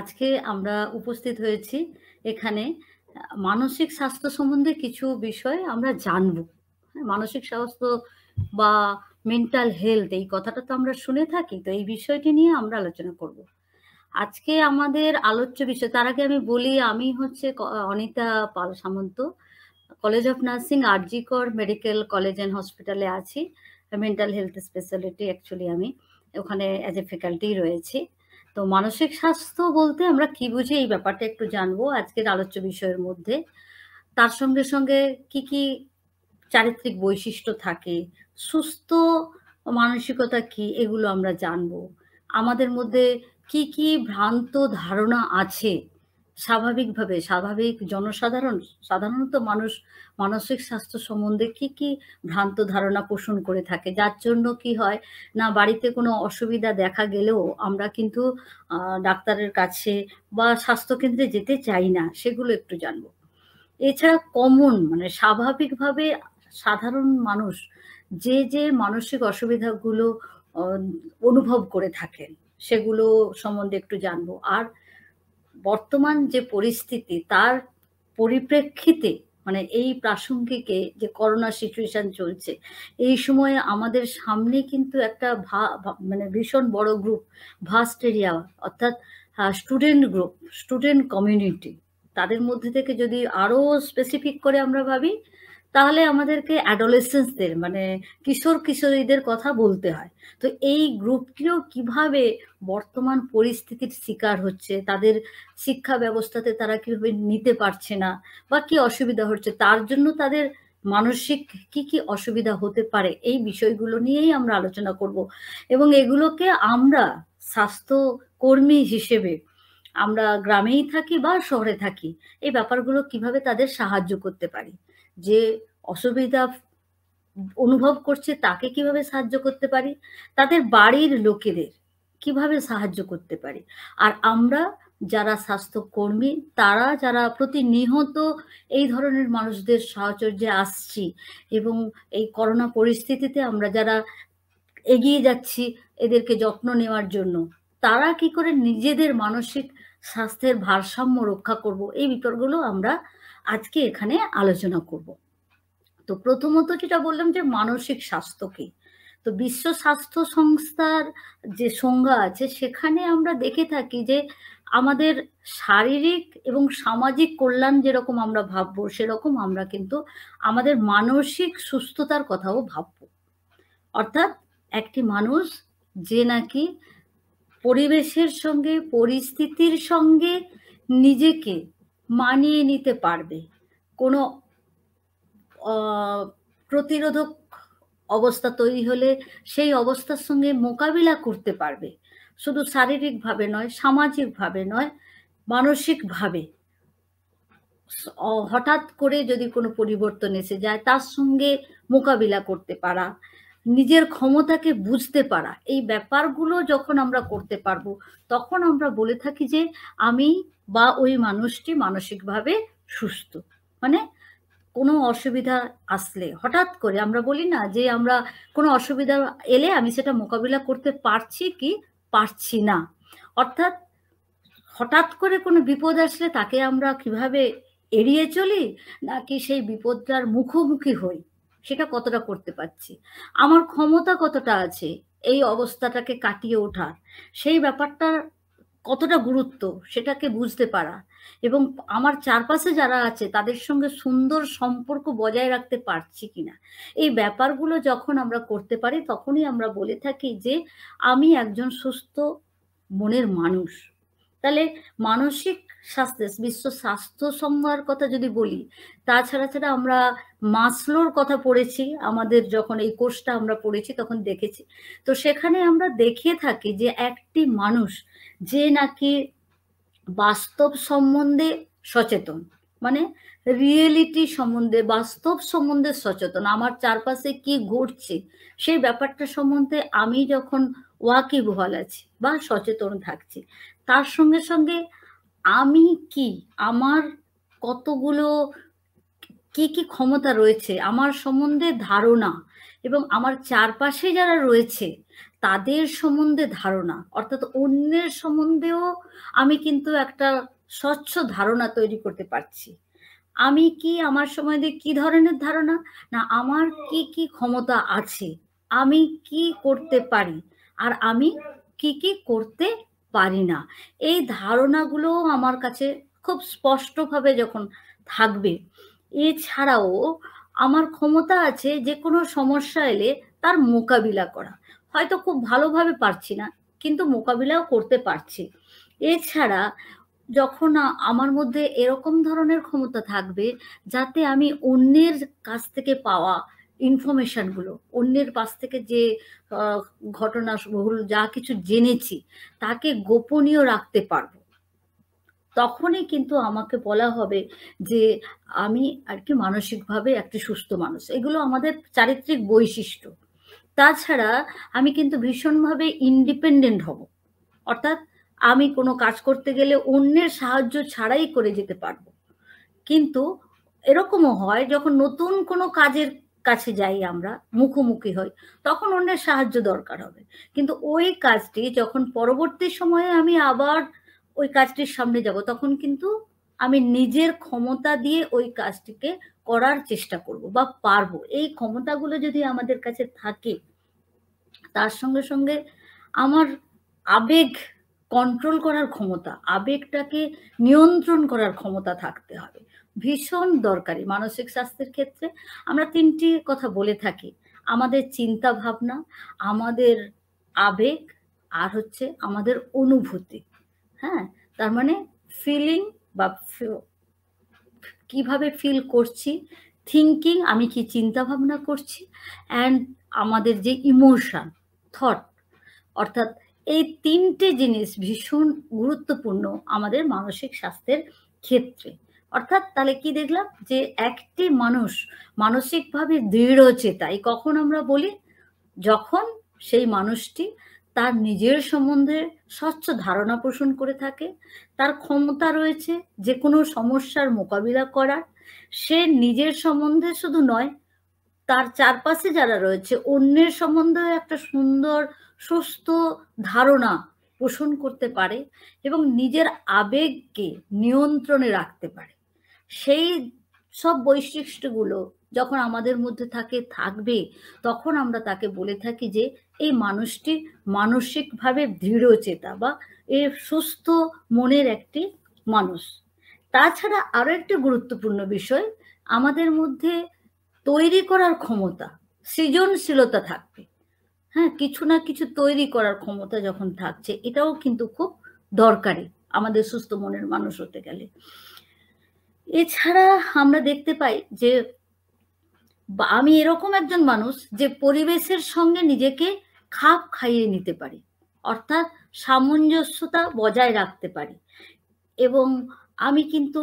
আজকে আমরা উপস্থিত হয়েছি এখানে মানসিক স্বাস্থ্য সম্বন্ধে কিছু বিষয় আমরা জানব হ্যাঁ, মানসিক স্বাস্থ্য বা মেন্টাল হেলথ এই কথাটা তো আমরা শুনে থাকি তো এই বিষয়টি নিয়ে আমরা আলোচনা করব আজকে আমাদের আলোচ্য বিষয় তার আগে আমি বলি আমি হচ্ছে Anita Pal Samanta college of nursing RG Kar medical college and হসপিটালে আছি মেন্টাল হেলথ স্পেশালিটি অ্যাকচুয়ালি আমি ওখানে অ্যাজ এ ফ্যাকাল্টি রয়েছি তো মানসিক স্বাস্থ্য বলতে আমরা কি বুঝি এই ব্যাপারটা একটু জানবো আজকের আলোচ্য বিষয়ের মধ্যে তার সঙ্গে সঙ্গে কি কি চারিত্রিক বৈশিষ্ট্য থাকে সুস্থ মানসিকতা কি এগুলো আমরা জানবো আমাদের মধ্যে কি কি ভ্রান্ত ধারণা আছে স্বাভাবিকভাবে স্বাভাবিক জনসাধারণ সাধারণত মানুষ মানসিক স্বাস্থ্য সম্বন্ধে কি কি ভ্রান্ত ধারণা পোষণ করে থাকে যার জন্য কি হয় না বাড়িতে কোনো অসুবিধা দেখা গেলেও আমরা কিন্তু ডাক্তারের কাছে বা স্বাস্থ্যকেন্দ্রে যেতে চাই না সেগুলো একটু জানব এছাড়া কমন মানে স্বাভাবিকভাবে সাধারণ মানুষ যে যে মানসিক অসুবিধাগুলো অনুভব করে থাকেন সেগুলো সম্বন্ধে একটু জানবো আর বর্তমান যে পরিস্থিতি তার পরিপ্রেক্ষিতে মানে এই প্রাসঙ্গিকে যে করোনা সিচুয়েশন চলছে এই সময়ে আমাদের সামনে কিন্তু একটা মানে ভীষণ বড় গ্রুপ ভাস্ট এরিয়া অর্থাৎ স্টুডেন্ট গ্রুপ স্টুডেন্ট কমিউনিটি তাদের মধ্যে থেকে যদি আরও স্পেসিফিক করে আমরা ভাবি তাহলে আমাদেরকে অ্যাডোলেসেন্সদের মানে কিশোর কিশোরীদের কথা বলতে হয় তো এই গ্রুপটিও কিভাবে বর্তমান পরিস্থিতির শিকার হচ্ছে তাদের শিক্ষা ব্যবস্থাতে তারা কিভাবে নিতে পারছে না বা কি অসুবিধা হচ্ছে তার জন্য তাদের মানসিক কি কি অসুবিধা হতে পারে এই বিষয়গুলো নিয়েই আমরা আলোচনা করব এবং এগুলোকে আমরা স্বাস্থ্য কর্মী হিসেবে আমরা গ্রামেই থাকি বা শহরে থাকি এই ব্যাপারগুলো কিভাবে তাদের সাহায্য করতে পারি যে অসুবিধা অনুভব করছে তাকে কিভাবে সাহায্য করতে পারি তাদের বাড়ির লোকেদের কিভাবে সাহায্য করতে পারি আর আমরা যারা স্বাস্থ্যকর্মী তারা যারা প্রতিনিহত এই ধরনের মানুষদের সাহচর্যে আসছি এবং এই করোনা পরিস্থিতিতে আমরা যারা এগিয়ে যাচ্ছি এদেরকে যত্ন নেওয়ার জন্য তারা কি করে নিজেদের মানসিক স্বাস্থ্যের ভারসাম্য রক্ষা করব এই বিতর্কগুলো আমরা আজকে এখানে আলোচনা করব তো প্রথমত যেটা বললাম যে মানসিক স্বাস্থ্য কি তো বিশ্ব স্বাস্থ্য সংস্থার যে সংজ্ঞা আছে সেখানে আমরা দেখে থাকি যে আমাদের শারীরিক এবং সামাজিক কল্যাণ যেরকম আমরা ভাববো সেরকম আমরা কিন্তু আমাদের মানসিক সুস্থতার কথাও ভাববো অর্থাৎ একটি মানুষ যে নাকি পরিবেশের সঙ্গে পরিস্থিতির সঙ্গে নিজেকে মানিয়ে নিতে পারবে কোনো প্রতিরোধক অবস্থা তৈরি হলে সেই অবস্থার সঙ্গে মোকাবিলা করতে পারবে শুধু শারীরিকভাবে নয় সামাজিকভাবে নয় মানসিকভাবে হঠাৎ করে যদি কোনো পরিবর্তন এসে যায় তার সঙ্গে মোকাবিলা করতে পারা নিজের ক্ষমতাকে বুঝতে পারা এই ব্যাপারগুলো যখন আমরা করতে পারবো তখন আমরা বলে থাকি যে আমি বা ওই মানুষটি মানসিকভাবে সুস্থ মানে কোনো অসুবিধা আসলে হঠাৎ করে আমরা বলি না যে আমরা কোনো অসুবিধা এলে আমি সেটা মোকাবিলা করতে পারছি কি পারছি না অর্থাৎ হঠাৎ করে কোনো বিপদ আসলে তাকে আমরা কিভাবে এড়িয়ে চলি নাকি সেই বিপদটার মুখোমুখি হই সেটা কতটা করতে পারছি আমার ক্ষমতা কতটা আছে এই অবস্থাটাকে কাটিয়ে ওঠার সেই ব্যাপারটা কতটা গুরুত্ব সেটাকে বুঝতে পারা এবং আমার চারপাশে যারা আছে তাদের সঙ্গে সুন্দর সম্পর্ক বজায় রাখতে পারছি কিনা এই ব্যাপারগুলো যখন আমরা করতে পারি তখনই আমরা বলে থাকি যে আমি একজন সুস্থ মনের মানুষ তাহলে মানসিক স্বাস্থ্য বিশ্ব স্বাস্থ্য সংজ্ঞার কথা যদি বলি তাছাড়া ছাড়া আমরা মাসলোর কথা পড়েছি আমাদের যখন এই কোর্সটা আমরা পড়েছি তখন দেখেছি তো সেখানে আমরা দেখে থাকি যে একটি মানুষ যে নাকি বাস্তব সম্বন্ধে সচেতন মানে রিয়েলিটি সম্বন্ধে বাস্তব সম্বন্ধে সচেতন আমার চারপাশে কি ঘটছে সেই ব্যাপারটা সম্বন্ধে আমি যখন ওয়াকিবহাল আছি বা সচেতন থাকছি তার সঙ্গে সঙ্গে আমি কি আমার কতগুলো কি কি ক্ষমতা রয়েছে আমার সম্বন্ধে ধারণা এবং আমার চারপাশে যারা রয়েছে তাদের সম্বন্ধে ধারণা অর্থাৎ অন্যের সম্বন্ধেও আমি কিন্তু একটা স্বচ্ছ ধারণা তৈরি করতে পারছি আমি কি আমার দিয়ে কি ধরনের ধারণা না আমার কি কি ক্ষমতা আছে আমি কি করতে পারি আর আমি কি কি করতে পারি না এই ধারণাগুলো আমার কাছে খুব স্পষ্টভাবে যখন থাকবে এছাড়াও আমার ক্ষমতা আছে যে কোনো সমস্যা এলে তার মোকাবিলা করা হয়তো খুব ভালোভাবে পারছি না কিন্তু মোকাবিলাও করতে পারছি এছাড়া যখন আমার মধ্যে এরকম ধরনের ক্ষমতা থাকবে যাতে আমি অন্যের কাছ থেকে পাওয়া ইনফরমেশানগুলো অন্যের পাশ থেকে যে ঘটনা বহুল যা কিছু জেনেছি তাকে গোপনীয় রাখতে পারবো তখনই কিন্তু আমাকে বলা হবে যে আমি আর কি মানসিকভাবে একটি সুস্থ মানুষ এগুলো আমাদের চারিত্রিক বৈশিষ্ট্য তাছাড়া আমি কিন্তু ভীষণভাবে ইন্ডিপেন্ডেন্ট হব অর্থাৎ আমি কোনো কাজ করতে গেলে অন্যের সাহায্য ছাড়াই করে যেতে পারবো কিন্তু এরকমও হয় যখন নতুন কোনো কাজের কাছে যাই আমরা মুখোমুখি হই তখন অন্যের সাহায্য দরকার হবে কিন্তু ওই কাজটি যখন পরবর্তী সময়ে আমি আবার ওই কাজটির সামনে যাব তখন কিন্তু আমি নিজের ক্ষমতা দিয়ে ওই কাজটিকে করার চেষ্টা করব বা পারবো এই ক্ষমতাগুলো যদি আমাদের কাছে থাকে তার সঙ্গে সঙ্গে আমার আবেগ কন্ট্রোল করার ক্ষমতা আবেগটাকে নিয়ন্ত্রণ করার ক্ষমতা থাকতে হবে ভীষণ দরকারি মানসিক স্বাস্থ্যের ক্ষেত্রে আমরা তিনটি কথা বলে থাকি আমাদের চিন্তা ভাবনা আমাদের আবেগ আর হচ্ছে আমাদের অনুভূতি হ্যাঁ তার মানে ফিলিং বা কিভাবে ফিল করছি থিঙ্কিং আমি কি চিন্তা ভাবনা করছি অ্যান্ড আমাদের যে ইমোশন থট অর্থাৎ এই তিনটে জিনিস ভীষণ গুরুত্বপূর্ণ আমাদের মানসিক স্বাস্থ্যের ক্ষেত্রে অর্থাৎ তাহলে কি দেখলাম যে একটি মানুষ মানসিকভাবে দৃঢ় চেতাই কখন আমরা বলি যখন সেই মানুষটি তার নিজের সম্বন্ধে স্বচ্ছ ধারণা পোষণ করে থাকে তার ক্ষমতা রয়েছে যে কোনো সমস্যার মোকাবিলা করার সে নিজের সম্বন্ধে শুধু নয় তার চারপাশে যারা রয়েছে অন্যের সম্বন্ধেও একটা সুন্দর সুস্থ ধারণা পোষণ করতে পারে এবং নিজের আবেগকে নিয়ন্ত্রণে রাখতে পারে সেই সব বৈশিষ্ট্যগুলো যখন আমাদের মধ্যে থাকে থাকবে তখন আমরা তাকে বলে থাকি যে এই মানুষটি মানসিকভাবে দৃঢ়চেতা বা এ সুস্থ মনের একটি মানুষ তাছাড়া আরও একটা গুরুত্বপূর্ণ বিষয় আমাদের মধ্যে তৈরি করার ক্ষমতা সৃজনশীলতা থাকবে হ্যাঁ কিছু না কিছু তৈরি করার ক্ষমতা যখন থাকছে এটাও কিন্তু খুব দরকারি আমাদের সুস্থ মনের মানুষ হতে গেলে এছাড়া আমরা দেখতে পাই যে আমি এরকম একজন মানুষ যে পরিবেশের সঙ্গে নিজেকে খাপ খাইয়ে নিতে পারি অর্থাৎ সামঞ্জস্যতা বজায় রাখতে পারি এবং আমি কিন্তু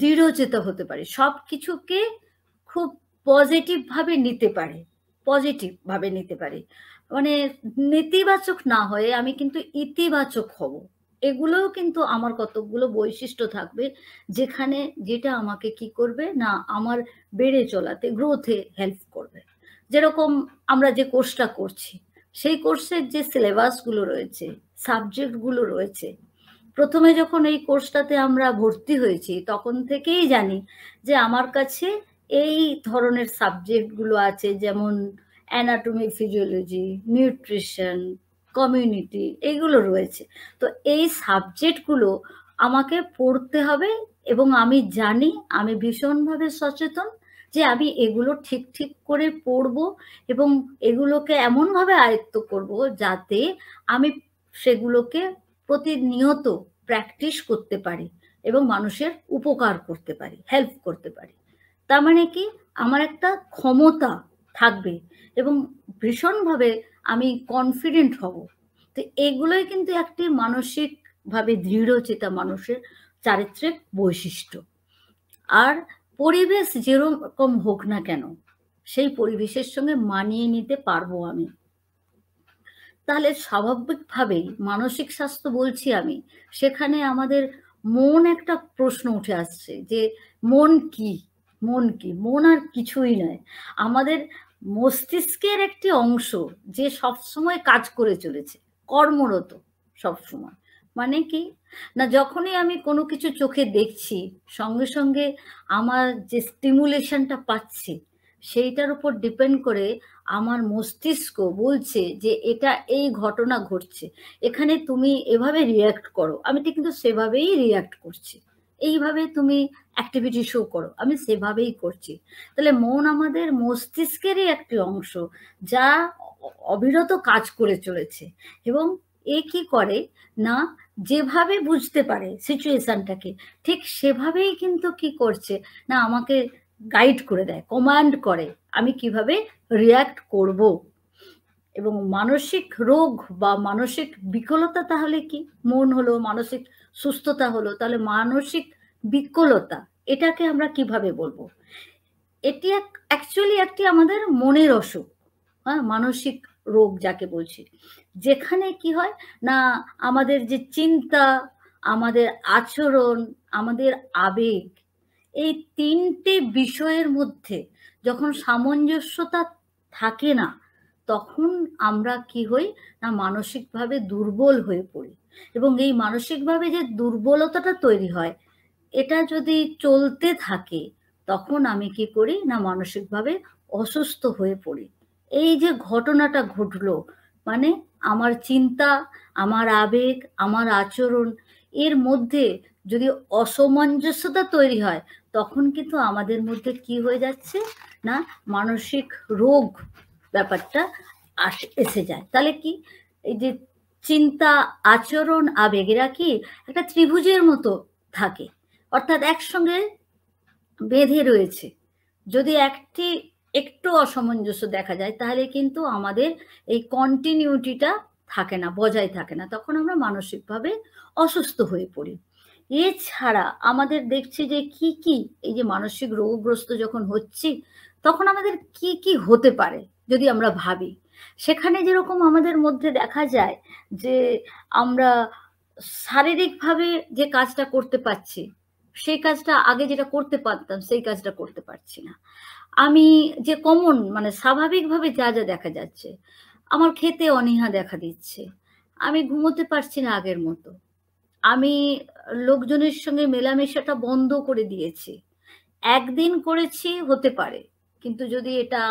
দৃঢ়চেতা হতে পারি সব কিছুকে খুব পজিটিভভাবে নিতে পারি পজিটিভভাবে নিতে পারি মানে নেতিবাচক না হয়ে আমি কিন্তু ইতিবাচক হব এগুলোও কিন্তু আমার কতকগুলো বৈশিষ্ট্য থাকবে যেখানে যেটা আমাকে কি করবে না আমার বেড়ে চলাতে গ্রোথে হেল্প করবে যেরকম আমরা যে কোর্সটা করছি সেই কোর্সের যে সিলেবাসগুলো রয়েছে সাবজেক্টগুলো রয়েছে প্রথমে যখন এই কোর্সটাতে আমরা ভর্তি হয়েছি তখন থেকেই জানি যে আমার কাছে এই ধরনের সাবজেক্টগুলো আছে যেমন অ্যানাটমি ফিজিওলজি নিউট্রিশন কমিউনিটি এইগুলো রয়েছে তো এই সাবজেক্টগুলো আমাকে পড়তে হবে এবং আমি জানি আমি ভীষণভাবে সচেতন যে আমি এগুলো ঠিক ঠিক করে পড়ব এবং এগুলোকে এমনভাবে আয়ত্ত করব যাতে আমি সেগুলোকে প্রতিনিয়ত প্র্যাকটিস করতে পারি এবং মানুষের উপকার করতে পারি হেল্প করতে পারি তার মানে কি আমার একটা ক্ষমতা থাকবে এবং ভীষণভাবে আমি কনফিডেন্ট হব তো এগুলোই কিন্তু একটি মানসিকভাবে দৃঢ়চেতা মানুষের চারিত্রিক বৈশিষ্ট্য আর পরিবেশ যেরকম হোক না কেন সেই পরিবেশের সঙ্গে মানিয়ে নিতে পারবো আমি তাহলে স্বাভাবিকভাবেই মানসিক স্বাস্থ্য বলছি আমি সেখানে আমাদের মন একটা প্রশ্ন উঠে আসছে যে মন কি মন কি মন আর কিছুই নয় আমাদের মস্তিষ্কের একটি অংশ যে সবসময় কাজ করে চলেছে কর্মরত সবসময় মানে কি না যখনই আমি কোনো কিছু চোখে দেখছি সঙ্গে সঙ্গে আমার যে স্টিমুলেশনটা পাচ্ছি সেইটার উপর ডিপেন্ড করে আমার মস্তিষ্ক বলছে যে এটা এই ঘটনা ঘটছে এখানে তুমি এভাবে রিয়্যাক্ট করো আমি তো কিন্তু সেভাবেই রিয়্যাক্ট করছি এইভাবে তুমি অ্যাক্টিভিটি শো করো আমি সেভাবেই করছি তাহলে মন আমাদের মস্তিষ্কেরই একটি অংশ যা অবিরত কাজ করে চলেছে এবং এ কি করে না যেভাবে বুঝতে পারে সিচুয়েশনটাকে ঠিক সেভাবেই কিন্তু কি করছে না আমাকে গাইড করে দেয় কমান্ড করে আমি কিভাবে রিয়্যাক্ট করব এবং মানসিক রোগ বা মানসিক বিকলতা তাহলে কি মন হলো মানসিক সুস্থতা হলো তাহলে মানসিক বিকলতা এটাকে আমরা কিভাবে বলবো এটি এক অ্যাকচুয়ালি একটি আমাদের মনের অসুখ হ্যাঁ মানসিক রোগ যাকে বলছি যেখানে কি হয় না আমাদের যে চিন্তা আমাদের আচরণ আমাদের আবেগ এই তিনটে বিষয়ের মধ্যে যখন সামঞ্জস্যতা থাকে না তখন আমরা কি হই না মানসিকভাবে দুর্বল হয়ে পড়ি এবং এই মানসিকভাবে যে দুর্বলতাটা তৈরি হয় এটা যদি চলতে থাকে তখন আমি কি করি না মানসিকভাবে অসুস্থ হয়ে পড়ি এই যে ঘটনাটা ঘটলো মানে আমার চিন্তা আমার আবেগ আমার আচরণ এর মধ্যে যদি অসামঞ্জস্যতা তৈরি হয় তখন কিন্তু আমাদের মধ্যে কি হয়ে যাচ্ছে না মানসিক রোগ ব্যাপারটা আসে এসে যায় তাহলে কি এই যে চিন্তা আচরণ আবেগেরা কি একটা ত্রিভুজের মতো থাকে অর্থাৎ একসঙ্গে বেঁধে রয়েছে যদি একটি একটু অসামঞ্জস্য দেখা যায় তাহলে কিন্তু আমাদের এই কন্টিনিউটিটা থাকে না বজায় থাকে না তখন আমরা মানসিকভাবে অসুস্থ হয়ে পড়ি এছাড়া আমাদের দেখছি যে কি কি এই যে মানসিক রোগগ্রস্ত যখন হচ্ছি তখন আমাদের কি কি হতে পারে যদি আমরা ভাবি সেখানে যেরকম আমাদের মধ্যে দেখা যায় যে আমরা শারীরিকভাবে যে কাজটা করতে পারছি সেই কাজটা আগে যেটা করতে পারতাম সেই কাজটা করতে পারছি না আমি যে কমন মানে স্বাভাবিকভাবে যা যা দেখা যাচ্ছে আমার খেতে অনীহা দেখা দিচ্ছে আমি ঘুমোতে পারছি না আগের মতো আমি লোকজনের সঙ্গে মেলামেশাটা বন্ধ করে দিয়েছি একদিন করেছি হতে পারে কিন্তু যদি এটা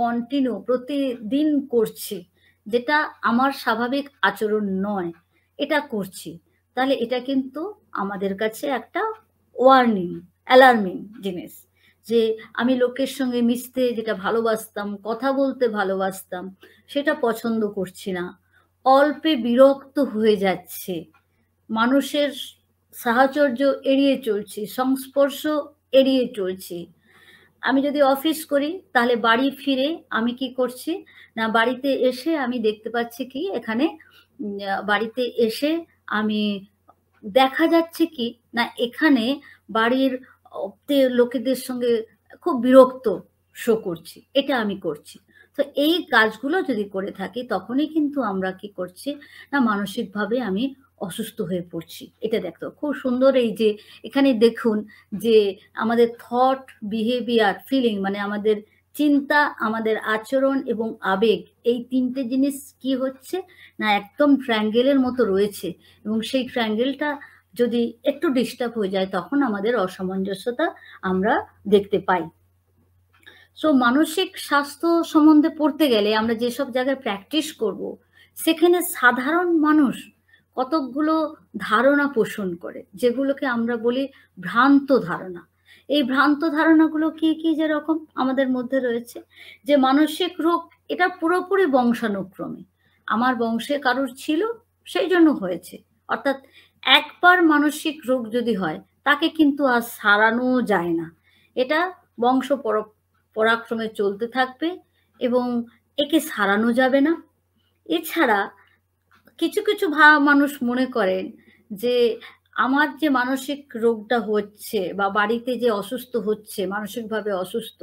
কন্টিনিউ প্রতিদিন করছি যেটা আমার স্বাভাবিক আচরণ নয় এটা করছি তাহলে এটা কিন্তু আমাদের কাছে একটা ওয়ার্নিং অ্যালার্মিং জিনিস যে আমি লোকের সঙ্গে মিশতে যেটা ভালোবাসতাম কথা বলতে ভালোবাসতাম সেটা পছন্দ করছি না অল্পে বিরক্ত হয়ে যাচ্ছে মানুষের সাহচর্য এড়িয়ে চলছি সংস্পর্শ এড়িয়ে চলছি আমি যদি অফিস করি তাহলে বাড়ি ফিরে আমি কি করছি না বাড়িতে এসে আমি দেখতে পাচ্ছি কি এখানে বাড়িতে এসে আমি দেখা যাচ্ছে কি না এখানে বাড়ির লোকেদের সঙ্গে খুব বিরক্ত শো করছি এটা আমি করছি তো এই কাজগুলো যদি করে থাকি তখনই কিন্তু আমরা কি করছি না মানসিকভাবে আমি অসুস্থ হয়ে পড়ছি এটা দেখো খুব সুন্দর এই যে এখানে দেখুন যে আমাদের থট বিহেভিয়ার ফিলিং মানে আমাদের চিন্তা আমাদের আচরণ এবং আবেগ এই তিনটে জিনিস কি হচ্ছে না একদম ট্র্যাঙ্গেলের মতো রয়েছে এবং সেই ট্র্যাঙ্গেলটা যদি একটু ডিস্টার্ব হয়ে যায় তখন আমাদের অসামঞ্জস্যতা আমরা দেখতে পাই সো মানসিক স্বাস্থ্য সম্বন্ধে পড়তে গেলে আমরা যেসব জায়গায় প্র্যাকটিস করব সেখানে সাধারণ মানুষ কতকগুলো ধারণা পোষণ করে যেগুলোকে আমরা বলি ভ্রান্ত ধারণা এই ভ্রান্ত ধারণাগুলো কি কি যেরকম আমাদের মধ্যে রয়েছে যে মানসিক রোগ এটা পুরোপুরি বংশানুক্রমে আমার বংশে কারুর ছিল সেই জন্য হয়েছে অর্থাৎ একবার মানসিক রোগ যদি হয় তাকে কিন্তু আর সারানো যায় না এটা বংশ পরাক্রমে চলতে থাকবে এবং একে সারানো যাবে না এছাড়া কিছু কিছু ভা মানুষ মনে করেন যে আমার যে মানসিক রোগটা হচ্ছে বা বাড়িতে যে অসুস্থ হচ্ছে মানসিকভাবে অসুস্থ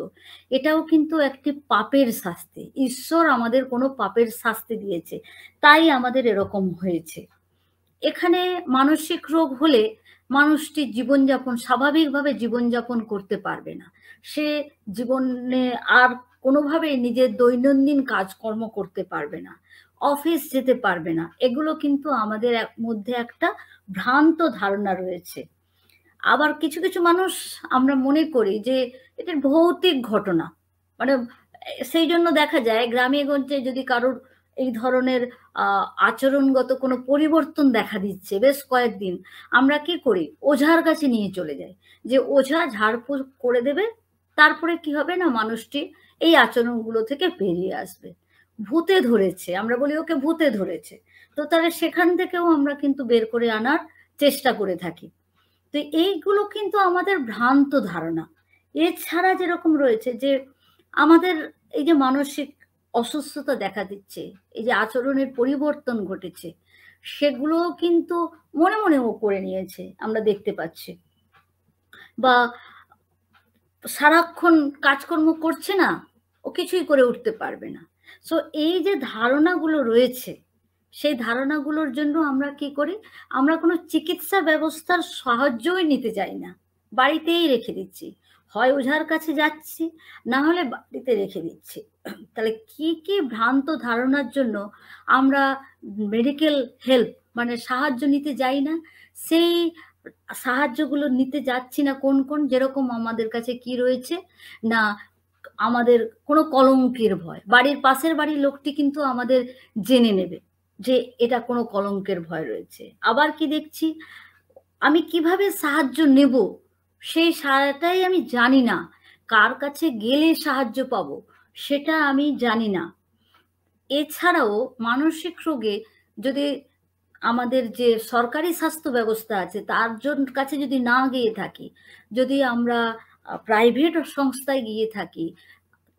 এটাও কিন্তু একটি পাপের শাস্তি ঈশ্বর আমাদের কোনো পাপের শাস্তি দিয়েছে তাই আমাদের এরকম হয়েছে এখানে মানসিক রোগ হলে মানুষটি জীবনযাপন স্বাভাবিকভাবে জীবনযাপন করতে পারবে না সে জীবনে আর কোনোভাবে নিজের দৈনন্দিন কাজকর্ম করতে পারবে না অফিস যেতে পারবে না এগুলো কিন্তু আমাদের মধ্যে একটা ভ্রান্ত ধারণা রয়েছে আবার কিছু কিছু মানুষ আমরা মনে করি যে এটা ভৌতিক ঘটনা মানে সেই জন্য দেখা যায় গ্রামে গঞ্জে যদি কারোর এই ধরনের আচরণগত কোনো পরিবর্তন দেখা দিচ্ছে বেশ কয়েকদিন আমরা কি করি ওঝার কাছে নিয়ে চলে যাই যে ওঝা ঝাড়ফুঁক করে দেবে তারপরে কি হবে না মানুষটি এই আচরণগুলো থেকে বেরিয়ে আসবে ভূতে ধরেছে আমরা বলি ওকে ভূতে ধরেছে তো তাহলে সেখান থেকেও আমরা কিন্তু বের করে আনার চেষ্টা করে থাকি তো এইগুলো কিন্তু আমাদের ভ্রান্ত ধারণা এছাড়া যেরকম রয়েছে যে আমাদের এই যে মানসিক অসুস্থতা দেখা দিচ্ছে এই যে আচরণের পরিবর্তন ঘটেছে সেগুলো কিন্তু মনে ও করে নিয়েছে আমরা দেখতে পাচ্ছি বা সারাক্ষণ কাজকর্ম করছে না ও কিছুই করে উঠতে পারবে না সো এই যে ধারণাগুলো রয়েছে সেই ধারণাগুলোর জন্য আমরা কি করি আমরা কোনো চিকিৎসা ব্যবস্থার সাহায্যই নিতে যাই না বাড়িতেই রেখে দিচ্ছি হয় ওঝার কাছে যাচ্ছি না হলে বাড়িতে রেখে দিচ্ছি তাহলে কি কি ভ্রান্ত ধারণার জন্য আমরা মেডিকেল হেল্প মানে সাহায্য নিতে যাই না সেই সাহায্যগুলো নিতে যাচ্ছি না কোন কোন যেরকম আমাদের কাছে কি রয়েছে না আমাদের কোনো কলঙ্কের ভয় বাড়ির পাশের বাড়ির লোকটি কিন্তু আমাদের জেনে নেবে যে এটা কোনো কলঙ্কের ভয় রয়েছে আবার কি দেখছি আমি কিভাবে সাহায্য নেব সেই সারাটাই আমি জানি না কার কাছে গেলে সাহায্য পাব সেটা আমি জানি না এছাড়াও মানসিক রোগে যদি আমাদের যে সরকারি স্বাস্থ্য ব্যবস্থা আছে তার কাছে যদি না গিয়ে থাকি যদি আমরা প্রাইভেট সংস্থায় গিয়ে থাকি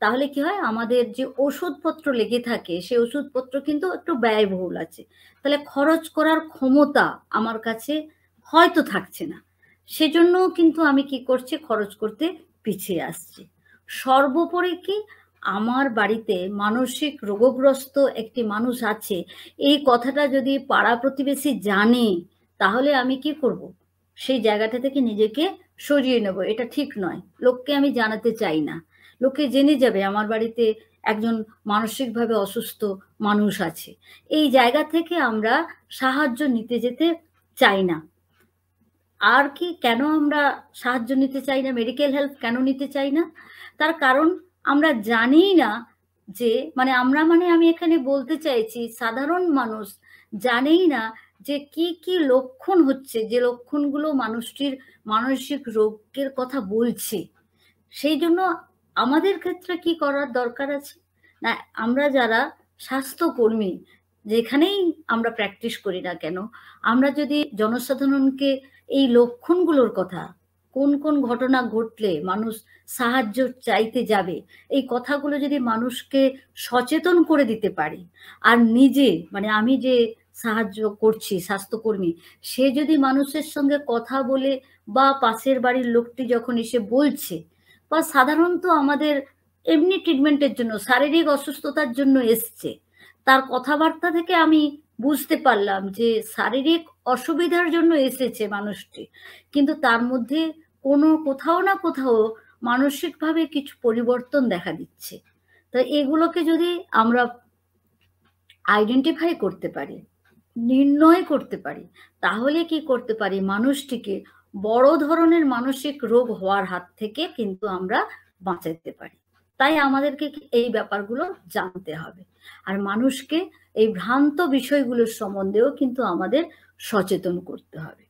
তাহলে কি হয় আমাদের যে ওষুধপত্র লেগে থাকে সেই ওষুধপত্র কিন্তু একটু ব্যয়বহুল আছে তাহলে খরচ করার ক্ষমতা আমার কাছে হয়তো থাকছে না সেজন্য কিন্তু আমি কি করছি খরচ করতে পিছিয়ে আসছি সর্বোপরি কি আমার বাড়িতে মানসিক রোগগ্রস্ত একটি মানুষ আছে এই কথাটা যদি পাড়া প্রতিবেশী জানে তাহলে আমি কি করব সেই জায়গাটা থেকে নিজেকে সরিয়ে নেব এটা ঠিক নয় লোককে আমি জানাতে চাই না লোকে জেনে যাবে আমার বাড়িতে একজন মানসিকভাবে অসুস্থ মানুষ আছে এই জায়গা থেকে আমরা সাহায্য নিতে যেতে চাই না আর কি কেন আমরা সাহায্য নিতে চাই না মেডিকেল হেল্প কেন নিতে চাই না তার কারণ আমরা জানি না যে মানে আমরা মানে আমি এখানে বলতে চাইছি সাধারণ মানুষ জানেই না যে কি কি লক্ষণ হচ্ছে যে লক্ষণগুলো মানুষটির মানসিক রোগের কথা বলছে সেই জন্য আমাদের ক্ষেত্রে কি করার দরকার আছে না আমরা যারা স্বাস্থ্যকর্মী যেখানেই আমরা প্র্যাকটিস করি না কেন আমরা যদি জনসাধারণকে এই লক্ষণগুলোর কথা কোন কোন ঘটনা ঘটলে মানুষ সাহায্য চাইতে যাবে এই কথাগুলো যদি মানুষকে সচেতন করে দিতে পারি আর নিজে মানে আমি যে সাহায্য করছি স্বাস্থ্যকর্মী সে যদি মানুষের সঙ্গে কথা বলে বা পাশের বাড়ির লোকটি যখন এসে বলছে বা সাধারণত আমাদের এমনি ট্রিটমেন্টের জন্য শারীরিক অসুস্থতার জন্য এসছে তার কথাবার্তা থেকে আমি বুঝতে পারলাম যে শারীরিক অসুবিধার জন্য এসেছে মানুষটি কিন্তু তার মধ্যে কোনো কোথাও না কোথাও মানসিকভাবে কিছু পরিবর্তন দেখা দিচ্ছে তো এগুলোকে যদি আমরা আইডেন্টিফাই করতে পারি নির্ণয় করতে পারি তাহলে কি করতে পারি মানুষটিকে বড় ধরনের মানসিক রোগ হওয়ার হাত থেকে কিন্তু আমরা বাঁচাতে পারি তাই আমাদেরকে এই ব্যাপারগুলো জানতে হবে আর মানুষকে এই ভ্রান্ত বিষয়গুলোর সম্বন্ধেও কিন্তু আমাদের সচেতন করতে হবে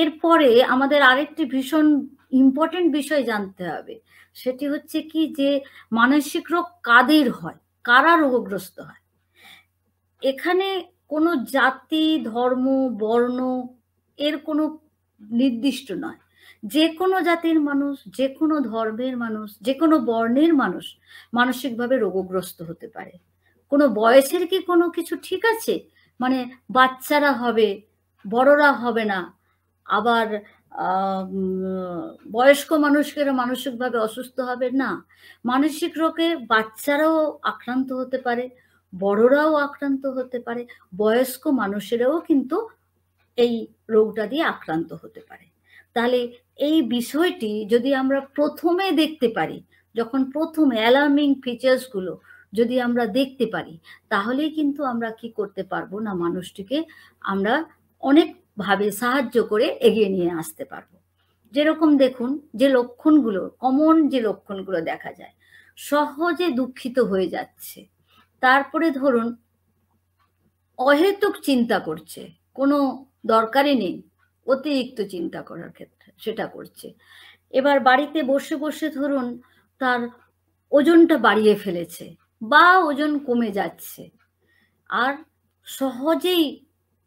এরপরে আমাদের আরেকটি ভীষণ ইম্পর্টেন্ট বিষয় জানতে হবে সেটি হচ্ছে কি যে মানসিক রোগ কাদের হয় কারা রোগগ্রস্ত হয় এখানে কোনো জাতি ধর্ম বর্ণ এর কোনো নির্দিষ্ট নয় যে কোনো জাতির মানুষ যে কোনো ধর্মের মানুষ যে কোনো বর্ণের মানুষ মানসিকভাবে রোগগ্রস্ত হতে পারে কোনো বয়সের কি কোনো কিছু ঠিক আছে মানে বাচ্চারা হবে বড়রা হবে না আবার বয়স্ক মানুষকে মানসিকভাবে অসুস্থ হবে না মানসিক রোগে বাচ্চারাও আক্রান্ত হতে পারে বড়রাও আক্রান্ত হতে পারে বয়স্ক মানুষেরাও কিন্তু এই রোগটা দিয়ে আক্রান্ত হতে পারে তাহলে এই বিষয়টি যদি আমরা প্রথমে দেখতে পারি যখন প্রথম অ্যালার্মিং ফিচার্সগুলো যদি আমরা দেখতে পারি তাহলে কিন্তু আমরা কি করতে পারবো না মানুষটিকে আমরা অনেকভাবে সাহায্য করে এগিয়ে নিয়ে আসতে পারবো যেরকম দেখুন যে লক্ষণগুলো কমন যে লক্ষণগুলো দেখা যায় সহজে দুঃখিত হয়ে যাচ্ছে তারপরে ধরুন অহেতুক চিন্তা করছে কোনো দরকারই নেই অতিরিক্ত চিন্তা করার ক্ষেত্রে সেটা করছে এবার বাড়িতে বসে বসে ধরুন তার ওজনটা বাড়িয়ে ফেলেছে বা ওজন কমে যাচ্ছে আর সহজেই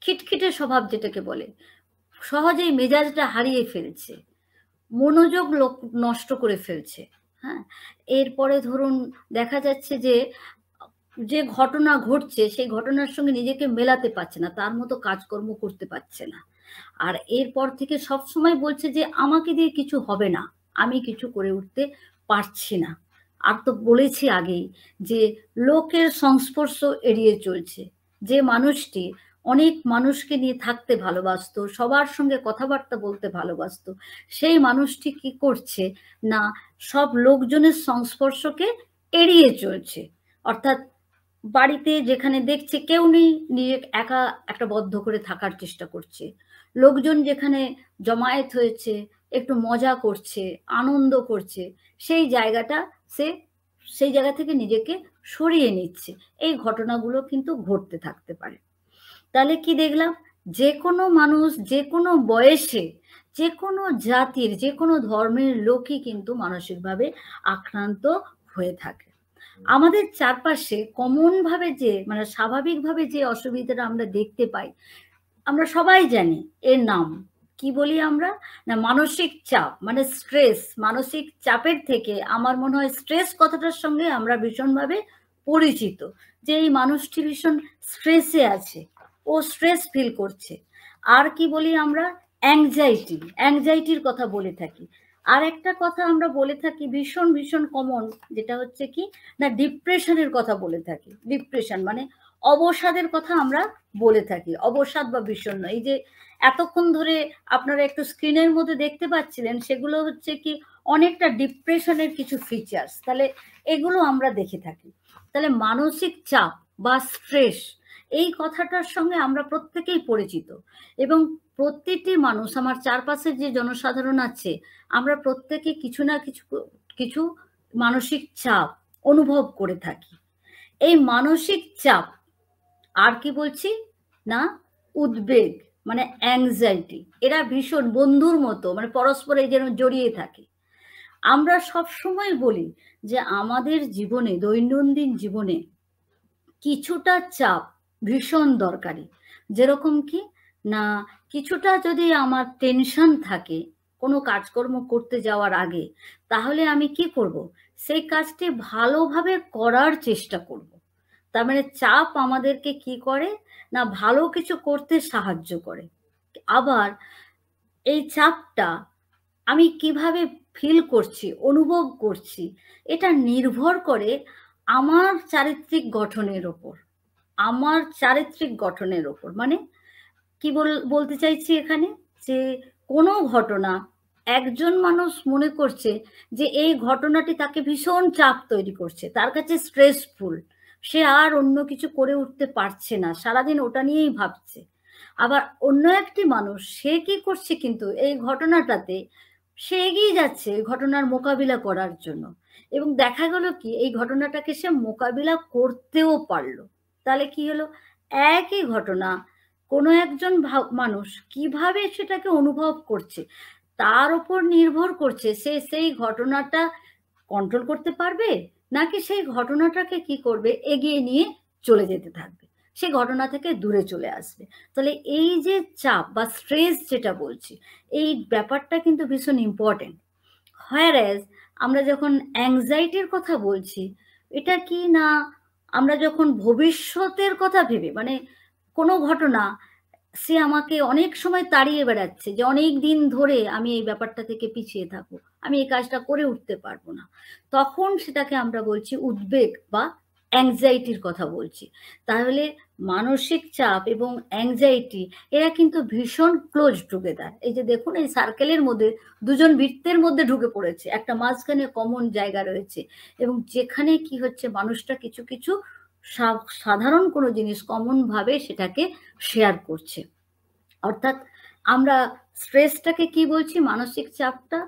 খিটখিটে স্বভাব যেটাকে বলে সহজেই মেজাজটা হারিয়ে ফেলছে মনোযোগ লোক নষ্ট করে ফেলছে হ্যাঁ এরপরে ধরুন দেখা যাচ্ছে যে যে ঘটনা ঘটছে সেই ঘটনার সঙ্গে নিজেকে মেলাতে পারছে না তার মতো কাজকর্ম করতে পারছে না আর এরপর থেকে সব সময় বলছে যে আমাকে দিয়ে কিছু হবে না আমি কিছু করে উঠতে পারছি না আর তো বলেছি আগেই যে লোকের সংস্পর্শ এড়িয়ে চলছে যে মানুষটি অনেক মানুষকে নিয়ে থাকতে ভালোবাসত সবার সঙ্গে কথাবার্তা বলতে ভালোবাসত সেই মানুষটি কি করছে না সব লোকজনের সংস্পর্শকে এড়িয়ে চলছে অর্থাৎ বাড়িতে যেখানে দেখছে কেউ নেই নিজে একা একটা বদ্ধ করে থাকার চেষ্টা করছে লোকজন যেখানে জমায়েত হয়েছে একটু মজা করছে আনন্দ করছে সেই জায়গাটা সে সেই জায়গা থেকে নিজেকে সরিয়ে নিচ্ছে এই ঘটনাগুলো কিন্তু ঘটতে থাকতে পারে তাহলে কি দেখলাম যে কোনো মানুষ যে কোনো বয়সে যে কোনো জাতির যে কোনো ধর্মের লোকই কিন্তু মানসিকভাবে আক্রান্ত হয়ে থাকে আমাদের চারপাশে কমনভাবে যে মানে স্বাভাবিকভাবে যে অসুবিধাটা আমরা দেখতে পাই আমরা সবাই জানি এর নাম কি বলি আমরা না মানসিক চাপ মানে স্ট্রেস মানসিক চাপের থেকে আমার মনে হয় স্ট্রেস কথাটার সঙ্গে আমরা ভীষণভাবে পরিচিত যে এই মানুষটি ভীষণ স্ট্রেসে আছে ও স্ট্রেস ফিল করছে আর কি বলি আমরা অ্যাংজাইটি অ্যাংজাইটির কথা বলে থাকি আর একটা কথা আমরা বলে থাকি ভীষণ ভীষণ কমন যেটা হচ্ছে কি না ডিপ্রেশনের কথা বলে থাকি ডিপ্রেশন মানে অবসাদের কথা আমরা বলে থাকি অবসাদ বা বিষণ্ন এই যে এতক্ষণ ধরে আপনারা একটু স্ক্রিনের মধ্যে দেখতে পাচ্ছিলেন সেগুলো হচ্ছে কি অনেকটা ডিপ্রেশনের কিছু ফিচার্স তাহলে এগুলো আমরা দেখে থাকি তাহলে মানসিক চাপ বা স্ট্রেস এই কথাটার সঙ্গে আমরা প্রত্যেকেই পরিচিত এবং প্রত্যেকটি মানুষ আমার চারপাশের যে জনসাধারণ আছে আমরা প্রত্যেকে কিছু না কিছু কিছু মানসিক চাপ অনুভব করে থাকি এই মানসিক চাপ আর কি বলছি না উদ্বেগ মানে অ্যাংজাইটি এরা ভীষণ বন্ধুর মতো মানে পরস্পরে যেন জড়িয়ে থাকে আমরা সব সময় বলি যে আমাদের জীবনে দৈনন্দিন জীবনে কিছুটা চাপ ভীষণ দরকারি যেরকম কি না কিছুটা যদি আমার টেনশন থাকে কোনো কাজকর্ম করতে যাওয়ার আগে তাহলে আমি কি করব সেই কাজটি ভালোভাবে করার চেষ্টা করব তার মানে চাপ আমাদেরকে কি করে না ভালো কিছু করতে সাহায্য করে আবার এই চাপটা আমি কিভাবে ফিল করছি অনুভব করছি এটা নির্ভর করে আমার চারিত্রিক গঠনের ওপর আমার চারিত্রিক গঠনের ওপর মানে কি বলতে চাইছি এখানে যে কোনো ঘটনা একজন মানুষ মনে করছে যে এই ঘটনাটি তাকে ভীষণ চাপ তৈরি করছে তার কাছে স্ট্রেসফুল সে আর অন্য কিছু করে উঠতে পারছে না সারাদিন ওটা নিয়েই ভাবছে আবার অন্য একটি মানুষ সে কি করছে কিন্তু এই ঘটনাটাতে সে এগিয়ে যাচ্ছে ঘটনার মোকাবিলা করার জন্য এবং দেখা গেল কি এই ঘটনাটাকে সে মোকাবিলা করতেও পারলো তাহলে কি হলো একই ঘটনা কোনো একজন মানুষ কিভাবে সেটাকে অনুভব করছে তার ওপর নির্ভর করছে সে সেই ঘটনাটা কন্ট্রোল করতে পারবে নাকি সেই ঘটনাটাকে কি করবে এগিয়ে নিয়ে চলে যেতে থাকবে সে ঘটনা থেকে দূরে চলে আসবে তাহলে এই যে চাপ বা স্ট্রেস যেটা বলছি এই ব্যাপারটা কিন্তু ভীষণ ইম্পর্টেন্ট অ্যাজ আমরা যখন অ্যাংজাইটির কথা বলছি এটা কি না আমরা যখন ভবিষ্যতের কথা ভেবে মানে কোনো ঘটনা সে আমাকে অনেক সময় তাড়িয়ে বেড়াচ্ছে যে অনেক দিন ধরে আমি এই ব্যাপারটা থেকে পিছিয়ে থাকবো আমি এই কাজটা করে উঠতে পারবো না তখন সেটাকে আমরা বলছি উদ্বেগ বা অ্যাংজাইটির কথা বলছি তাহলে মানসিক চাপ এবং অ্যাংজাইটি এরা কিন্তু ভীষণ ক্লোজ ঢুকে দেয় এই যে দেখুন এই সার্কেলের মধ্যে দুজন বৃত্তের মধ্যে ঢুকে পড়েছে একটা মাঝখানে কমন জায়গা রয়েছে এবং যেখানে কি হচ্ছে মানুষটা কিছু কিছু সাধারণ কোনো জিনিস কমনভাবে সেটাকে শেয়ার করছে অর্থাৎ আমরা স্ট্রেসটাকে কি বলছি মানসিক চাপটা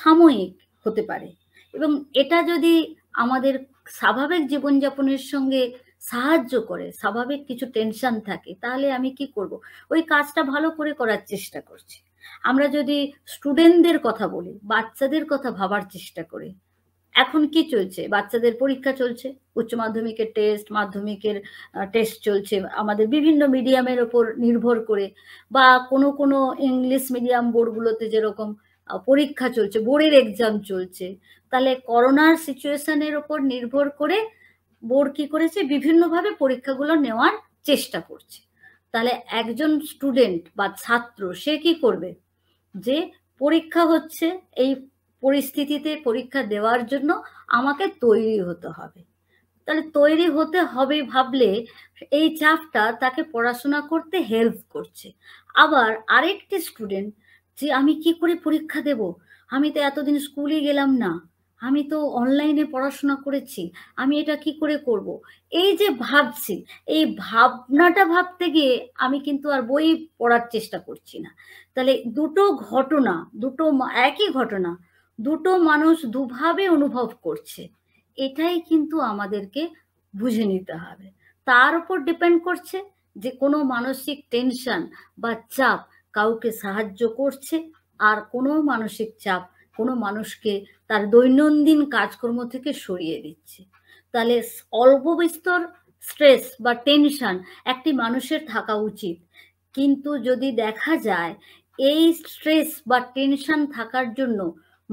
সাময়িক হতে পারে এবং এটা যদি আমাদের স্বাভাবিক জীবনযাপনের সঙ্গে সাহায্য করে স্বাভাবিক কিছু টেনশন থাকে তাহলে আমি কি করব ওই কাজটা ভালো করে করার চেষ্টা করছি আমরা যদি স্টুডেন্টদের কথা বলি বাচ্চাদের কথা ভাবার চেষ্টা করি এখন কি চলছে বাচ্চাদের পরীক্ষা চলছে উচ্চ মাধ্যমিকের টেস্ট মাধ্যমিকের টেস্ট চলছে আমাদের বিভিন্ন মিডিয়ামের ওপর নির্ভর করে বা কোনো কোনো ইংলিশ মিডিয়াম বোর্ডগুলোতে যেরকম পরীক্ষা চলছে বোর্ডের এক্সাম চলছে তাহলে করোনার সিচুয়েশনের ওপর নির্ভর করে বোর্ড কি করেছে বিভিন্নভাবে পরীক্ষাগুলো নেওয়ার চেষ্টা করছে তাহলে একজন স্টুডেন্ট বা ছাত্র সে কি করবে যে পরীক্ষা হচ্ছে এই পরিস্থিতিতে পরীক্ষা দেওয়ার জন্য আমাকে তৈরি হতে হবে তাহলে তৈরি হতে হবে ভাবলে এই চাপটা তাকে পড়াশোনা করতে হেল্প করছে আবার আরেকটি স্টুডেন্ট যে আমি কি করে পরীক্ষা দেব আমি তো এতদিন স্কুলে গেলাম না আমি তো অনলাইনে পড়াশোনা করেছি আমি এটা কি করে করব। এই যে ভাবছি এই ভাবনাটা ভাবতে গিয়ে আমি কিন্তু আর বই পড়ার চেষ্টা করছি না তাহলে দুটো ঘটনা দুটো একই ঘটনা দুটো মানুষ দুভাবে অনুভব করছে এটাই কিন্তু আমাদেরকে বুঝে নিতে হবে তার উপর ডিপেন্ড করছে যে কোনো মানসিক টেনশন বা চাপ কাউকে সাহায্য করছে আর কোনো মানসিক চাপ কোনো মানুষকে তার দৈনন্দিন কাজকর্ম থেকে সরিয়ে দিচ্ছে তাহলে অল্প বিস্তর স্ট্রেস বা টেনশন একটি মানুষের থাকা উচিত কিন্তু যদি দেখা যায় এই স্ট্রেস বা টেনশন থাকার জন্য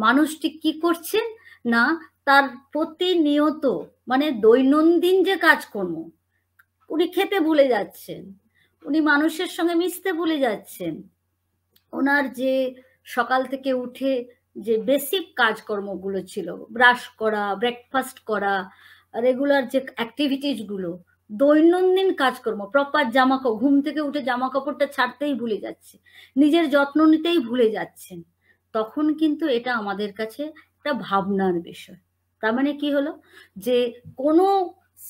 মানুষটি কি করছেন না তার প্রতিনিয়ত মানে দৈনন্দিন যে কাজকর্ম উনি খেতে ভুলে যাচ্ছেন উনি মানুষের সঙ্গে মিশতে ভুলে যাচ্ছেন ওনার যে সকাল থেকে উঠে যে বেসিক কাজকর্মগুলো ছিল ব্রাশ করা ব্রেকফাস্ট করা রেগুলার যে অ্যাক্টিভিটিসগুলো দৈনন্দিন কাজকর্ম প্রপার জামা ঘুম থেকে উঠে জামা কাপড়টা ছাড়তেই ভুলে যাচ্ছে নিজের যত্ন নিতেই ভুলে যাচ্ছেন তখন কিন্তু এটা আমাদের কাছে একটা ভাবনার বিষয় তার মানে কি হলো যে কোনো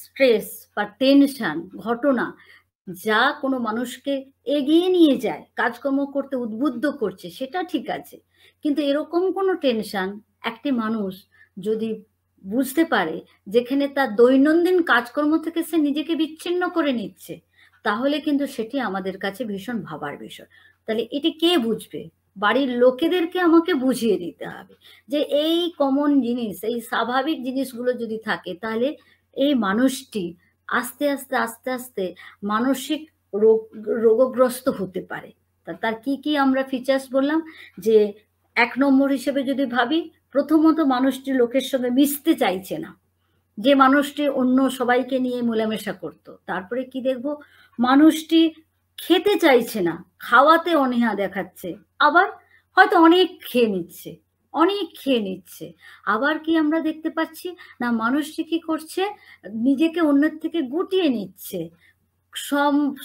স্ট্রেস বা টেনশন ঘটনা যা কোনো মানুষকে এগিয়ে নিয়ে যায় কাজকর্ম করতে উদ্বুদ্ধ করছে সেটা ঠিক আছে কিন্তু এরকম কোনো টেনশন একটি মানুষ যদি বুঝতে পারে যেখানে তার দৈনন্দিন কাজকর্ম থেকে সে নিজেকে বিচ্ছিন্ন করে নিচ্ছে তাহলে কিন্তু সেটি আমাদের কাছে ভীষণ ভাবার বিষয় তাহলে এটি কে বুঝবে বাড়ির লোকেদেরকে আমাকে বুঝিয়ে দিতে হবে যে এই কমন জিনিস এই স্বাভাবিক জিনিসগুলো যদি থাকে তাহলে এই মানুষটি আস্তে আস্তে আস্তে আস্তে মানসিক রোগ রোগগ্রস্ত হতে পারে তা তার কি কি আমরা ফিচার্স বললাম যে এক নম্বর হিসেবে যদি ভাবি প্রথমত মানুষটি লোকের সঙ্গে মিশতে চাইছে না যে মানুষটি অন্য সবাইকে নিয়ে মেলামেশা করত তারপরে কি দেখব মানুষটি খেতে চাইছে না খাওয়াতে অনীহা দেখাচ্ছে আবার হয়তো অনেক খেয়ে নিচ্ছে অনেক খেয়ে নিচ্ছে আবার কি আমরা দেখতে পাচ্ছি না মানুষটি কি করছে নিজেকে অন্যের থেকে গুটিয়ে নিচ্ছে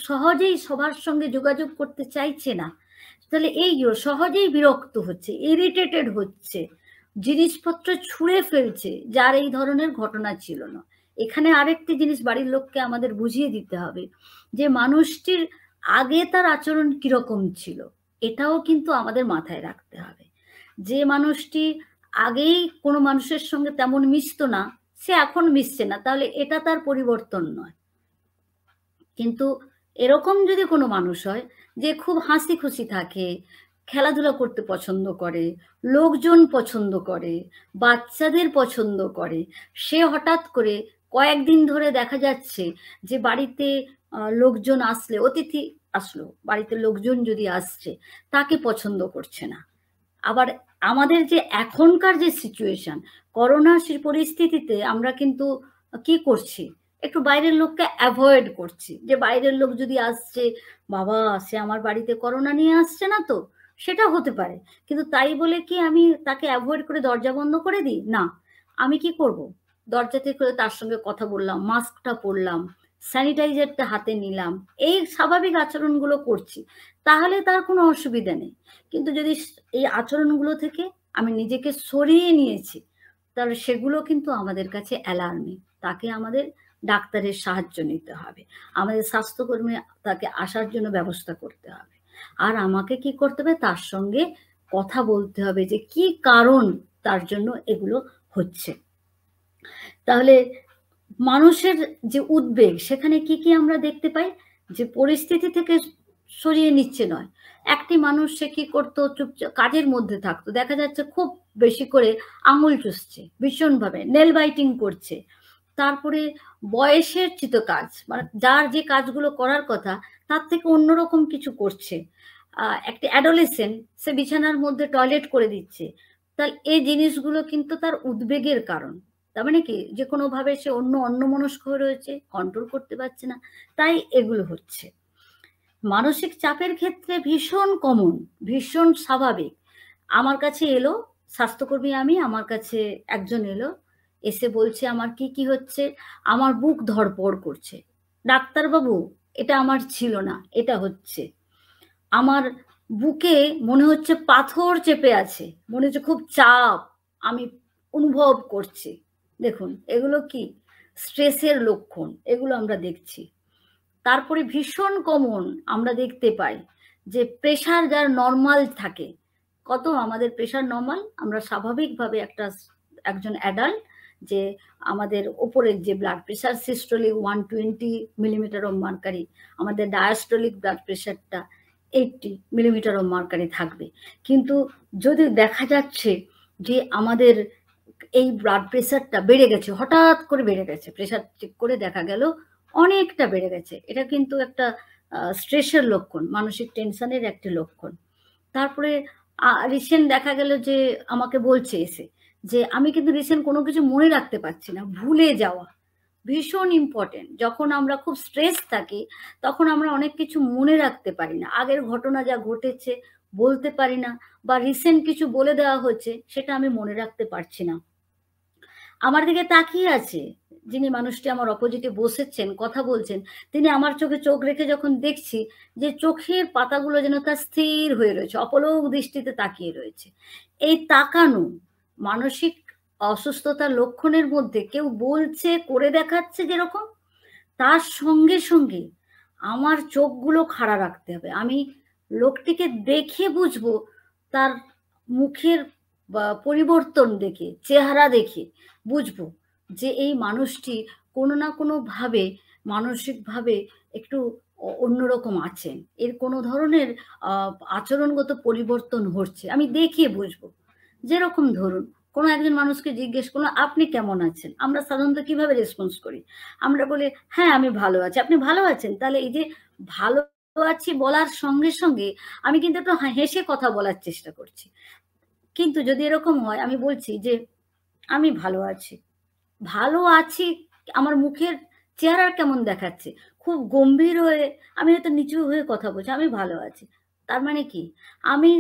সহজেই সবার সঙ্গে যোগাযোগ করতে চাইছে না তাহলে এই সহজেই বিরক্ত হচ্ছে ইরিটেটেড হচ্ছে জিনিসপত্র ছুঁড়ে ফেলছে যার এই ধরনের ঘটনা ছিল না এখানে আরেকটি জিনিস বাড়ির লোককে আমাদের বুঝিয়ে দিতে হবে যে মানুষটির আগে তার আচরণ কিরকম ছিল এটাও কিন্তু আমাদের মাথায় রাখতে হবে যে মানুষটি আগেই কোনো মানুষের সঙ্গে তেমন মিশতো না সে এখন মিশছে না তাহলে এটা তার পরিবর্তন নয় কিন্তু এরকম যদি কোনো মানুষ হয় যে খুব হাসি খুশি থাকে খেলাধুলা করতে পছন্দ করে লোকজন পছন্দ করে বাচ্চাদের পছন্দ করে সে হঠাৎ করে কয়েকদিন ধরে দেখা যাচ্ছে যে বাড়িতে লোকজন আসলে অতিথি আসলো বাড়িতে লোকজন যদি আসছে তাকে পছন্দ করছে না আবার আমাদের যে এখনকার যে সিচুয়েশন করোনা পরিস্থিতিতে আমরা কিন্তু কি করছি একটু বাইরের লোককে অ্যাভয়েড করছি যে বাইরের লোক যদি আসছে বাবা সে আমার বাড়িতে করোনা নিয়ে আসছে না তো সেটা হতে পারে কিন্তু তাই বলে কি আমি তাকে অ্যাভয়েড করে দরজা বন্ধ করে দিই না আমি কি করব দরজা থেকে তার সঙ্গে কথা বললাম মাস্কটা পরলাম স্যানিটাইজারটা হাতে নিলাম এই স্বাভাবিক আচরণগুলো করছি তাহলে তার কোনো অসুবিধা নেই কিন্তু যদি এই আচরণগুলো থেকে আমি নিজেকে সরিয়ে নিয়েছি তাহলে সেগুলো কিন্তু আমাদের কাছে অ্যালার্মিং তাকে আমাদের ডাক্তারের সাহায্য নিতে হবে আমাদের স্বাস্থ্যকর্মী তাকে আসার জন্য ব্যবস্থা করতে হবে আর আমাকে কি করতে হবে তার সঙ্গে কথা বলতে হবে যে কি কারণ তার জন্য এগুলো হচ্ছে তাহলে মানুষের যে উদ্বেগ সেখানে কি কি আমরা দেখতে পাই যে পরিস্থিতি থেকে সরিয়ে নিচ্ছে নয় একটি মানুষ সে কি করতো চুপচাপ কাজের মধ্যে থাকতো দেখা যাচ্ছে খুব বেশি করে আঙুল চুষছে ভীষণভাবে নেল বাইটিং করছে তারপরে বয়সের চিত কাজ মানে যার যে কাজগুলো করার কথা তার থেকে অন্যরকম কিছু করছে একটি অ্যাডোলেসেন্ট সে বিছানার মধ্যে টয়লেট করে দিচ্ছে তাহলে এই জিনিসগুলো কিন্তু তার উদ্বেগের কারণ তার মানে কি যে কোনোভাবে সে অন্য অন্য মনস্ক হয়ে রয়েছে কন্ট্রোল করতে পারছে না তাই এগুলো হচ্ছে মানসিক চাপের ক্ষেত্রে ভীষণ কমন ভীষণ স্বাভাবিক আমার কাছে এলো স্বাস্থ্যকর্মী আমি আমার কাছে একজন এলো এসে বলছে আমার কি কি হচ্ছে আমার বুক ধরপড় করছে ডাক্তারবাবু এটা আমার ছিল না এটা হচ্ছে আমার বুকে মনে হচ্ছে পাথর চেপে আছে মনে হচ্ছে খুব চাপ আমি অনুভব করছি দেখুন এগুলো কি স্ট্রেসের লক্ষণ এগুলো আমরা দেখছি তারপরে ভীষণ কমন আমরা দেখতে পাই যে প্রেশার যার নর্মাল থাকে কত আমাদের প্রেশার নর্মাল আমরা স্বাভাবিকভাবে একটা একজন অ্যাডাল্ট যে আমাদের ওপরের যে blood pressure systolic one twenty millimetre of mercury আমাদের ডায়াস্টোলিক ব্লাড প্রেশারটা এইটটি মিলিমিটার অফ মার্কারি থাকবে কিন্তু যদি দেখা যাচ্ছে যে আমাদের এই ব্লাড প্রেশারটা বেড়ে গেছে হঠাৎ করে বেড়ে গেছে প্রেশার চেক করে দেখা গেল অনেকটা বেড়ে গেছে এটা কিন্তু একটা স্ট্রেসের লক্ষণ মানসিক টেনশনের একটা লক্ষণ তারপরে রিসেন্ট দেখা গেল যে আমাকে বলছে এসে যে আমি কিন্তু রিসেন্ট কোনো কিছু মনে রাখতে পারছি না ভুলে যাওয়া ভীষণ ইম্পর্টেন্ট যখন আমরা খুব স্ট্রেস থাকি তখন আমরা অনেক কিছু মনে রাখতে পারি না আগের ঘটনা যা ঘটেছে বলতে পারি না বা রিসেন্ট কিছু বলে দেওয়া হচ্ছে সেটা আমি মনে রাখতে পারছি না আমার দিকে তাকিয়ে আছে যিনি মানুষটি আমার অপোজিটে বসেছেন কথা বলছেন তিনি আমার চোখে চোখ রেখে যখন দেখছি যে চোখের পাতাগুলো যেন তার স্থির হয়ে রয়েছে অপলোক দৃষ্টিতে তাকিয়ে রয়েছে এই তাকানো মানসিক অসুস্থতার লক্ষণের মধ্যে কেউ বলছে করে দেখাচ্ছে যেরকম তার সঙ্গে সঙ্গে আমার চোখগুলো খাড়া রাখতে হবে আমি লোকটিকে দেখে বুঝবো তার মুখের বা পরিবর্তন দেখে চেহারা দেখে বুঝবো যে এই মানুষটি কোনো না কোনোভাবে মানসিকভাবে একটু অন্যরকম আছেন এর কোনো ধরনের আচরণগত পরিবর্তন হচ্ছে আমি দেখিয়ে বুঝবো যেরকম ধরুন কোনো একজন মানুষকে জিজ্ঞেস করলো আপনি কেমন আছেন আমরা সাধারণত কিভাবে রেসপন্স করি আমরা বলি হ্যাঁ আমি ভালো আছি আপনি ভালো আছেন তাহলে এই যে ভালো আছি বলার সঙ্গে সঙ্গে আমি কিন্তু একটু হেসে কথা বলার চেষ্টা করছি কিন্তু যদি এরকম হয় আমি বলছি যে আমি ভালো আছি ভালো আছি আমার মুখের চেহারা কেমন দেখাচ্ছে খুব গম্ভীর হয়ে আমি হয়তো নিচু হয়ে কথা বলছি আমি ভালো আছি তার মানে কি আমি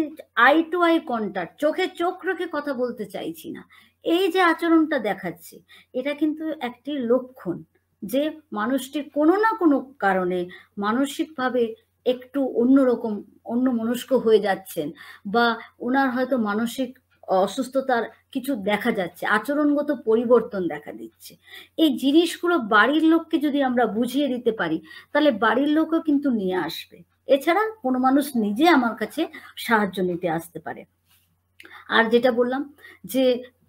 আই টু আই কন্টাক্ট চোখে চোখ রেখে কথা বলতে চাইছি না এই যে আচরণটা দেখাচ্ছে এটা কিন্তু একটি লক্ষণ যে মানুষটি কোনো না কোনো কারণে মানসিকভাবে একটু অন্যরকম অন্য মনস্ক হয়ে যাচ্ছেন বা ওনার হয়তো মানসিক অসুস্থতার কিছু দেখা যাচ্ছে আচরণগত পরিবর্তন দেখা দিচ্ছে এই জিনিসগুলো বাড়ির লোককে যদি আমরা বুঝিয়ে দিতে পারি তাহলে বাড়ির লোকও কিন্তু নিয়ে আসবে এছাড়া কোনো মানুষ নিজে আমার কাছে সাহায্য নিতে আসতে পারে আর যেটা বললাম যে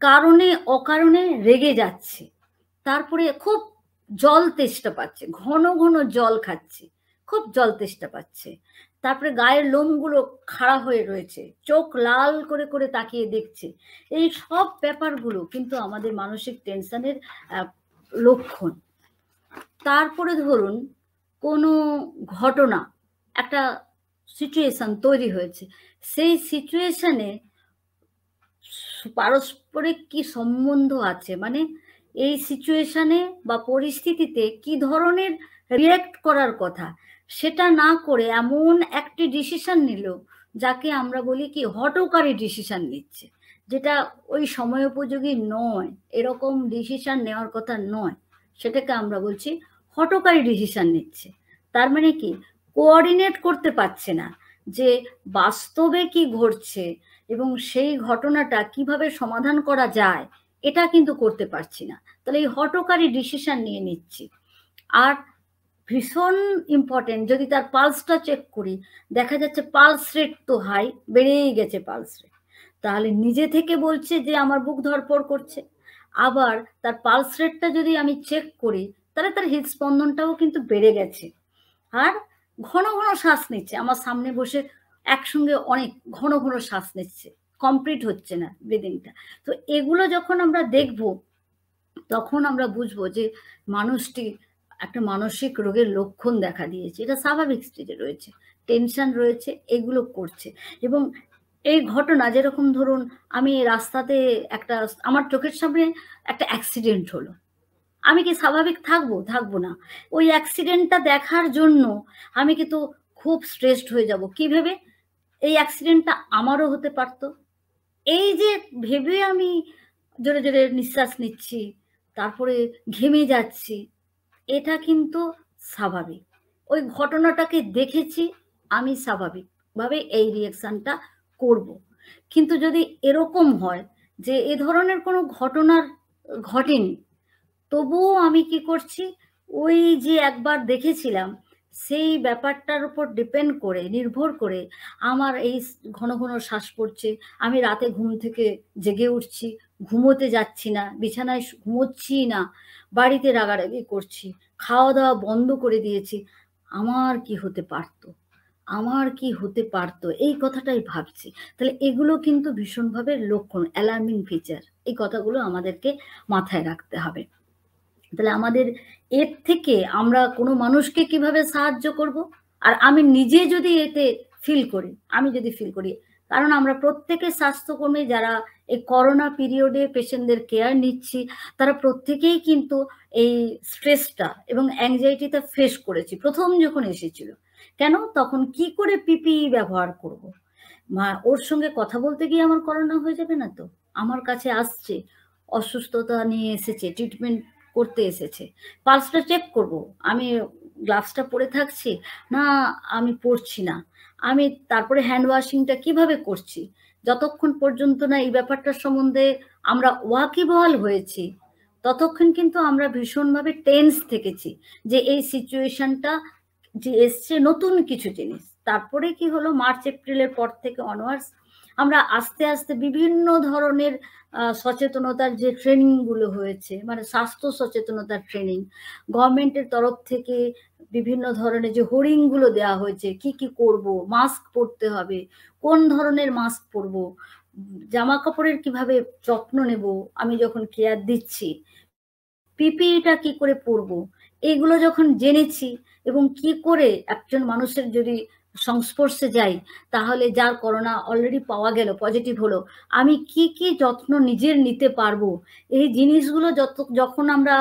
কারণে অকারণে রেগে যাচ্ছে তারপরে খুব জল তেষ্টা পাচ্ছে ঘন ঘন জল খাচ্ছে খুব জল তেষ্টা পাচ্ছে তারপরে গায়ের লোমগুলো খাড়া হয়ে রয়েছে চোখ লাল করে করে তাকিয়ে দেখছে এই সব ব্যাপারগুলো কিন্তু আমাদের মানসিক টেনশনের লক্ষণ তারপরে ধরুন কোনো ঘটনা একটা সিচুয়েশান তৈরি হয়েছে সেই সিচুয়েশানে পারস্পরিক কি সম্বন্ধ আছে মানে এই সিচুয়েশানে বা পরিস্থিতিতে কি ধরনের রিয়েক্ট করার কথা সেটা না করে এমন একটি ডিসিশন নিল যাকে আমরা বলি কি হটকারী ডিসিশন নিচ্ছে যেটা ওই সময় উপযোগী নয় এরকম ডিসিশন নেওয়ার কথা নয় সেটাকে আমরা বলছি হটকারী ডিসিশন নিচ্ছে তার মানে কি কোঅর্ডিনেট করতে পারছে না যে বাস্তবে কি ঘটছে এবং সেই ঘটনাটা কিভাবে সমাধান করা যায় এটা কিন্তু করতে পারছি না তাহলে এই হটকারী ডিসিশন নিয়ে নিচ্ছি আর ভীষণ ইম্পর্টেন্ট যদি তার পালসটা চেক করি দেখা যাচ্ছে পালস রেট তো হাই বেড়েই গেছে পালস রেট তাহলে নিজে থেকে বলছে যে আমার বুক ধরপড় করছে আবার তার পালস রেটটা যদি আমি চেক করি তাহলে তার হৃদস্পন্দনটাও কিন্তু বেড়ে গেছে আর ঘন ঘন শ্বাস নিচ্ছে আমার সামনে বসে একসঙ্গে অনেক ঘন ঘন শ্বাস নিচ্ছে কমপ্লিট হচ্ছে না ব্রিদিংটা তো এগুলো যখন আমরা দেখব তখন আমরা বুঝবো যে মানুষটি একটা মানসিক রোগের লক্ষণ দেখা দিয়েছে এটা স্বাভাবিক স্টেজে রয়েছে টেনশন রয়েছে এগুলো করছে এবং এই ঘটনা যেরকম ধরুন আমি রাস্তাতে একটা আমার চোখের সামনে একটা অ্যাক্সিডেন্ট হলো আমি কি স্বাভাবিক থাকবো থাকবো না ওই অ্যাক্সিডেন্টটা দেখার জন্য আমি কিন্তু খুব স্ট্রেসড হয়ে যাব কি ভেবে এই অ্যাক্সিডেন্টটা আমারও হতে পারতো এই যে ভেবে আমি জোরে জোরে নিঃশ্বাস নিচ্ছি তারপরে ঘেমে যাচ্ছি এটা কিন্তু স্বাভাবিক ওই ঘটনাটাকে দেখেছি আমি স্বাভাবিকভাবে এই রিয়েকশানটা করব। কিন্তু যদি এরকম হয় যে এ ধরনের কোনো ঘটনার ঘটেনি তবুও আমি কি করছি ওই যে একবার দেখেছিলাম সেই ব্যাপারটার উপর ডিপেন্ড করে নির্ভর করে আমার এই ঘন ঘন শ্বাস পড়ছে আমি রাতে ঘুম থেকে জেগে উঠছি ঘুমোতে যাচ্ছি না বিছানায় ঘুমোচ্ছি না বাড়িতে রাগারাগি করছি খাওয়া দাওয়া বন্ধ করে দিয়েছি আমার কি হতে পারত আমার কি হতে পারত এই কথাটাই ভাবছি তাহলে এগুলো কিন্তু ভীষণভাবে লক্ষণ অ্যালার্মিং ফিচার এই কথাগুলো আমাদেরকে মাথায় রাখতে হবে তাহলে আমাদের এর থেকে আমরা কোনো মানুষকে কিভাবে সাহায্য করব আর আমি নিজে যদি এতে ফিল করি আমি যদি ফিল করি কারণ আমরা প্রত্যেকে স্বাস্থ্যকর্মী যারা এই করোনা পিরিয়ডে পেশেন্টদের কেয়ার নিচ্ছি তারা প্রত্যেকেই কিন্তু এই স্ট্রেসটা এবং অ্যাংজাইটিটা ফেস করেছি প্রথম যখন এসেছিল কেন তখন কি করে পিপিই e ব্যবহার করব। মা ওর সঙ্গে কথা বলতে গিয়ে আমার করোনা হয়ে যাবে না তো আমার কাছে আসছে অসুস্থতা নিয়ে এসেছে ট্রিটমেন্ট করতে এসেছে পালসটা চেক করব আমি গ্লাভসটা পরে থাকছি না আমি পরছি না আমি তারপরে হ্যান্ড ওয়াশিংটা কিভাবে করছি যতক্ষণ পর্যন্ত না এই ব্যাপারটা সম্বন্ধে আমরা ওয়াকিবহাল হয়েছি ততক্ষণ কিন্তু আমরা ভীষণভাবে টেন্স থেকেছি যে এই সিচুয়েশনটা যে এসছে নতুন কিছু জিনিস তারপরে কি হলো মার্চ এপ্রিলের পর থেকে অনওয়ার্স আমরা আস্তে আস্তে বিভিন্ন ধরনের সচেতনতার যে ট্রেনিংগুলো হয়েছে মানে স্বাস্থ্য সচেতনতার ট্রেনিং গভর্নমেন্টের তরফ থেকে বিভিন্ন ধরনের যে গুলো দেওয়া হয়েছে কি কি করব মাস্ক পরতে হবে কোন ধরনের মাস্ক পরব জামা কাপড়ের কিভাবে যত্ন নেব আমি যখন কেয়ার দিচ্ছি পিপিইটা কি করে পরব এগুলো যখন জেনেছি এবং কি করে একজন মানুষের যদি সংস্পর্শে যাই তাহলে যার করোনা অলরেডি পাওয়া গেল পজিটিভ হলো আমি কি কি যত্ন নিজের নিতে পারবো এই জিনিসগুলো যত যখন আমরা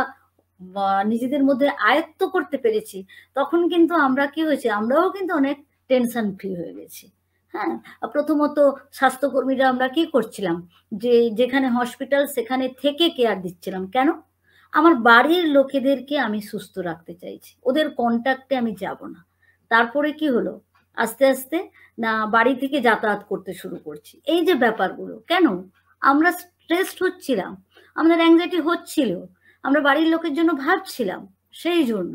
নিজেদের মধ্যে আয়ত্ত করতে পেরেছি তখন কিন্তু আমরা কি হয়েছে আমরাও কিন্তু অনেক টেনশন ফ্রি হয়ে গেছি হ্যাঁ প্রথমত স্বাস্থ্যকর্মীরা আমরা কি করছিলাম যে যেখানে হসপিটাল সেখানে থেকে কেয়ার দিচ্ছিলাম কেন আমার বাড়ির লোকেদেরকে আমি সুস্থ রাখতে চাইছি ওদের কন্ট্যাক্টে আমি যাব না তারপরে কি হলো আস্তে আস্তে না বাড়ি থেকে যাতায়াত করতে শুরু করছি এই যে ব্যাপারগুলো কেন আমরা স্ট্রেসড হচ্ছিলাম আমাদের অ্যাংজাইটি হচ্ছিল আমরা বাড়ির লোকের জন্য ভাবছিলাম সেই জন্য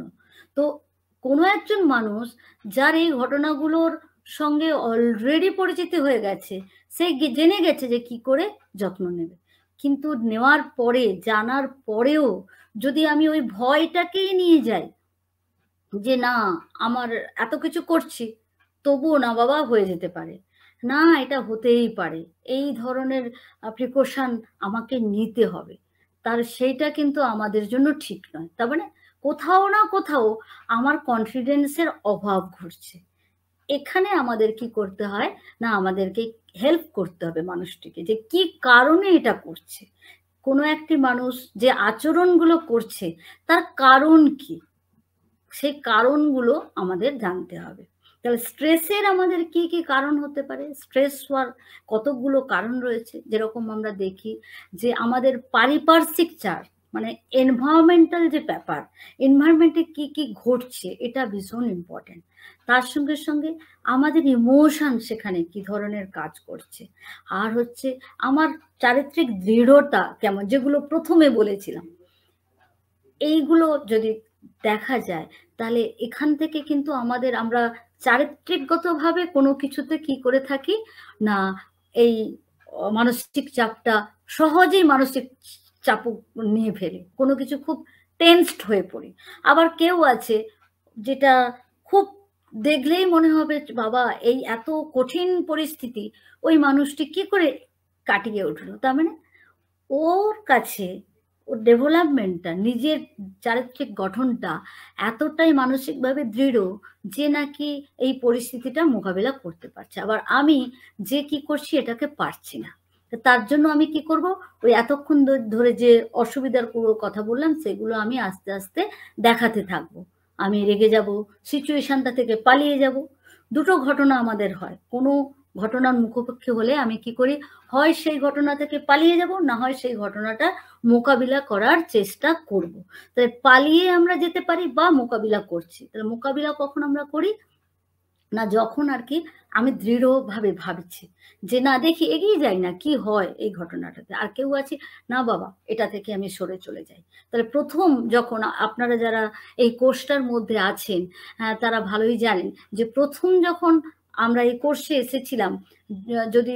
তো কোনো একজন মানুষ যার এই ঘটনাগুলোর সঙ্গে অলরেডি পরিচিত হয়ে গেছে সে জেনে গেছে যে কি করে যত্ন নেবে কিন্তু নেওয়ার পরে জানার পরেও যদি আমি ওই ভয়টাকেই নিয়ে যাই যে না আমার এত কিছু করছি তবুও না বাবা হয়ে যেতে পারে না এটা হতেই পারে এই ধরনের প্রিকশন আমাকে নিতে হবে তার সেইটা কিন্তু আমাদের জন্য ঠিক নয় তার মানে কোথাও না কোথাও আমার কনফিডেন্সের অভাব ঘটছে এখানে আমাদের কি করতে হয় না আমাদেরকে হেল্প করতে হবে মানুষটিকে যে কি কারণে এটা করছে কোনো একটি মানুষ যে আচরণগুলো করছে তার কারণ কি সেই কারণগুলো আমাদের জানতে হবে তাহলে স্ট্রেসের আমাদের কি কি কারণ হতে পারে স্ট্রেস হওয়ার কতকগুলো কারণ রয়েছে যেরকম আমরা দেখি যে আমাদের পারিপার্শ্বিক চার মানে এনভায়রনমেন্টাল যে ব্যাপার এনভায়রনমেন্টে কি কি ঘটছে এটা ভীষণ ইম্পর্টেন্ট তার সঙ্গে সঙ্গে আমাদের ইমোশন সেখানে কি ধরনের কাজ করছে আর হচ্ছে আমার চারিত্রিক দৃঢ়তা কেমন যেগুলো প্রথমে বলেছিলাম এইগুলো যদি দেখা যায় তাহলে এখান থেকে কিন্তু আমাদের আমরা চারিত্রিকগতভাবে কোনো কিছুতে কি করে থাকি না এই মানসিক চাপটা সহজেই মানসিক চাপ নিয়ে ফেলি কোনো কিছু খুব টেন্সড হয়ে পড়ি আবার কেউ আছে যেটা খুব দেখলেই মনে হবে বাবা এই এত কঠিন পরিস্থিতি ওই মানুষটি কি করে কাটিয়ে উঠলো তার মানে ওর কাছে ওর ডেভেলপমেন্টটা নিজের চারিত্রিক গঠনটা এতটাই মানসিকভাবে দৃঢ় যে নাকি এই পরিস্থিতিটা মোকাবিলা করতে পারছে আবার আমি যে কি করছি এটাকে পারছি না তার জন্য আমি কি করব ওই এতক্ষণ ধরে যে অসুবিধার কথা বললাম সেগুলো আমি আস্তে আস্তে দেখাতে থাকবো আমি রেগে যাব সিচুয়েশনটা থেকে পালিয়ে যাব দুটো ঘটনা আমাদের হয় কোনো ঘটনার মুখোপক্ষে হলে আমি কি করি হয় সেই ঘটনা থেকে পালিয়ে যাব না হয় সেই ঘটনাটা মোকাবিলা করার চেষ্টা করব তাহলে পালিয়ে আমরা যেতে পারি বা মোকাবিলা করছি তাহলে মোকাবিলা কখন আমরা করি না যখন আর কি আমি দৃঢ়ভাবে ভাবছি যে না দেখি এগিয়ে যাই না কি হয় এই ঘটনাটাতে আর কেউ আছে না বাবা এটা থেকে আমি সরে চলে যাই তাহলে প্রথম যখন আপনারা যারা এই কোর্সটার মধ্যে আছেন হ্যাঁ, তারা ভালোই জানেন যে প্রথম যখন আমরা এই কোর্সে এসেছিলাম যদি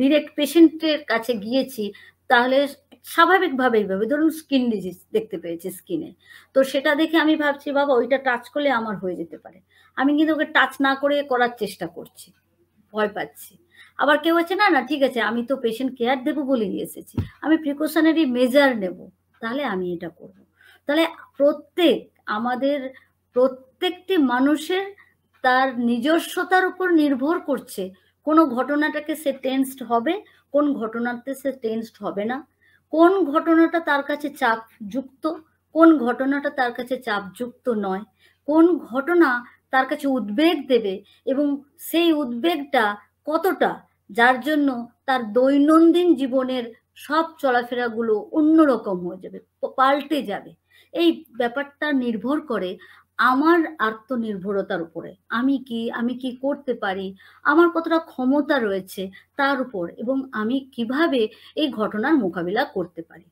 ডিরেক্ট পেশেন্টের কাছে গিয়েছি তাহলে স্বাভাবিকভাবে এইভাবে ধরুন স্কিন ডিজিজ দেখতে পেয়েছি স্কিনে তো সেটা দেখে আমি ভাবছি বাবা ওইটা টাচ করলে আমার হয়ে যেতে পারে আমি কিন্তু ওকে টাচ না করে করার চেষ্টা করছি ভয় পাচ্ছি আবার কেউ আছে না না ঠিক আছে আমি তো পেশেন্ট কেয়ার দেবো বলেই এসেছি আমি প্রিকশনারি মেজার নেব তাহলে আমি এটা করব তাহলে প্রত্যেক আমাদের প্রত্যেকটি মানুষের তার নিজস্বতার উপর নির্ভর করছে কোন ঘটনাটাকে সে টেন্সড হবে কোন ঘটনাতে সে টেন্সড হবে না কোন ঘটনাটা তার কাছে চাপ যুক্ত কোন ঘটনাটা তার কাছে চাপযুক্ত নয় কোন ঘটনা তার কাছে উদ্বেগ দেবে এবং সেই উদ্বেগটা কতটা যার জন্য তার দৈনন্দিন জীবনের সব চলাফেরাগুলো অন্যরকম হয়ে যাবে পাল্টে যাবে এই ব্যাপারটা নির্ভর করে আমার আত্মনির্ভরতার উপরে আমি কি আমি কি করতে পারি আমার কতটা ক্ষমতা রয়েছে তার উপর এবং আমি কিভাবে এই ঘটনার মোকাবিলা করতে পারি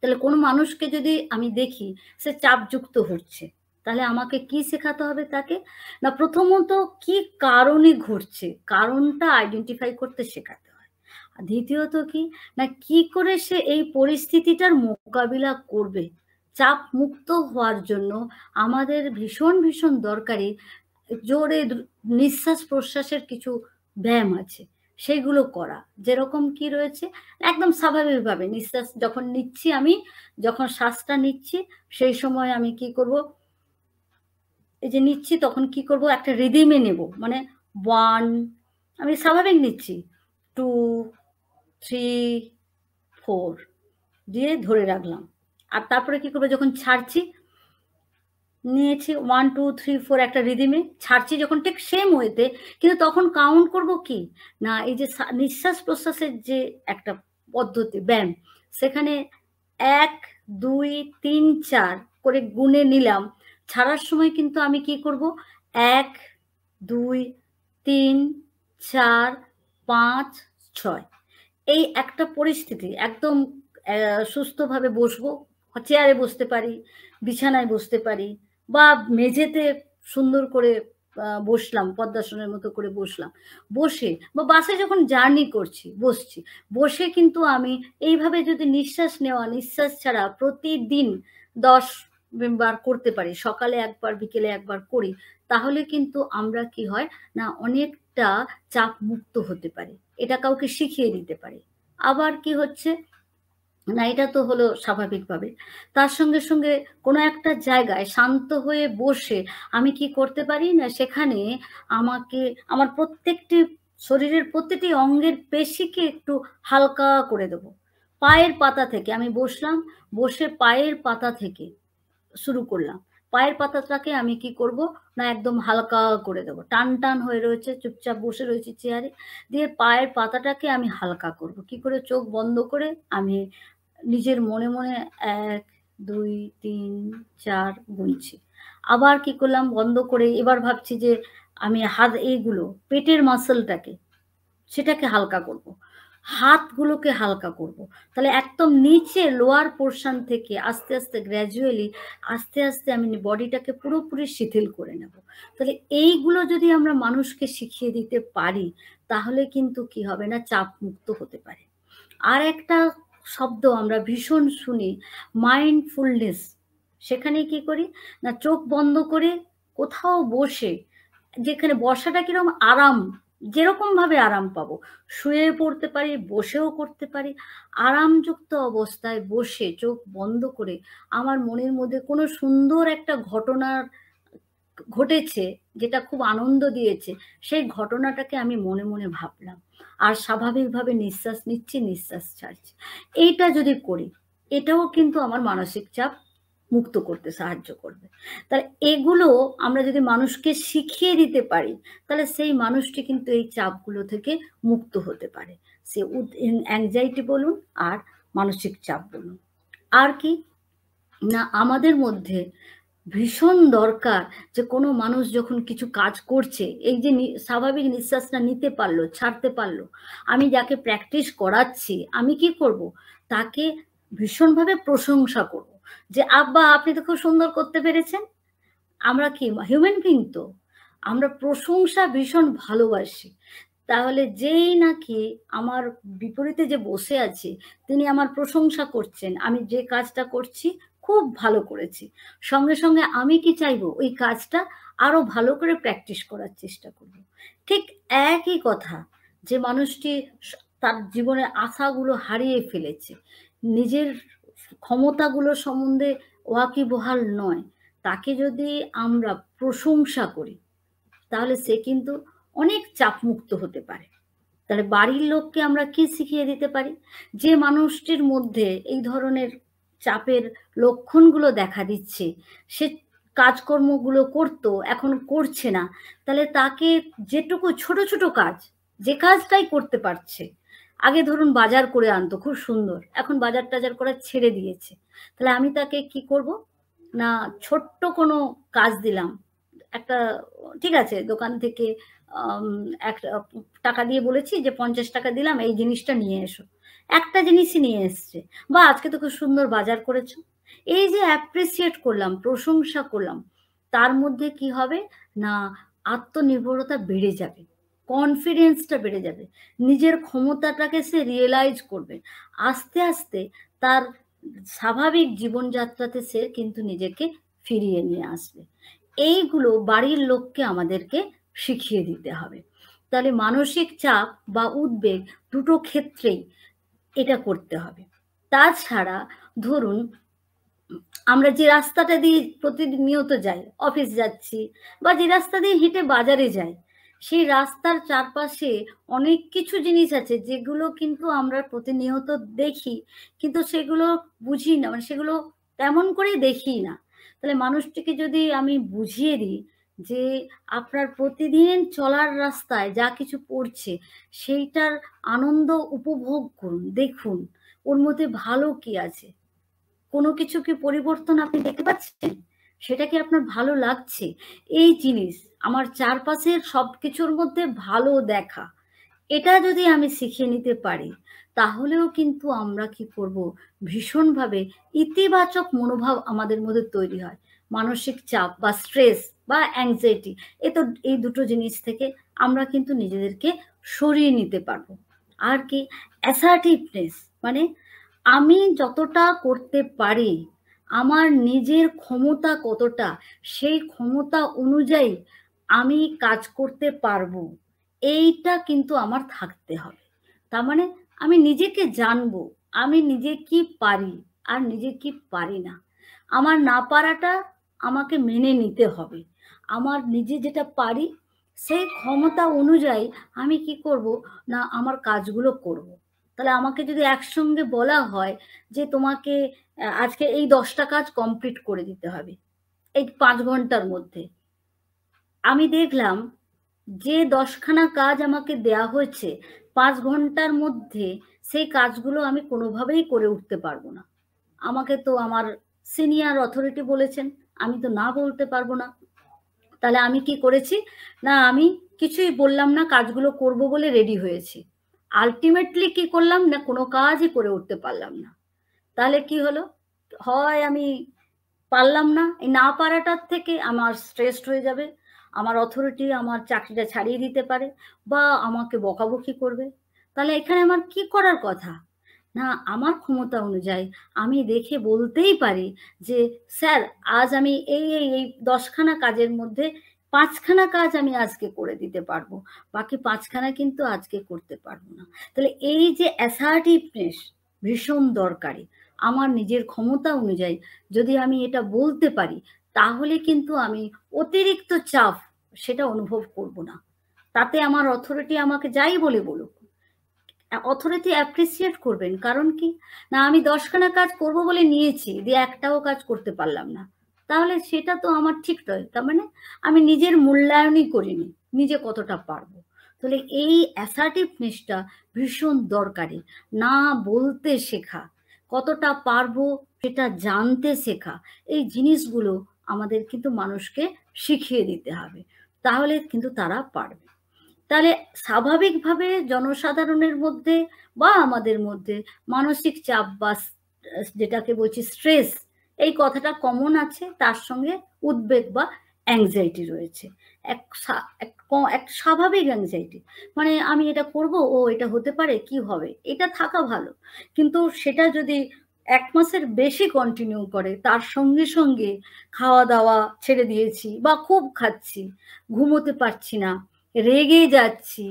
তাহলে কোনো মানুষকে যদি আমি দেখি সে চাপযুক্ত হচ্ছে তাহলে আমাকে কি শেখাতে হবে তাকে না প্রথমত কি কারণে ঘটছে কারণটা আইডেন্টিফাই করতে শেখাতে হয় দ্বিতীয়ত কি না কি করে সে এই পরিস্থিতিটার মোকাবিলা করবে চাপ মুক্ত হওয়ার জন্য আমাদের ভীষণ ভীষণ দরকারি জোরে নিঃশ্বাস প্রশ্বাসের কিছু ব্যায়াম আছে সেগুলো করা যেরকম কি রয়েছে একদম স্বাভাবিকভাবে নিঃশ্বাস যখন নিচ্ছি আমি যখন শ্বাসটা নিচ্ছি সেই সময় আমি কি করব এই যে নিচ্ছি তখন কি করব একটা রিদিমে নেব মানে ওয়ান আমি স্বাভাবিক নিচ্ছি টু থ্রি ফোর দিয়ে ধরে রাখলাম আর তারপরে কি করবো যখন ছাড়ছি নিয়েছি ওয়ান টু থ্রি ফোর একটা রিদিমে ছাড়ছি যখন ঠিক সেম ওয়েতে কিন্তু তখন কাউন্ট করব কি না এই যে নিঃশ্বাস প্রশ্বাসের যে একটা পদ্ধতি ব্যায়াম সেখানে এক দুই তিন চার করে গুনে নিলাম ছাড়ার সময় কিন্তু আমি কি করব এক দুই তিন চার পাঁচ ছয় এই একটা পরিস্থিতি একদম সুস্থভাবে বসবো চেয়ারে বসতে পারি বিছানায় বসতে পারি বা মেঝেতে সুন্দর করে বসলাম পদ্মাসনের মতো করে বসলাম বসে বা বাসে যখন জার্নি করছি বসছি বসে কিন্তু আমি এইভাবে যদি নিঃশ্বাস নেওয়া নিঃশ্বাস ছাড়া প্রতিদিন দশ বার করতে পারি সকালে একবার বিকেলে একবার করি তাহলে কিন্তু আমরা কি হয় না অনেকটা চাপ মুক্ত হতে পারি এটা কাউকে শিখিয়ে দিতে পারি আবার কি হচ্ছে না এটা তো হলো স্বাভাবিকভাবে তার সঙ্গে সঙ্গে কোনো একটা জায়গায় শান্ত হয়ে বসে আমি কি করতে পারি না সেখানে আমাকে আমার প্রত্যেকটি শরীরের প্রতিটি অঙ্গের পেশিকে একটু হালকা করে দেব পায়ের পাতা থেকে আমি বসলাম বসে পায়ের পাতা থেকে শুরু করলাম পায়ের পাতাটাকে আমি কি করব না একদম হালকা করে দেবো টান টান হয়ে রয়েছে চুপচাপ বসে রয়েছে চেয়ারে দিয়ে পায়ের পাতাটাকে আমি হালকা করব কি করে চোখ বন্ধ করে আমি নিজের মনে মনে এক দুই তিন চার গুনছি আবার কি করলাম বন্ধ করে এবার ভাবছি যে আমি হাত এইগুলো পেটের মাসেলটাকে সেটাকে হালকা করব। হাতগুলোকে হালকা করব। তাহলে একদম নিচে লোয়ার পোর্শন থেকে আস্তে আস্তে গ্র্যাজুয়ালি আস্তে আস্তে আমি বডিটাকে পুরোপুরি শিথিল করে নেব তাহলে এইগুলো যদি আমরা মানুষকে শিখিয়ে দিতে পারি তাহলে কিন্তু কি হবে না চাপ মুক্ত হতে পারে আর একটা শব্দ আমরা ভীষণ শুনি মাইন্ডফুলনেস সেখানে কি করি না চোখ বন্ধ করে কোথাও বসে যেখানে বসাটা কিরকম আরাম যেরকমভাবে আরাম পাবো শুয়ে পড়তে পারি বসেও করতে পারি আরামযুক্ত অবস্থায় বসে চোখ বন্ধ করে আমার মনের মধ্যে কোনো সুন্দর একটা ঘটনার ঘটেছে যেটা খুব আনন্দ দিয়েছে সেই ঘটনাটাকে আমি মনে মনে ভাবলাম আর স্বাভাবিকভাবে নিঃশ্বাস নিচ্ছি নিঃশ্বাস ছাড়ছি এইটা যদি করি এটাও কিন্তু আমার মানসিক চাপ মুক্ত করতে সাহায্য করবে তাহলে এগুলো আমরা যদি মানুষকে শিখিয়ে দিতে পারি তাহলে সেই মানুষটি কিন্তু এই চাপগুলো থেকে মুক্ত হতে পারে সে অ্যাংজাইটি বলুন আর মানসিক চাপ বলুন আর কি না আমাদের মধ্যে ভীষণ দরকার যে কোনো মানুষ যখন কিছু কাজ করছে এই যে স্বাভাবিক নিঃশ্বাসটা নিতে পারলো ছাড়তে পারলো আমি যাকে প্র্যাকটিস করাচ্ছি আমি কি করব তাকে ভীষণভাবে প্রশংসা করব যে আব্বা আপনি তো খুব সুন্দর করতে পেরেছেন আমরা কি হিউম্যান বিং তো আমরা প্রশংসা ভীষণ ভালোবাসি তাহলে যেই নাকি আমার বিপরীতে যে বসে আছে তিনি আমার প্রশংসা করছেন আমি যে কাজটা করছি খুব ভালো করেছি সঙ্গে সঙ্গে আমি কি চাইবো ওই কাজটা আরো ভালো করে প্র্যাকটিস করার চেষ্টা করব ঠিক একই কথা যে মানুষটি তার জীবনে আশাগুলো হারিয়ে ফেলেছে নিজের ক্ষমতাগুলো সম্বন্ধে ওয়াকিবহাল নয় তাকে যদি আমরা প্রশংসা করি তাহলে সে কিন্তু অনেক চাপমুক্ত হতে পারে তাহলে বাড়ির লোককে আমরা কি শিখিয়ে দিতে পারি যে মানুষটির মধ্যে এই ধরনের চাপের লক্ষণগুলো দেখা দিচ্ছে সে কাজকর্মগুলো করতো এখন করছে না তাহলে তাকে যেটুকু ছোট ছোট কাজ যে কাজটাই করতে পারছে আগে ধরুন বাজার করে আনতো খুব সুন্দর এখন বাজার টাজার করা ছেড়ে দিয়েছে তাহলে আমি তাকে কি করব না ছোট্ট কোনো কাজ দিলাম একটা ঠিক আছে দোকান থেকে এক টাকা দিয়ে বলেছি যে পঞ্চাশ টাকা দিলাম এই জিনিসটা নিয়ে এসো একটা জিনিসই নিয়ে এসছে বা আজকে তো খুব সুন্দর বাজার করেছো এই যে অ্যাপ্রিসিয়েট করলাম প্রশংসা করলাম তার মধ্যে কি হবে না আত্মনির্ভরতা বেড়ে যাবে কনফিডেন্সটা বেড়ে যাবে নিজের ক্ষমতাটাকে সে রিয়েলাইজ করবে আস্তে আস্তে তার স্বাভাবিক জীবনযাত্রাতে সে কিন্তু নিজেকে ফিরিয়ে নিয়ে আসবে এইগুলো বাড়ির লোককে আমাদেরকে শিখিয়ে দিতে হবে তাহলে মানসিক চাপ বা উদ্বেগ দুটো ক্ষেত্রেই এটা করতে হবে তাছাড়া ধরুন আমরা যে রাস্তাটা দিয়ে প্রতিনিয়ত যাই অফিস যাচ্ছি বা যে রাস্তা দিয়ে হেঁটে বাজারে যাই সেই রাস্তার চারপাশে অনেক কিছু জিনিস আছে যেগুলো কিন্তু আমরা প্রতিনিয়ত দেখি কিন্তু সেগুলো বুঝি না মানে সেগুলো তেমন করে দেখি না তাহলে মানুষটিকে যদি আমি বুঝিয়ে দিই যে আপনার প্রতিদিন চলার রাস্তায় যা কিছু পড়ছে সেইটার আনন্দ উপভোগ করুন দেখুন ওর মধ্যে ভালো কি আছে কোনো কিছু কি পরিবর্তন আপনি দেখতে পাচ্ছেন সেটা কি আপনার ভালো লাগছে এই জিনিস আমার চারপাশের সব কিছুর মধ্যে ভালো দেখা এটা যদি আমি শিখে নিতে পারি তাহলেও কিন্তু আমরা কি করব ভীষণভাবে ইতিবাচক মনোভাব আমাদের মধ্যে তৈরি হয় মানসিক চাপ বা স্ট্রেস বা অ্যাংজাইটি এ তো এই দুটো জিনিস থেকে আমরা কিন্তু নিজেদেরকে সরিয়ে নিতে পারবো আর কি অ্যাসার্টিভনেস মানে আমি যতটা করতে পারি আমার নিজের ক্ষমতা কতটা সেই ক্ষমতা অনুযায়ী আমি কাজ করতে পারবো এইটা কিন্তু আমার থাকতে হবে তার মানে আমি নিজেকে জানবো আমি নিজে কি পারি আর নিজে কি পারি না আমার না পারাটা আমাকে মেনে নিতে হবে আমার নিজে যেটা পারি সেই ক্ষমতা অনুযায়ী আমি কি করব না আমার কাজগুলো করব। তাহলে আমাকে যদি একসঙ্গে বলা হয় যে তোমাকে আজকে এই দশটা কাজ কমপ্লিট করে দিতে হবে এই পাঁচ ঘন্টার মধ্যে আমি দেখলাম যে দশখানা কাজ আমাকে দেয়া হয়েছে পাঁচ ঘন্টার মধ্যে সেই কাজগুলো আমি কোনোভাবেই করে উঠতে পারবো না আমাকে তো আমার সিনিয়র অথরিটি বলেছেন আমি তো না বলতে পারবো না তাহলে আমি কি করেছি না আমি কিছুই বললাম না কাজগুলো করব বলে রেডি হয়েছি আলটিমেটলি কি করলাম না কোনো কাজই করে উঠতে পারলাম না তাহলে কি হলো হয় আমি পারলাম না এই না পারাটার থেকে আমার স্ট্রেসড হয়ে যাবে আমার অথরিটি আমার চাকরিটা ছাড়িয়ে দিতে পারে বা আমাকে বকাবকি করবে তাহলে এখানে আমার কি করার কথা না আমার ক্ষমতা অনুযায়ী আমি দেখে বলতেই পারি যে স্যার আজ আমি এই এই এই দশখানা কাজের মধ্যে পাঁচখানা কাজ আমি আজকে করে দিতে পারবো বাকি পাঁচখানা কিন্তু আজকে করতে পারবো না তাহলে এই যে অ্যাসার্টিভনেস ভীষণ দরকারি আমার নিজের ক্ষমতা অনুযায়ী যদি আমি এটা বলতে পারি তাহলে কিন্তু আমি অতিরিক্ত চাপ সেটা অনুভব করব না তাতে আমার অথরিটি আমাকে যাই বলে বলুক অথরিটি অ্যাপ্রিসিয়েট করবেন কারণ কি না আমি দশখানা কাজ করব বলে নিয়েছি দিয়ে একটাও কাজ করতে পারলাম না তাহলে সেটা তো আমার ঠিক নয় তার মানে আমি নিজের মূল্যায়নই করিনি নিজে কতটা পারবো তাহলে এই অ্যাসার্টিভনেসটা ভীষণ দরকারি না বলতে শেখা কতটা পারবো সেটা জানতে শেখা এই জিনিসগুলো আমাদের কিন্তু মানুষকে শিখিয়ে দিতে হবে তাহলে কিন্তু তারা পারবে তাহলে স্বাভাবিকভাবে জনসাধারণের মধ্যে বা আমাদের মধ্যে মানসিক চাপ বা যেটাকে বলছি স্ট্রেস এই কথাটা কমন আছে তার সঙ্গে উদ্বেগ বা অ্যাংজাইটি রয়েছে এক এক স্বাভাবিক অ্যাংজাইটি মানে আমি এটা করব ও এটা হতে পারে কি হবে এটা থাকা ভালো কিন্তু সেটা যদি এক মাসের বেশি কন্টিনিউ করে তার সঙ্গে সঙ্গে খাওয়া দাওয়া ছেড়ে দিয়েছি বা খুব খাচ্ছি ঘুমোতে পারছি না রেগে যাচ্ছি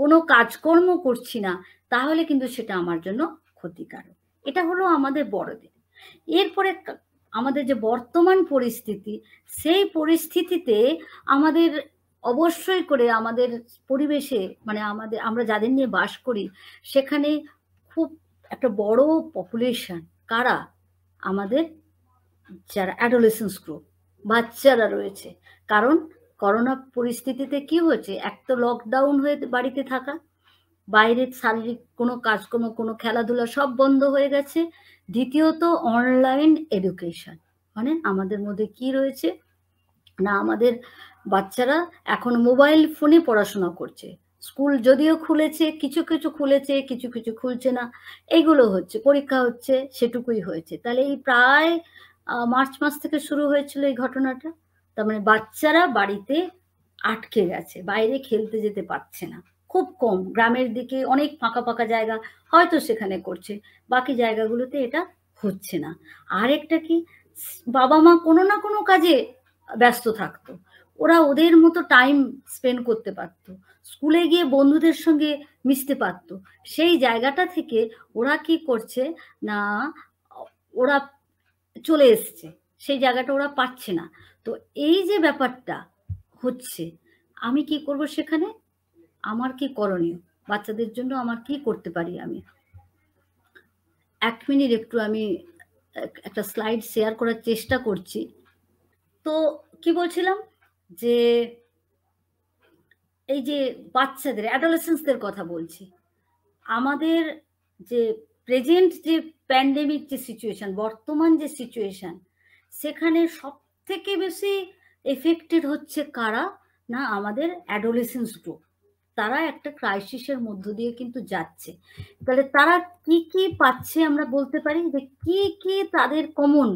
কোনো কাজকর্ম করছি না তাহলে কিন্তু সেটা আমার জন্য ক্ষতিকারক এটা হলো আমাদের বড়দের এরপরে আমাদের যে বর্তমান পরিস্থিতি সেই পরিস্থিতিতে আমাদের অবশ্যই করে আমাদের পরিবেশে মানে আমাদের আমরা যাদের নিয়ে বাস করি সেখানে খুব একটা বড় পপুলেশন কারা আমাদের যারা অ্যাডোলেসেন্স গ্রুপ বাচ্চারা রয়েছে কারণ করোনা পরিস্থিতিতে কি হয়েছে এক তো লকডাউন হয়ে বাড়িতে থাকা বাইরের শারীরিক কোনো কাজকর্ম কোনো খেলাধুলা সব বন্ধ হয়ে গেছে দ্বিতীয়ত অনলাইন এডুকেশন মানে আমাদের মধ্যে কি রয়েছে না আমাদের বাচ্চারা এখন মোবাইল ফোনে পড়াশোনা করছে স্কুল যদিও খুলেছে কিছু কিছু খুলেছে কিছু কিছু খুলছে না এইগুলো হচ্ছে পরীক্ষা হচ্ছে সেটুকুই হয়েছে তাহলে এই প্রায় মার্চ মাস থেকে শুরু হয়েছিল এই ঘটনাটা তার মানে বাচ্চারা বাড়িতে আটকে গেছে বাইরে খেলতে যেতে পারছে না খুব কম গ্রামের দিকে অনেক ফাঁকা ফাঁকা জায়গা হয়তো সেখানে করছে বাকি জায়গাগুলোতে এটা হচ্ছে না আরেকটা কি বাবা মা কোনো না কোনো কাজে ব্যস্ত থাকতো ওরা ওদের মতো টাইম স্পেন্ড করতে পারত স্কুলে গিয়ে বন্ধুদের সঙ্গে মিশতে পারত সেই জায়গাটা থেকে ওরা কি করছে না ওরা চলে এসছে সেই জায়গাটা ওরা পাচ্ছে না তো এই যে ব্যাপারটা হচ্ছে আমি কি করব সেখানে আমার কি করণীয় বাচ্চাদের জন্য আমার কি করতে পারি আমি এক মিনিট একটু আমি একটা স্লাইড শেয়ার করার চেষ্টা করছি তো কি বলছিলাম যে এই যে বাচ্চাদের অ্যাডোলেসেন্সদের কথা বলছি আমাদের যে প্রেজেন্ট যে প্যান্ডেমিক যে সিচুয়েশন বর্তমান যে সিচুয়েশন সেখানে সব থেকে বেশি এফেক্টেড হচ্ছে কারা না আমাদের অ্যাডোলেসেন্স গ্রুপ তারা একটা ক্রাইসিসের মধ্য দিয়ে কিন্তু যাচ্ছে তাহলে তারা কি কি পাচ্ছে আমরা বলতে পারি যে কি কি তাদের কমন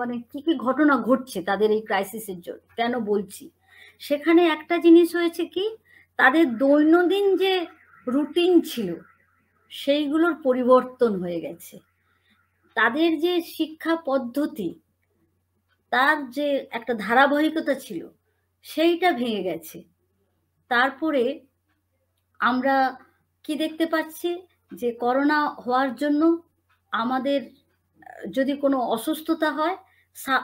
মানে কি কি ঘটনা ঘটছে তাদের এই ক্রাইসিসের জন্য কেন বলছি সেখানে একটা জিনিস হয়েছে কি তাদের দৈনন্দিন যে রুটিন ছিল সেইগুলোর পরিবর্তন হয়ে গেছে তাদের যে শিক্ষা পদ্ধতি তার যে একটা ধারাবাহিকতা ছিল সেইটা ভেঙে গেছে তারপরে আমরা কি দেখতে পাচ্ছি যে করোনা হওয়ার জন্য আমাদের যদি কোনো অসুস্থতা হয়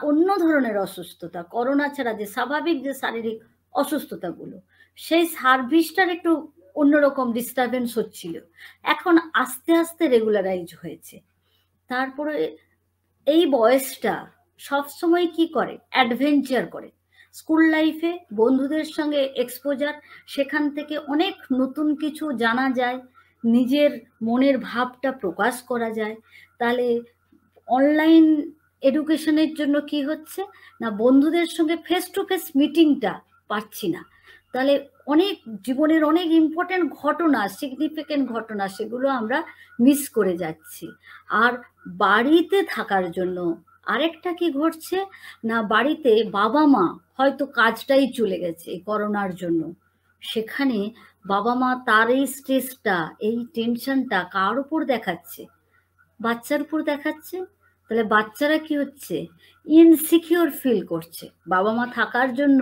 অন্য ধরনের অসুস্থতা করোনা ছাড়া যে স্বাভাবিক যে শারীরিক অসুস্থতাগুলো সেই সার্ভিসটার একটু অন্যরকম ডিস্টারবেন্স হচ্ছিল এখন আস্তে আস্তে রেগুলারাইজ হয়েছে তারপরে এই বয়সটা সবসময় কি করে অ্যাডভেঞ্চার করে স্কুল লাইফে বন্ধুদের সঙ্গে এক্সপোজার সেখান থেকে অনেক নতুন কিছু জানা যায় নিজের মনের ভাবটা প্রকাশ করা যায় তাহলে অনলাইন এডুকেশনের জন্য কি হচ্ছে না বন্ধুদের সঙ্গে ফেস টু ফেস মিটিংটা পাচ্ছি না তাহলে অনেক জীবনের অনেক ইম্পর্টেন্ট ঘটনা সিগনিফিকেন্ট ঘটনা সেগুলো আমরা মিস করে যাচ্ছি আর বাড়িতে থাকার জন্য আরেকটা কি ঘটছে না বাড়িতে বাবা মা হয়তো কাজটাই চলে গেছে করোনার জন্য সেখানে বাবা মা তার এই স্ট্রেসটা এই টেনশনটা কার উপর দেখাচ্ছে বাচ্চার উপর দেখাচ্ছে তাহলে বাচ্চারা কি হচ্ছে ইনসিকিওর ফিল করছে বাবা মা থাকার জন্য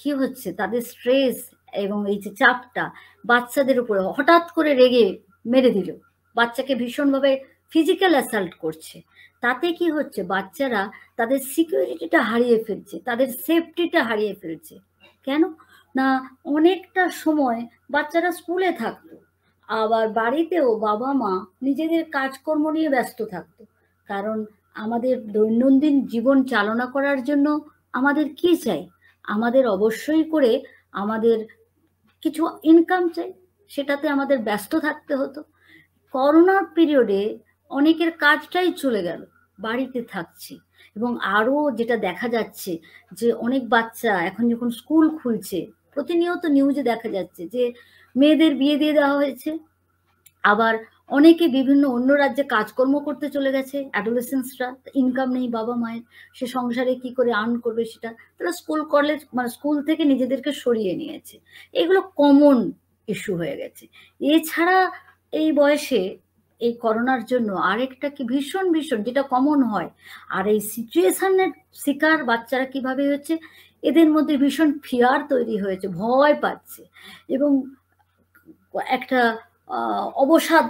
কি হচ্ছে তাদের স্ট্রেস এবং এই যে চাপটা বাচ্চাদের উপরে হঠাৎ করে রেগে মেরে দিল বাচ্চাকে ভীষণভাবে ফিজিক্যাল অ্যাসাল্ট করছে তাতে কি হচ্ছে বাচ্চারা তাদের সিকিউরিটিটা হারিয়ে ফেলছে তাদের সেফটিটা হারিয়ে ফেলছে কেন না অনেকটা সময় বাচ্চারা স্কুলে থাকতো আবার বাড়িতেও বাবা মা নিজেদের কাজকর্ম নিয়ে ব্যস্ত থাকতো কারণ আমাদের দৈনন্দিন জীবন চালনা করার জন্য আমাদের কি চাই আমাদের অবশ্যই করে আমাদের কিছু ইনকাম চাই সেটাতে আমাদের ব্যস্ত থাকতে হতো করোনার পিরিয়ডে অনেকের কাজটাই চলে গেল বাড়িতে থাকছে এবং আরও যেটা দেখা যাচ্ছে যে অনেক বাচ্চা এখন যখন স্কুল খুলছে প্রতিনিয়ত নিউজে দেখা যাচ্ছে যে মেয়েদের বিয়ে দিয়ে দেওয়া হয়েছে আবার অনেকে বিভিন্ন অন্য রাজ্যে কাজকর্ম করতে চলে গেছে অ্যাডোলেসেন্সরা ইনকাম নেই বাবা মায়ের সে সংসারে কি করে আর্ন করবে সেটা তারা স্কুল কলেজ মানে স্কুল থেকে নিজেদেরকে সরিয়ে নিয়েছে এগুলো কমন ইস্যু হয়ে গেছে এছাড়া এই বয়সে এই করোনার জন্য আরেকটা কি ভীষণ ভীষণ যেটা কমন হয় আর এই সিচুয়েশনের শিকার বাচ্চারা কিভাবে হচ্ছে এদের মধ্যে ভীষণ ফিয়ার তৈরি হয়েছে ভয় পাচ্ছে এবং একটা অবসাদ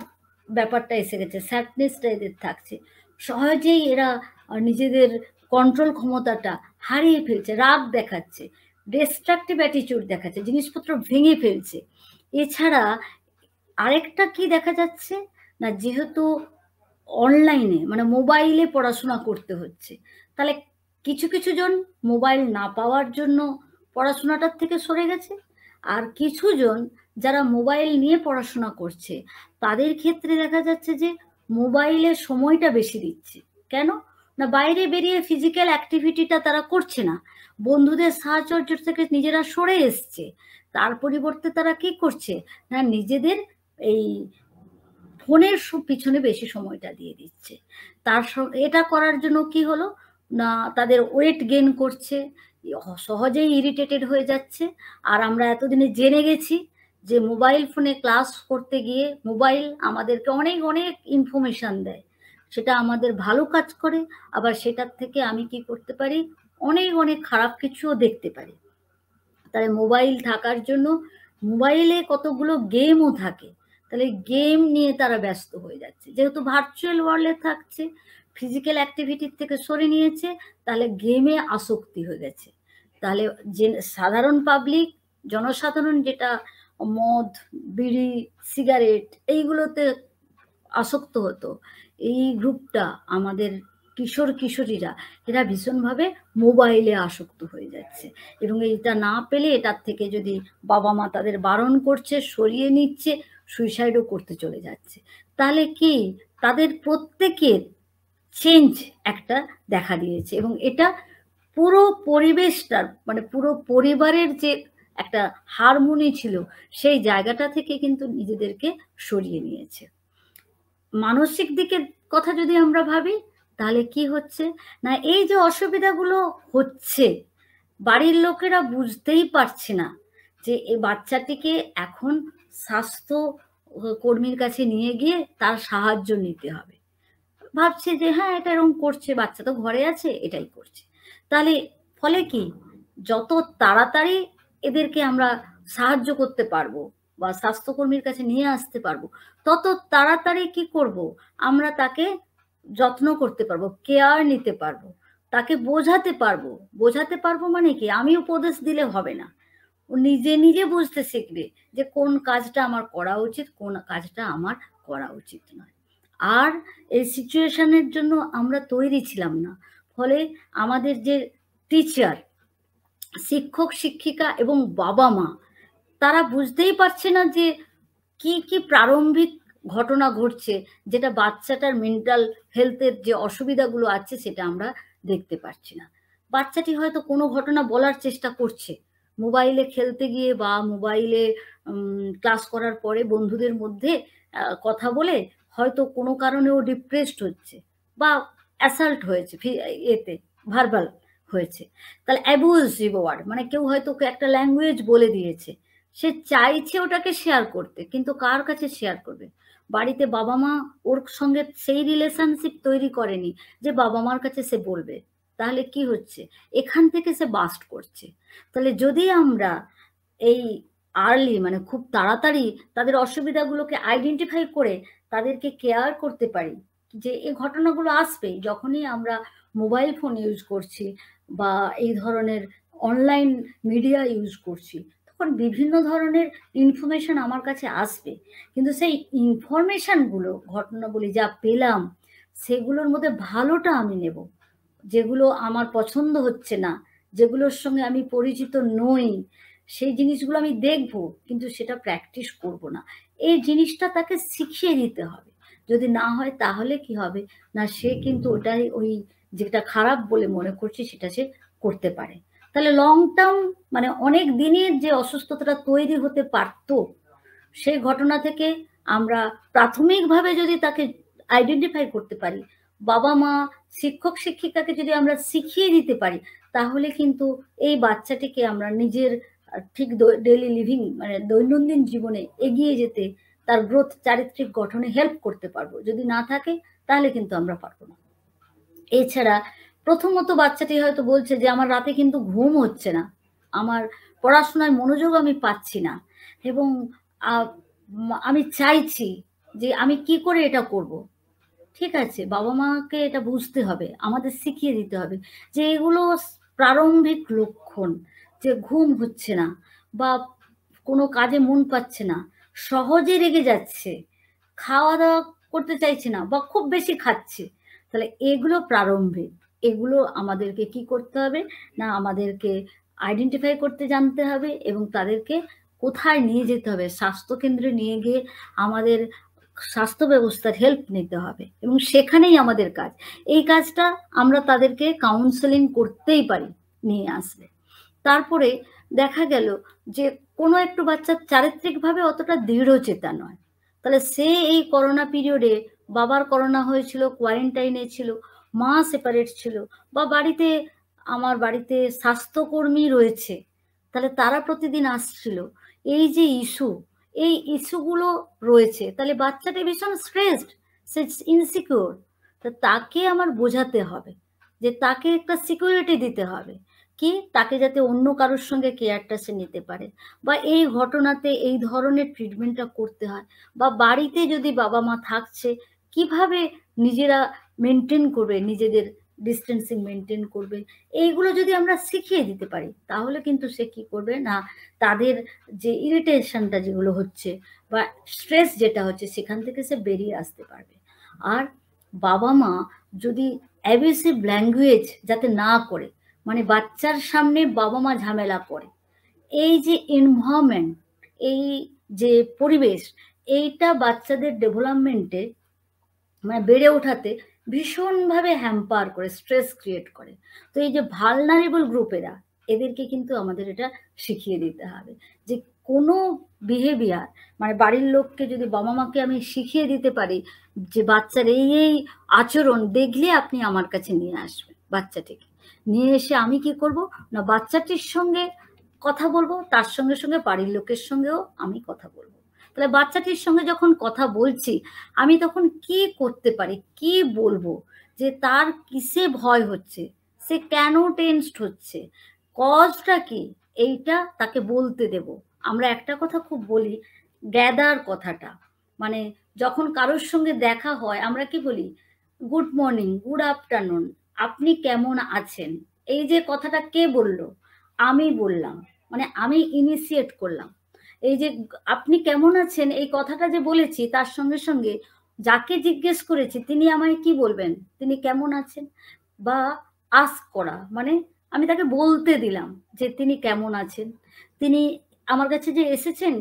ব্যাপারটা এসে গেছে স্যাডনেসটা এদের থাকছে সহজেই এরা নিজেদের কন্ট্রোল ক্ষমতাটা হারিয়ে ফেলছে রাগ দেখাচ্ছে ডিস্ট্রাকটিভ অ্যাটিচিউড দেখাচ্ছে জিনিসপত্র ভেঙে ফেলছে এছাড়া আরেকটা কি দেখা যাচ্ছে না যেহেতু অনলাইনে মানে মোবাইলে পড়াশোনা করতে হচ্ছে তাহলে কিছু কিছু জন মোবাইল না পাওয়ার জন্য পড়াশোনাটার থেকে সরে গেছে আর কিছু জন যারা মোবাইল নিয়ে পড়াশোনা করছে তাদের ক্ষেত্রে দেখা যাচ্ছে যে মোবাইলে সময়টা বেশি দিচ্ছে কেন না বাইরে বেরিয়ে ফিজিক্যাল অ্যাক্টিভিটিটা তারা করছে না বন্ধুদের সাহায্য থেকে নিজেরা সরে এসছে তার পরিবর্তে তারা কি করছে না নিজেদের এই ফোনের পিছনে বেশি সময়টা দিয়ে দিচ্ছে তার এটা করার জন্য কি হলো না তাদের ওয়েট গেন করছে সহজেই ইরিটেটেড হয়ে যাচ্ছে আর আমরা এতদিনে জেনে গেছি যে মোবাইল ফোনে ক্লাস করতে গিয়ে মোবাইল আমাদেরকে অনেক অনেক ইনফরমেশান দেয় সেটা আমাদের ভালো কাজ করে আবার সেটার থেকে আমি কি করতে পারি অনেক অনেক খারাপ কিছুও দেখতে পারি তাই মোবাইল থাকার জন্য মোবাইলে কতগুলো গেমও থাকে তাহলে গেম নিয়ে তারা ব্যস্ত হয়ে যাচ্ছে যেহেতু ভার্চুয়াল ওয়ার্ল্ডে থাকছে ফিজিক্যাল অ্যাক্টিভিটির থেকে সরে নিয়েছে তাহলে গেমে আসক্তি হয়ে গেছে তাহলে যে সাধারণ পাবলিক জনসাধারণ যেটা মদ বিড়ি সিগারেট এইগুলোতে আসক্ত হতো এই গ্রুপটা আমাদের কিশোর কিশোরীরা এরা ভীষণভাবে মোবাইলে আসক্ত হয়ে যাচ্ছে এবং এটা না পেলে এটার থেকে যদি বাবা মা তাদের বারণ করছে সরিয়ে নিচ্ছে সুইসাইডও করতে চলে যাচ্ছে তাহলে কি তাদের প্রত্যেকের চেঞ্জ একটা দেখা দিয়েছে এবং এটা পুরো পরিবেশটার মানে পুরো পরিবারের যে একটা হারমোনি ছিল সেই জায়গাটা থেকে কিন্তু নিজেদেরকে সরিয়ে নিয়েছে মানসিক দিকের কথা যদি আমরা ভাবি তাহলে কি হচ্ছে না এই যে অসুবিধাগুলো হচ্ছে বাড়ির লোকেরা বুঝতেই পারছে না যে এই বাচ্চাটিকে এখন স্বাস্থ্য কর্মীর কাছে নিয়ে গিয়ে তার সাহায্য নিতে হবে ভাবছে যে হ্যাঁ এটা এরকম করছে বাচ্চা তো ঘরে আছে এটাই করছে তাহলে ফলে কি যত তাড়াতাড়ি এদেরকে আমরা সাহায্য করতে পারবো বা স্বাস্থ্যকর্মীর কাছে নিয়ে আসতে পারবো তত তাড়াতাড়ি কি করব আমরা তাকে যত্ন করতে পারবো কেয়ার নিতে পারবো তাকে বোঝাতে পারবো বোঝাতে পারবো মানে কি আমি উপদেশ দিলে হবে না ও নিজে নিজে বুঝতে শিখবে যে কোন কাজটা আমার করা উচিত কোন কাজটা আমার করা উচিত নয় আর এই সিচুয়েশনের জন্য আমরা তৈরি ছিলাম না ফলে আমাদের যে টিচার শিক্ষক শিক্ষিকা এবং বাবা মা তারা বুঝতেই পারছে না যে কি কি প্রারম্ভিক ঘটনা ঘটছে যেটা বাচ্চাটার মেন্টাল হেলথের যে অসুবিধাগুলো আছে সেটা আমরা দেখতে পাচ্ছি না বাচ্চাটি হয়তো কোনো ঘটনা বলার চেষ্টা করছে মোবাইলে খেলতে গিয়ে বা মোবাইলে ক্লাস করার পরে বন্ধুদের মধ্যে কথা বলে হয়তো কোনো কারণে ও ডিপ্রেসড হচ্ছে বা অ্যাসাল্ট হয়েছে এতে ভার্বাল হয়েছে তাহলে অ্যাবুজিভ ওয়ার্ড মানে কেউ হয়তো একটা ল্যাঙ্গুয়েজ বলে দিয়েছে সে চাইছে ওটাকে শেয়ার করতে কিন্তু কার কাছে শেয়ার করবে বাড়িতে বাবা মা ওর সঙ্গে সেই রিলেশনশিপ তৈরি করেনি যে বাবা মার কাছে সে বলবে তাহলে কি হচ্ছে এখান থেকে সে বাস্ট করছে তাহলে যদি আমরা এই আর্লি মানে খুব তাড়াতাড়ি তাদের অসুবিধাগুলোকে আইডেন্টিফাই করে তাদেরকে কেয়ার করতে পারি যে এই ঘটনাগুলো আসবে যখনই আমরা মোবাইল ফোন ইউজ করছি বা এই ধরনের অনলাইন মিডিয়া ইউজ করছি তখন বিভিন্ন ধরনের ইনফরমেশান আমার কাছে আসবে কিন্তু সেই ইনফরমেশানগুলো ঘটনাগুলি যা পেলাম সেগুলোর মধ্যে ভালোটা আমি নেব যেগুলো আমার পছন্দ হচ্ছে না যেগুলোর সঙ্গে আমি পরিচিত নই সেই জিনিসগুলো আমি দেখব কিন্তু সেটা প্র্যাকটিস করব না এই জিনিসটা তাকে শিখিয়ে দিতে হবে যদি না হয় তাহলে কি হবে না সে কিন্তু ওটাই ওই যেটা খারাপ বলে মনে করছে সেটা সে করতে পারে তাহলে লং টার্ম মানে অনেক দিনের যে অসুস্থতাটা তৈরি হতে পারত সেই ঘটনা থেকে আমরা প্রাথমিকভাবে যদি তাকে আইডেন্টিফাই করতে পারি বাবা মা শিক্ষক শিক্ষিকাকে যদি আমরা শিখিয়ে দিতে পারি তাহলে কিন্তু এই বাচ্চাটিকে আমরা নিজের ঠিক ডেলি লিভিং মানে দৈনন্দিন জীবনে এগিয়ে যেতে তার গ্রোথ চারিত্রিক গঠনে হেল্প করতে পারবো যদি না থাকে তাহলে কিন্তু আমরা পারবো না এছাড়া প্রথমত বাচ্চাটি হয়তো বলছে যে আমার রাতে কিন্তু ঘুম হচ্ছে না আমার পড়াশোনায় মনোযোগ আমি পাচ্ছি না এবং আমি চাইছি যে আমি কি করে এটা করব ঠিক আছে বাবা মাকে এটা বুঝতে হবে আমাদের শিখিয়ে দিতে হবে যে এগুলো প্রারম্ভিক লক্ষণ যে ঘুম হচ্ছে না বা কোনো কাজে মন পাচ্ছে না সহজে রেগে যাচ্ছে খাওয়া দাওয়া করতে চাইছে না বা খুব বেশি খাচ্ছে তাহলে এগুলো প্রারম্ভিক এগুলো আমাদেরকে কি করতে হবে না আমাদেরকে আইডেন্টিফাই করতে জানতে হবে এবং তাদেরকে কোথায় নিয়ে যেতে হবে স্বাস্থ্যকেন্দ্রে নিয়ে গিয়ে আমাদের স্বাস্থ্য ব্যবস্থার হেল্প নিতে হবে এবং সেখানেই আমাদের কাজ এই কাজটা আমরা তাদেরকে কাউন্সেলিং করতেই পারি নিয়ে আসলে তারপরে দেখা গেল যে কোনো একটু বাচ্চা চারিত্রিকভাবে অতটা দৃঢ় চেতা নয় তাহলে সে এই করোনা পিরিয়ডে বাবার করোনা হয়েছিল কোয়ারেন্টাইনে ছিল মা সেপারেট ছিল বা বাড়িতে আমার বাড়িতে স্বাস্থ্যকর্মী রয়েছে তাহলে তারা প্রতিদিন আসছিল এই যে ইস্যু এই ইস্যুগুলো রয়েছে তাহলে বাচ্চাটা ভীষণ স্ট্রেসড সে ইনসিকিউর তা তাকে আমার বোঝাতে হবে যে তাকে একটা সিকিউরিটি দিতে হবে কি তাকে যাতে অন্য কারোর সঙ্গে কেয়ারটা সে নিতে পারে বা এই ঘটনাতে এই ধরনের ট্রিটমেন্টটা করতে হয় বা বাড়িতে যদি বাবা মা থাকছে কিভাবে নিজেরা মেনটেন করবে নিজেদের ডিস্টেন্সিং মেনটেন করবে এইগুলো যদি আমরা শিখিয়ে দিতে পারি তাহলে কিন্তু সে কি করবে না তাদের যে ইরিটেশনটা যেগুলো হচ্ছে বা স্ট্রেস যেটা হচ্ছে সেখান থেকে সে বেরিয়ে আসতে পারবে আর বাবা মা যদি অ্যাবিউসিভ ল্যাঙ্গুয়েজ যাতে না করে মানে বাচ্চার সামনে বাবা মা ঝামেলা করে এই যে এনভায়রনমেন্ট এই যে পরিবেশ এইটা বাচ্চাদের ডেভেলপমেন্টে মানে বেড়ে ওঠাতে ভীষণভাবে হ্যাম্পার করে স্ট্রেস ক্রিয়েট করে তো এই যে ভালনারেবল গ্রুপেরা এদেরকে কিন্তু আমাদের এটা শিখিয়ে দিতে হবে যে কোনো বিহেভিয়ার মানে বাড়ির লোককে যদি বাবা মাকে আমি শিখিয়ে দিতে পারি যে বাচ্চার এই এই আচরণ দেখলে আপনি আমার কাছে নিয়ে আসবেন বাচ্চাটিকে নিয়ে এসে আমি কি করব না বাচ্চাটির সঙ্গে কথা বলবো তার সঙ্গে সঙ্গে বাড়ির লোকের সঙ্গেও আমি কথা বলবো তাহলে বাচ্চাটির সঙ্গে যখন কথা বলছি আমি তখন কি করতে পারি কি বলবো যে তার কিসে ভয় হচ্ছে সে কেন টেনসড হচ্ছে কজটা কি এইটা তাকে বলতে দেব আমরা একটা কথা খুব বলি গ্যাদার কথাটা মানে যখন কারোর সঙ্গে দেখা হয় আমরা কি বলি গুড মর্নিং গুড আফটারনুন আপনি কেমন আছেন এই যে কথাটা কে বলল আমি বললাম মানে আমি ইনিশিয়েট করলাম এই যে আপনি কেমন আছেন এই কথাটা যে বলেছি তার সঙ্গে সঙ্গে যাকে জিজ্ঞেস করেছি তিনি আমায় কি বলবেন তিনি কেমন আছেন বা আস করা মানে আমি তাকে বলতে দিলাম যে তিনি কেমন আছেন তিনি আমার কাছে যে এসেছেন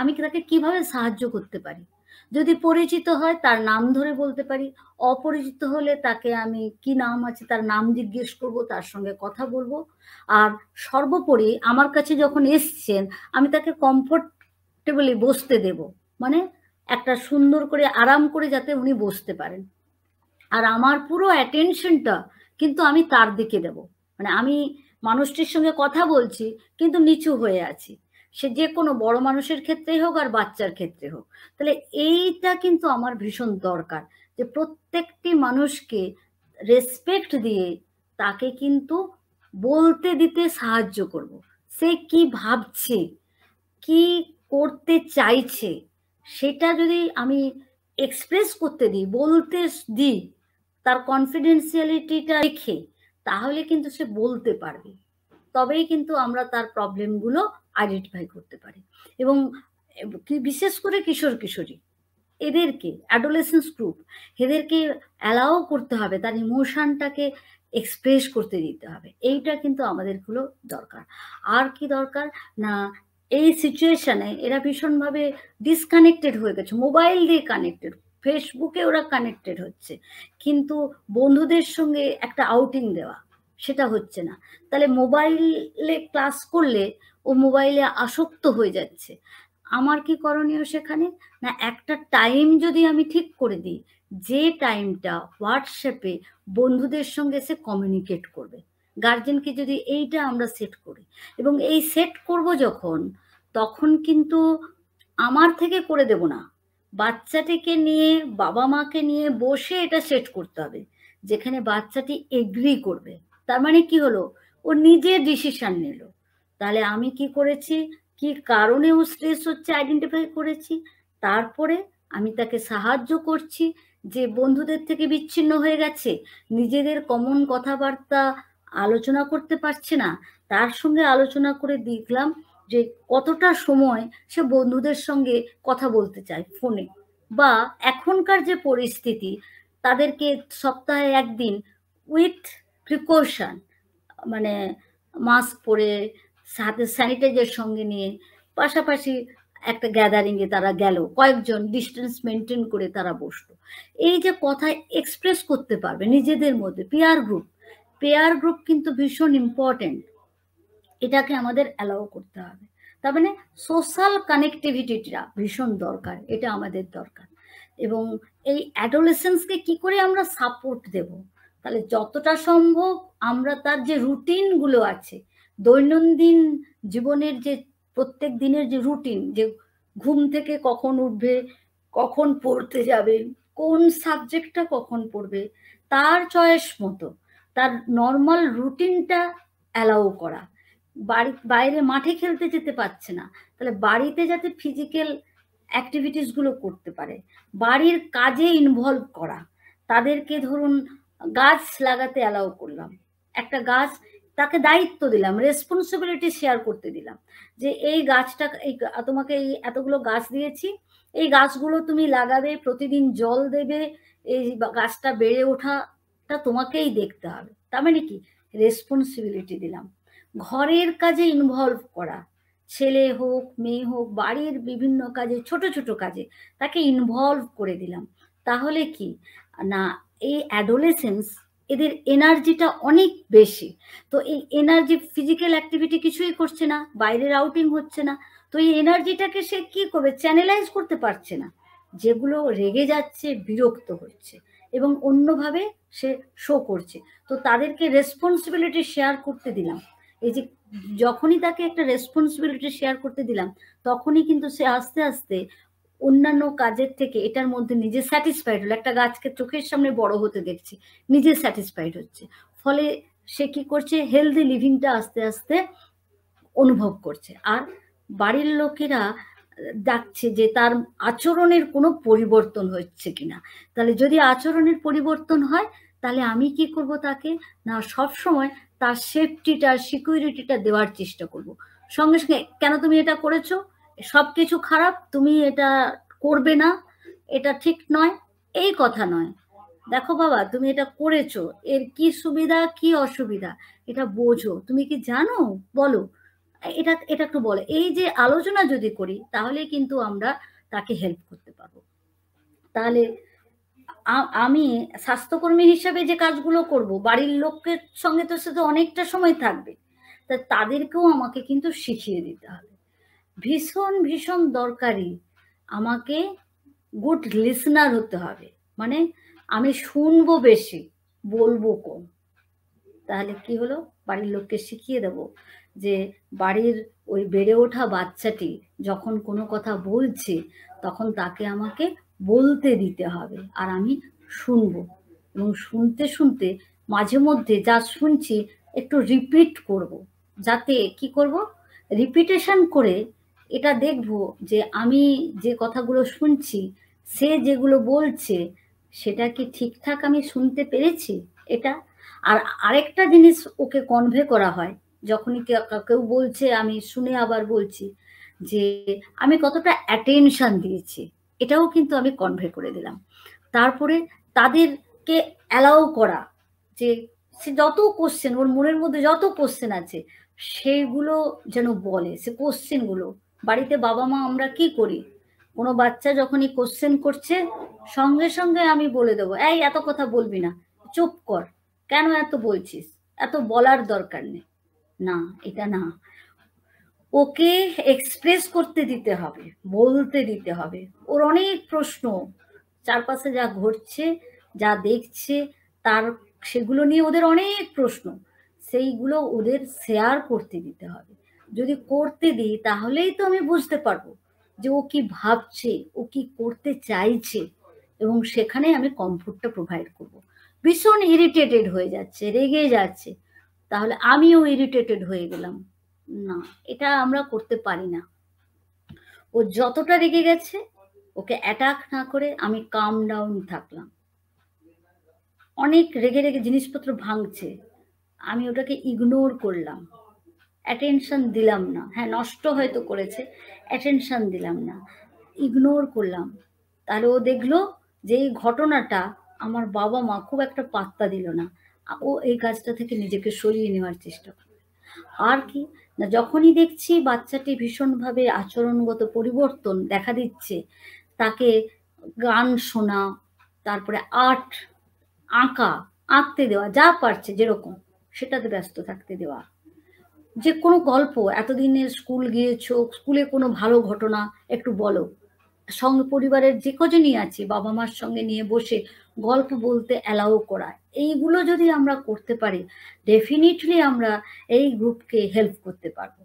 আমি তাকে কিভাবে সাহায্য করতে পারি যদি পরিচিত হয় তার নাম ধরে বলতে পারি অপরিচিত হলে তাকে আমি কি নাম আছে তার নাম জিজ্ঞেস করব তার সঙ্গে কথা বলবো আর সর্বোপরি আমার কাছে যখন এসছেন আমি তাকে কমফোর্টেবলি বসতে দেব মানে একটা সুন্দর করে আরাম করে যাতে উনি বসতে পারেন আর আমার পুরো অ্যাটেনশনটা কিন্তু আমি তার দিকে দেব মানে আমি মানুষটির সঙ্গে কথা বলছি কিন্তু নিচু হয়ে আছি সে যে কোনো বড় মানুষের ক্ষেত্রেই হোক আর বাচ্চার ক্ষেত্রে হোক তাহলে এইটা কিন্তু আমার ভীষণ দরকার যে প্রত্যেকটি মানুষকে রেসপেক্ট দিয়ে তাকে কিন্তু বলতে দিতে সাহায্য করব সে কি ভাবছে কি করতে চাইছে সেটা যদি আমি এক্সপ্রেস করতে দিই বলতে দিই তার কনফিডেন্সিয়ালিটিটা রেখে তাহলে কিন্তু সে বলতে পারবে তবেই কিন্তু আমরা তার প্রবলেমগুলো আইডেন্টিফাই করতে পারে এবং বিশেষ করে কিশোর কিশোরী এদেরকে অ্যাডোলেসেন্স গ্রুপ এদেরকে অ্যালাও করতে হবে তার ইমোশনটাকে এক্সপ্রেস করতে দিতে হবে এইটা কিন্তু আমাদের হলো দরকার আর কি দরকার না এই সিচুয়েশনে এরা ভীষণভাবে ডিসকানেক্টেড হয়ে গেছে মোবাইল দিয়ে কানেক্টেড ফেসবুকে ওরা কানেক্টেড হচ্ছে কিন্তু বন্ধুদের সঙ্গে একটা আউটিং দেওয়া সেটা হচ্ছে না তাহলে মোবাইলে ক্লাস করলে ও মোবাইলে আসক্ত হয়ে যাচ্ছে আমার কি করণীয় সেখানে না একটা টাইম যদি আমি ঠিক করে দিই যে টাইমটা হোয়াটসঅ্যাপে বন্ধুদের সঙ্গে সে কমিউনিকেট করবে গার্জেনকে যদি এইটা আমরা সেট করি এবং এই সেট করব যখন তখন কিন্তু আমার থেকে করে দেব না বাচ্চাটিকে নিয়ে বাবা মাকে নিয়ে বসে এটা সেট করতে হবে যেখানে বাচ্চাটি এগ্রি করবে তার মানে কি হলো ও নিজে ডিসিশন নিল তাহলে আমি কি করেছি কি কারণে ও স্ট্রেস হচ্ছে আইডেন্টিফাই করেছি তারপরে আমি তাকে সাহায্য করছি যে বন্ধুদের থেকে বিচ্ছিন্ন হয়ে গেছে নিজেদের কমন কথাবার্তা আলোচনা করতে পারছে না তার সঙ্গে আলোচনা করে দেখলাম যে কতটা সময় সে বন্ধুদের সঙ্গে কথা বলতে চায় ফোনে বা এখনকার যে পরিস্থিতি তাদেরকে সপ্তাহে একদিন উইথ প্রিকশন মানে মাস্ক পরে হাতে স্যানিটাইজার সঙ্গে নিয়ে পাশাপাশি একটা গ্যাদারিংয়ে তারা গেল কয়েকজন ডিস্টেন্স মেনটেন করে তারা বসলো এই যে কথা এক্সপ্রেস করতে পারবে নিজেদের মধ্যে পেয়ার গ্রুপ পেয়ার গ্রুপ কিন্তু ভীষণ ইম্পর্টেন্ট এটাকে আমাদের অ্যালাউ করতে হবে তার মানে সোশ্যাল কানেকটিভিটিটা ভীষণ দরকার এটা আমাদের দরকার এবং এই অ্যাডোলেসেন্সকে কি করে আমরা সাপোর্ট দেবো তাহলে যতটা সম্ভব আমরা তার যে রুটিনগুলো আছে দৈনন্দিন জীবনের যে প্রত্যেক দিনের যে রুটিন যে ঘুম থেকে কখন উঠবে কখন পড়তে যাবে কোন সাবজেক্টটা কখন পড়বে তার চয়েস মতো তার নর্মাল রুটিনটা অ্যালাউ করা বাড়ি বাইরে মাঠে খেলতে যেতে পারছে না তাহলে বাড়িতে যাতে ফিজিক্যাল অ্যাক্টিভিটিসগুলো করতে পারে বাড়ির কাজে ইনভলভ করা তাদেরকে ধরুন গাছ লাগাতে অ্যালাউ করলাম একটা গাছ তাকে দায়িত্ব দিলাম রেসপন্সিবিলিটি শেয়ার করতে দিলাম যে এই গাছটা এই তোমাকে এই এতগুলো গাছ দিয়েছি এই গাছগুলো তুমি লাগাবে প্রতিদিন জল দেবে এই গাছটা বেড়ে ওঠাটা তোমাকেই দেখতে হবে তার মানে কি রেসপন্সিবিলিটি দিলাম ঘরের কাজে ইনভলভ করা ছেলে হোক মেয়ে হোক বাড়ির বিভিন্ন কাজে ছোট ছোট কাজে তাকে ইনভলভ করে দিলাম তাহলে কি না এই অ্যাডোলেসেন্স এদের এনার্জিটা অনেক বেশি তো এই এনার্জি ফিজিক্যাল অ্যাক্টিভিটি কিছুই করছে না বাইরের আউটিং হচ্ছে না তো এই এনার্জিটাকে সে কি করবে চ্যানেলাইজ করতে পারছে না যেগুলো রেগে যাচ্ছে বিরক্ত হচ্ছে এবং অন্যভাবে সে শো করছে তো তাদেরকে রেসপন্সিবিলিটি শেয়ার করতে দিলাম এই যে যখনই তাকে একটা রেসপন্সিবিলিটি শেয়ার করতে দিলাম তখনই কিন্তু সে আস্তে আস্তে অন্যান্য কাজের থেকে এটার মধ্যে নিজে স্যাটিসফাইড হলো একটা গাছকে চোখের সামনে বড় হতে দেখছে নিজে স্যাটিসফাইড হচ্ছে ফলে সে কি করছে হেলদি লিভিংটা আস্তে আস্তে অনুভব করছে আর বাড়ির লোকেরা ডাকছে যে তার আচরণের কোনো পরিবর্তন হচ্ছে কিনা তাহলে যদি আচরণের পরিবর্তন হয় তাহলে আমি কি করব তাকে না সব সময় তার সেফটিটা সিকিউরিটিটা দেওয়ার চেষ্টা করব সঙ্গে সঙ্গে কেন তুমি এটা করেছো সব কিছু খারাপ তুমি এটা করবে না এটা ঠিক নয় এই কথা নয় দেখো বাবা তুমি এটা করেছো এর কি সুবিধা কি অসুবিধা এটা বোঝো তুমি কি জানো বলো এটা এটা একটু বলো এই যে আলোচনা যদি করি তাহলে কিন্তু আমরা তাকে হেল্প করতে পারবো তাহলে আমি স্বাস্থ্যকর্মী হিসেবে যে কাজগুলো করব বাড়ির লোকের সঙ্গে তো সে তো অনেকটা সময় থাকবে তা তাদেরকেও আমাকে কিন্তু শিখিয়ে দিতে হবে ভীষণ ভীষণ দরকারি আমাকে গুড লিসনার হতে হবে মানে আমি শুনবো বেশি বলবো কম তাহলে কি হলো বাড়ির লোককে শিখিয়ে দেব যে বাড়ির ওই বেড়ে ওঠা বাচ্চাটি যখন কোনো কথা বলছে তখন তাকে আমাকে বলতে দিতে হবে আর আমি শুনবো এবং শুনতে শুনতে মাঝে মধ্যে যা শুনছি একটু রিপিট করব যাতে কি করব রিপিটেশন করে এটা দেখব যে আমি যে কথাগুলো শুনছি সে যেগুলো বলছে সেটা কি ঠিকঠাক আমি শুনতে পেরেছি এটা আর আরেকটা জিনিস ওকে কনভে করা হয় যখনই কেউ বলছে আমি শুনে আবার বলছি যে আমি কতটা অ্যাটেনশান দিয়েছি এটাও কিন্তু আমি কনভে করে দিলাম তারপরে তাদেরকে অ্যালাউ করা যে সে যত কোশ্চেন ওর মনের মধ্যে যত কোশ্চেন আছে সেইগুলো যেন বলে সে কোশ্চেনগুলো বাড়িতে বাবা মা আমরা কি করি কোনো বাচ্চা যখনই কোশ্চেন করছে সঙ্গে সঙ্গে আমি বলে দেবো এই এত কথা বলবি না চুপ কর কেন এত বলছিস এত বলার দরকার নেই না এটা না ওকে এক্সপ্রেস করতে দিতে হবে বলতে দিতে হবে ওর অনেক প্রশ্ন চারপাশে যা ঘটছে যা দেখছে তার সেগুলো নিয়ে ওদের অনেক প্রশ্ন সেইগুলো ওদের শেয়ার করতে দিতে হবে যদি করতে দিই তাহলেই তো আমি বুঝতে পারবো যে ও কি ভাবছে ও কি করতে চাইছে এবং সেখানে আমি কমফোর্টটা প্রোভাইড করব। ভীষণ ইরিটেটেড হয়ে যাচ্ছে রেগে যাচ্ছে তাহলে আমিও ইরিটেটেড হয়ে গেলাম না এটা আমরা করতে পারি না ও যতটা রেগে গেছে ওকে অ্যাটাক না করে আমি কাম ডাউন থাকলাম অনেক রেগে রেগে জিনিসপত্র ভাঙছে আমি ওটাকে ইগনোর করলাম অ্যাটেনশান দিলাম না হ্যাঁ নষ্ট হয়তো করেছে অ্যাটেনশান দিলাম না ইগনোর করলাম তাহলে ও দেখলো যে এই ঘটনাটা আমার বাবা মা খুব একটা পাত্তা দিল না ও এই কাজটা থেকে নিজেকে সরিয়ে নেওয়ার চেষ্টা করে আর কি না যখনই দেখছি বাচ্চাটি ভীষণভাবে আচরণগত পরিবর্তন দেখা দিচ্ছে তাকে গান শোনা তারপরে আর্ট আঁকা আঁকতে দেওয়া যা পারছে যেরকম সেটাতে ব্যস্ত থাকতে দেওয়া যে কোনো গল্প এতদিনের স্কুল গিয়েছো স্কুলে কোনো ভালো ঘটনা একটু বলো সঙ্গে পরিবারের যে কজনই আছে বাবা মার সঙ্গে নিয়ে বসে গল্প বলতে অ্যালাউ করা এইগুলো যদি আমরা করতে পারি ডেফিনেটলি আমরা এই গ্রুপকে হেল্প করতে পারবো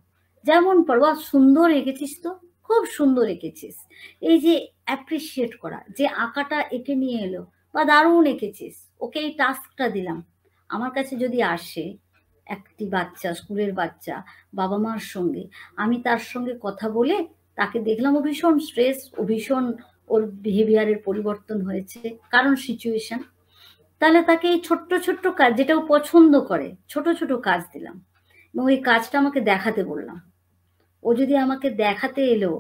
যেমন পারবা সুন্দর এঁকেছিস তো খুব সুন্দর এঁকেছিস এই যে অ্যাপ্রিসিয়েট করা যে আঁকাটা এঁকে নিয়ে এলো বা দারুণ এঁকেছিস ওকে এই টাস্কটা দিলাম আমার কাছে যদি আসে একটি বাচ্চা স্কুলের বাচ্চা বাবা মার সঙ্গে আমি তার সঙ্গে কথা বলে তাকে দেখলাম ও ভীষণ স্ট্রেস ও ভীষণ ওর বিহেভিয়ারের পরিবর্তন হয়েছে কারণ সিচুয়েশন তাহলে তাকে এই ছোট্ট ছোট্ট কাজ যেটা ও পছন্দ করে ছোট ছোট কাজ দিলাম এবং এই কাজটা আমাকে দেখাতে বললাম ও যদি আমাকে দেখাতে এলো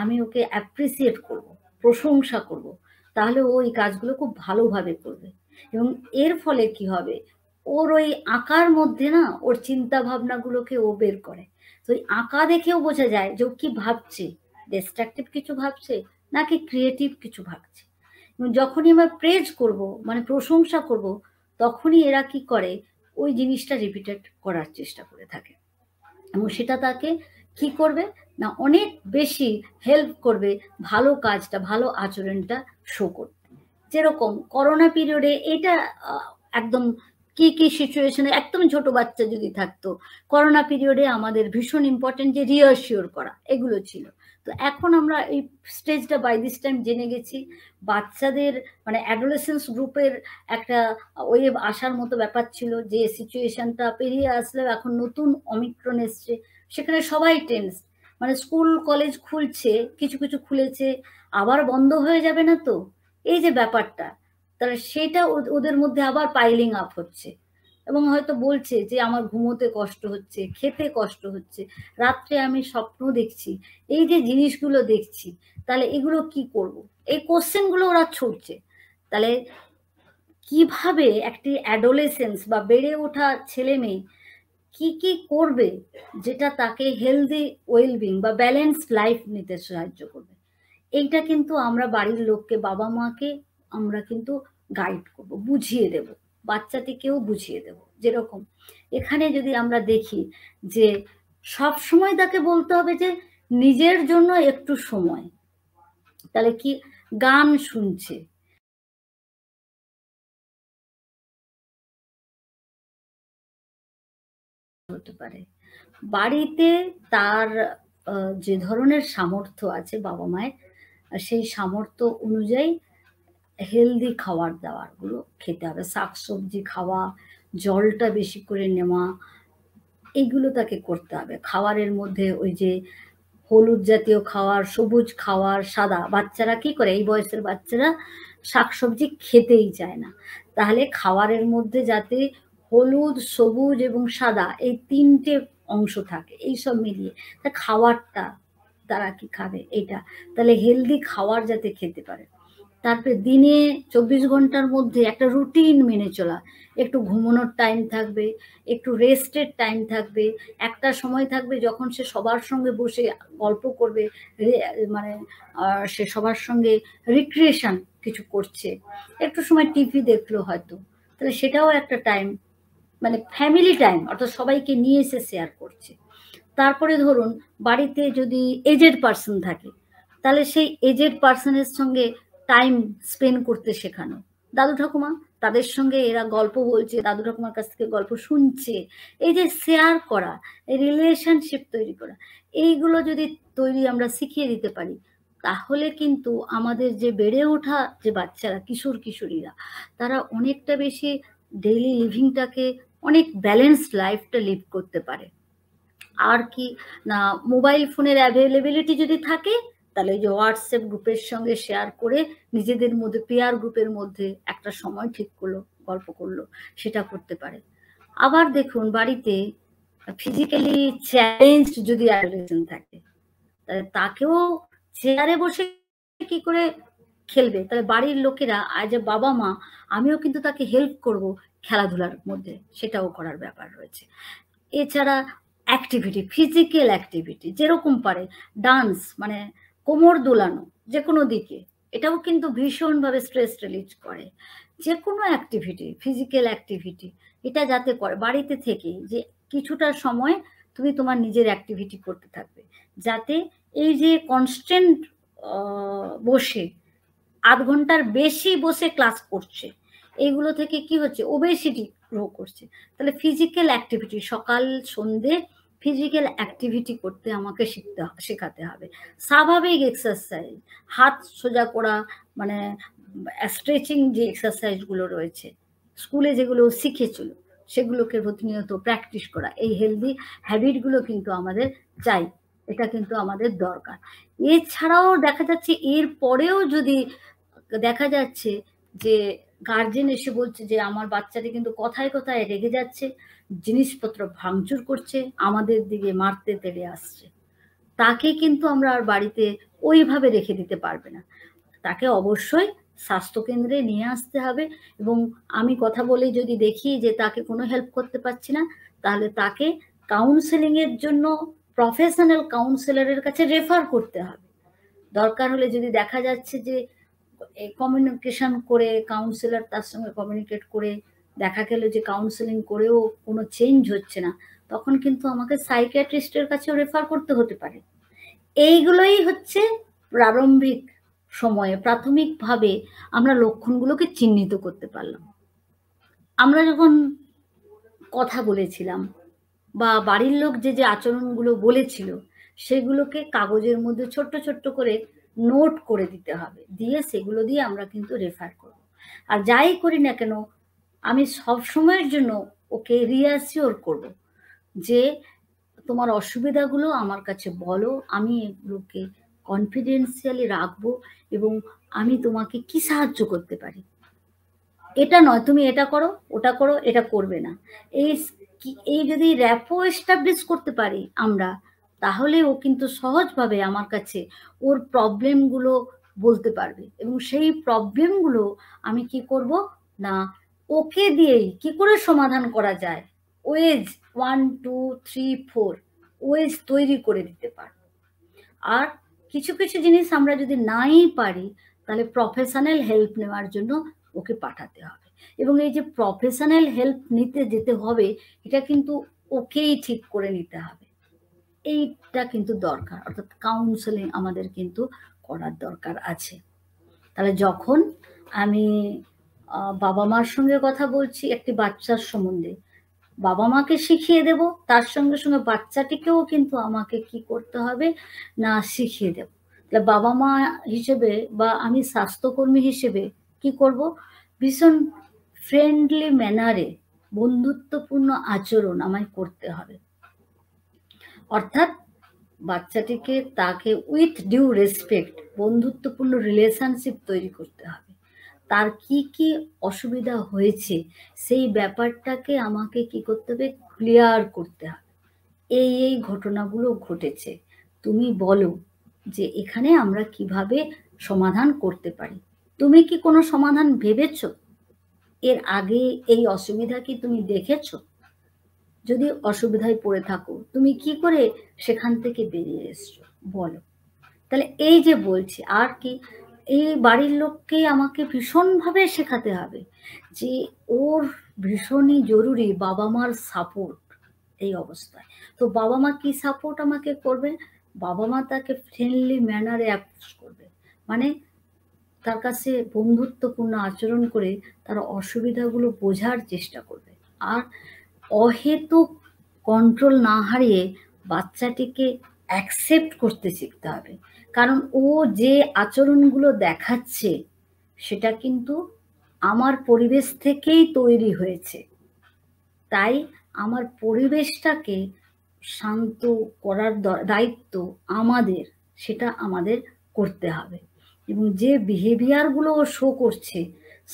আমি ওকে অ্যাপ্রিসিয়েট করব প্রশংসা করব তাহলে ও এই কাজগুলো খুব ভালোভাবে করবে এবং এর ফলে কি হবে ওর ওই আঁকার মধ্যে না ওর চিন্তা ভাবনাগুলোকে ও বের করে তো ওই আঁকা দেখেও বোঝা যায় যে ও কি ভাবছে ডিস্ট্রাকটিভ কিছু ভাবছে নাকি ক্রিয়েটিভ কিছু ভাবছে যখনই আমরা প্রেজ করব মানে প্রশংসা করব তখনই এরা কি করে ওই জিনিসটা রিপিটেড করার চেষ্টা করে থাকে এবং সেটা তাকে কি করবে না অনেক বেশি হেল্প করবে ভালো কাজটা ভালো আচরণটা শো করতে যেরকম করোনা পিরিয়ডে এটা একদম কি কি সিচুয়েশনে একদম ছোট বাচ্চা যদি থাকতো করোনা পিরিয়ডে আমাদের ভীষণ ইম্পর্টেন্ট যে রিয়ারশিওর করা এগুলো ছিল তো এখন আমরা এই স্টেজটা বাই দিস টাইম জেনে গেছি বাচ্চাদের মানে অ্যাডোলেসেন্স গ্রুপের একটা ওয়েব আসার মতো ব্যাপার ছিল যে সিচুয়েশনটা পেরিয়ে আসলেও এখন নতুন অমিক্রণ এসছে সেখানে সবাই টেন্স মানে স্কুল কলেজ খুলছে কিছু কিছু খুলেছে আবার বন্ধ হয়ে যাবে না তো এই যে ব্যাপারটা তাহলে সেটা ওদের মধ্যে আবার পাইলিং আপ হচ্ছে এবং হয়তো বলছে যে আমার ঘুমোতে কষ্ট হচ্ছে খেতে কষ্ট হচ্ছে রাত্রে আমি স্বপ্ন দেখছি এই যে জিনিসগুলো দেখছি তাহলে এগুলো কি করব। এই কোশ্চেনগুলো ওরা ছুটছে তাহলে কিভাবে একটি অ্যাডোলেসেন্স বা বেড়ে ওঠা ছেলে মেয়ে কি কি করবে যেটা তাকে হেলদি ওয়েলবিং বা ব্যালেন্সড লাইফ নিতে সাহায্য করবে এইটা কিন্তু আমরা বাড়ির লোককে বাবা মাকে আমরা কিন্তু গাইড করব বুঝিয়ে দেব বাচ্চাটিকেও বুঝিয়ে দেব যেরকম এখানে যদি আমরা দেখি যে সব সময় তাকে বলতে হবে যে নিজের জন্য একটু সময় তাহলে কি গান শুনছে হতে পারে বাড়িতে তার যে ধরনের সামর্থ্য আছে বাবা মায়ের সেই সামর্থ্য অনুযায়ী হেলদি খাবার দাবারগুলো খেতে হবে শাকসবজি খাওয়া জলটা বেশি করে নেওয়া এইগুলো তাকে করতে হবে খাবারের মধ্যে ওই যে হলুদ জাতীয় খাওয়ার সবুজ খাওয়ার সাদা বাচ্চারা কি করে এই বয়সের বাচ্চারা শাকসবজি খেতেই চায় না তাহলে খাবারের মধ্যে যাতে হলুদ সবুজ এবং সাদা এই তিনটে অংশ থাকে এই সব মিলিয়ে তা খাবারটা তারা কি খাবে এটা তাহলে হেলদি খাওয়ার যাতে খেতে পারে তারপরে দিনে চব্বিশ ঘন্টার মধ্যে একটা রুটিন মেনে চলা একটু ঘুমানোর টাইম থাকবে একটু রেস্টের টাইম থাকবে একটা সময় থাকবে যখন সে সবার সঙ্গে বসে গল্প করবে মানে সে সবার সঙ্গে রিক্রিয়েশন কিছু করছে একটু সময় টিভি দেখলো হয়তো তাহলে সেটাও একটা টাইম মানে ফ্যামিলি টাইম অর্থাৎ সবাইকে নিয়ে এসে শেয়ার করছে তারপরে ধরুন বাড়িতে যদি এজেড পার্সন থাকে তাহলে সেই এজেড পার্সনের সঙ্গে টাইম স্পেন্ড করতে শেখানো দাদু ঠাকুমা তাদের সঙ্গে এরা গল্প বলছে দাদু ঠাকুমার কাছ থেকে গল্প শুনছে এই যে শেয়ার করা রিলেশনশিপ তৈরি করা এইগুলো যদি তৈরি আমরা শিখিয়ে দিতে পারি তাহলে কিন্তু আমাদের যে বেড়ে ওঠা যে বাচ্চারা কিশোর কিশোরীরা তারা অনেকটা বেশি ডেইলি লিভিংটাকে অনেক ব্যালেন্সড লাইফটা লিভ করতে পারে আর কি না মোবাইল ফোনের অ্যাভেলেবিলিটি যদি থাকে তাহলে ওই যে হোয়াটসঅ্যাপ গ্রুপের সঙ্গে শেয়ার করে নিজেদের মধ্যে পেয়ার গ্রুপের মধ্যে একটা সময় ঠিক করলো গল্প করলো সেটা করতে পারে আবার দেখুন বাড়িতে ফিজিক্যালি চ্যালেঞ্জ যদি অ্যাডলেসেন্ট থাকে তাহলে তাকেও চেয়ারে বসে কি করে খেলবে তাহলে বাড়ির লোকেরা আজ বাবা মা আমিও কিন্তু তাকে হেল্প করব খেলাধুলার মধ্যে সেটাও করার ব্যাপার রয়েছে এছাড়া অ্যাক্টিভিটি ফিজিক্যাল অ্যাক্টিভিটি যেরকম পারে ডান্স মানে কোমর দোলানো যে কোনো দিকে এটাও কিন্তু ভীষণভাবে স্ট্রেস রিলিজ করে যে কোনো অ্যাক্টিভিটি ফিজিক্যাল অ্যাক্টিভিটি এটা যাতে করে বাড়িতে থেকেই যে কিছুটা সময় তুমি তোমার নিজের অ্যাক্টিভিটি করতে থাকবে যাতে এই যে কনস্ট্যান্ট বসে আধ ঘন্টার বেশি বসে ক্লাস করছে এইগুলো থেকে কি হচ্ছে ওবেসিটি গ্রো করছে তাহলে ফিজিক্যাল অ্যাক্টিভিটি সকাল সন্ধ্যে ফিজিক্যাল অ্যাক্টিভিটি করতে আমাকে শিখতে শেখাতে হবে স্বাভাবিক এক্সারসাইজ হাত সোজা করা মানে স্ট্রেচিং যে এক্সারসাইজগুলো রয়েছে স্কুলে যেগুলো শিখেছিল সেগুলোকে প্রতিনিয়ত প্র্যাকটিস করা এই হেলদি হ্যাবিটগুলো কিন্তু আমাদের চাই এটা কিন্তু আমাদের দরকার এছাড়াও দেখা যাচ্ছে এর পরেও যদি দেখা যাচ্ছে যে গার্জেন এসে বলছে যে আমার বাচ্চাটি কিন্তু কথায় কথায় রেগে যাচ্ছে জিনিসপত্র ভাঙচুর করছে আমাদের দিকে মারতে তেড়ে আসছে তাকে কিন্তু আমরা আর বাড়িতে ওইভাবে রেখে দিতে পারবে না তাকে অবশ্যই স্বাস্থ্যকেন্দ্রে নিয়ে আসতে হবে এবং আমি কথা বলে যদি দেখি যে তাকে কোনো হেল্প করতে পারছি না তাহলে তাকে কাউন্সেলিংয়ের জন্য প্রফেশনাল কাউন্সেলারের কাছে রেফার করতে হবে দরকার হলে যদি দেখা যাচ্ছে যে কমিউনিকেশন করে কাউন্সিলর তার সঙ্গে কমিউনিকেট করে দেখা গেল যে কাউন্সেলিং করেও কোনো চেঞ্জ হচ্ছে না তখন কিন্তু আমাকে সাইকিয়াট্রিস্টের কাছেও রেফার করতে হতে পারে এইগুলোই হচ্ছে প্রারম্ভিক সময়ে প্রাথমিকভাবে আমরা লক্ষণগুলোকে চিহ্নিত করতে পারলাম আমরা যখন কথা বলেছিলাম বা বাড়ির লোক যে যে আচরণগুলো বলেছিল সেগুলোকে কাগজের মধ্যে ছোট্ট ছোট্ট করে নোট করে দিতে হবে দিয়ে সেগুলো দিয়ে আমরা কিন্তু রেফার করব আর যাই করি না কেন আমি সব সময়ের জন্য ওকে রিয়াসিওর করব যে তোমার অসুবিধাগুলো আমার কাছে বলো আমি এগুলোকে কনফিডেন্সিয়ালি রাখবো এবং আমি তোমাকে কি সাহায্য করতে পারি এটা নয় তুমি এটা করো ওটা করো এটা করবে না এই এই যদি র্যাপো এস্টাবলিশ করতে পারি আমরা তাহলে ও কিন্তু সহজভাবে আমার কাছে ওর প্রবলেমগুলো বলতে পারবে এবং সেই প্রবলেমগুলো আমি কি করব না ওকে দিয়েই কি করে সমাধান করা যায় ways one two three four ways তৈরি করে দিতে পারবো আর কিছু কিছু জিনিস আমরা যদি নাই পারি তাহলে প্রফেশনাল হেল্প নেওয়ার জন্য ওকে পাঠাতে হবে এবং এই যে প্রফেশনাল হেল্প নিতে যেতে হবে এটা কিন্তু ওকেই ঠিক করে নিতে হবে এইটা কিন্তু দরকার অর্থাৎ কাউন্সেলিং আমাদের কিন্তু করার দরকার আছে তাহলে যখন আমি বাবা মার সঙ্গে কথা বলছি একটি বাচ্চার সম্বন্ধে বাবা মাকে শিখিয়ে দেব তার সঙ্গে সঙ্গে বাচ্চাটিকেও কিন্তু আমাকে কি করতে হবে না শিখিয়ে দেব তাহলে বাবা মা হিসেবে বা আমি স্বাস্থ্যকর্মী হিসেবে কি করব ভীষণ ফ্রেন্ডলি ম্যানারে বন্ধুত্বপূর্ণ আচরণ আমায় করতে হবে অর্থাৎ বাচ্চাটিকে তাকে উইথ ডিউ রেসপেক্ট বন্ধুত্বপূর্ণ রিলেশনশিপ তৈরি করতে হবে তার কি কি অসুবিধা হয়েছে সেই ব্যাপারটাকে আমাকে কি করতে হবে ক্লিয়ার করতে হবে এই এই ঘটনাগুলো ঘটেছে তুমি বলো যে এখানে আমরা কিভাবে সমাধান করতে পারি তুমি কি কোনো সমাধান ভেবেছ এর আগে এই অসুবিধা কি তুমি দেখেছ যদি অসুবিধায় পড়ে থাকো তুমি কি করে সেখান থেকে বেরিয়ে এসছো বলো তাহলে এই যে বলছি আর কি এই বাড়ির লোককে আমাকে ভীষণভাবে শেখাতে হবে যে ওর ভীষণই জরুরি বাবা মার সাপোর্ট এই অবস্থায় তো বাবা মা কি সাপোর্ট আমাকে করবে বাবা মা তাকে ফ্রেন্ডলি ম্যানারে অ্যাপ্রোচ করবে মানে তার কাছে বন্ধুত্বপূর্ণ আচরণ করে তার অসুবিধাগুলো বোঝার চেষ্টা করবে আর অহেতুক কন্ট্রোল না হারিয়ে বাচ্চাটিকে অ্যাকসেপ্ট করতে শিখতে হবে কারণ ও যে আচরণগুলো দেখাচ্ছে সেটা কিন্তু আমার পরিবেশ থেকেই তৈরি হয়েছে তাই আমার পরিবেশটাকে শান্ত করার দায়িত্ব আমাদের সেটা আমাদের করতে হবে এবং যে বিহেভিয়ারগুলো ও শো করছে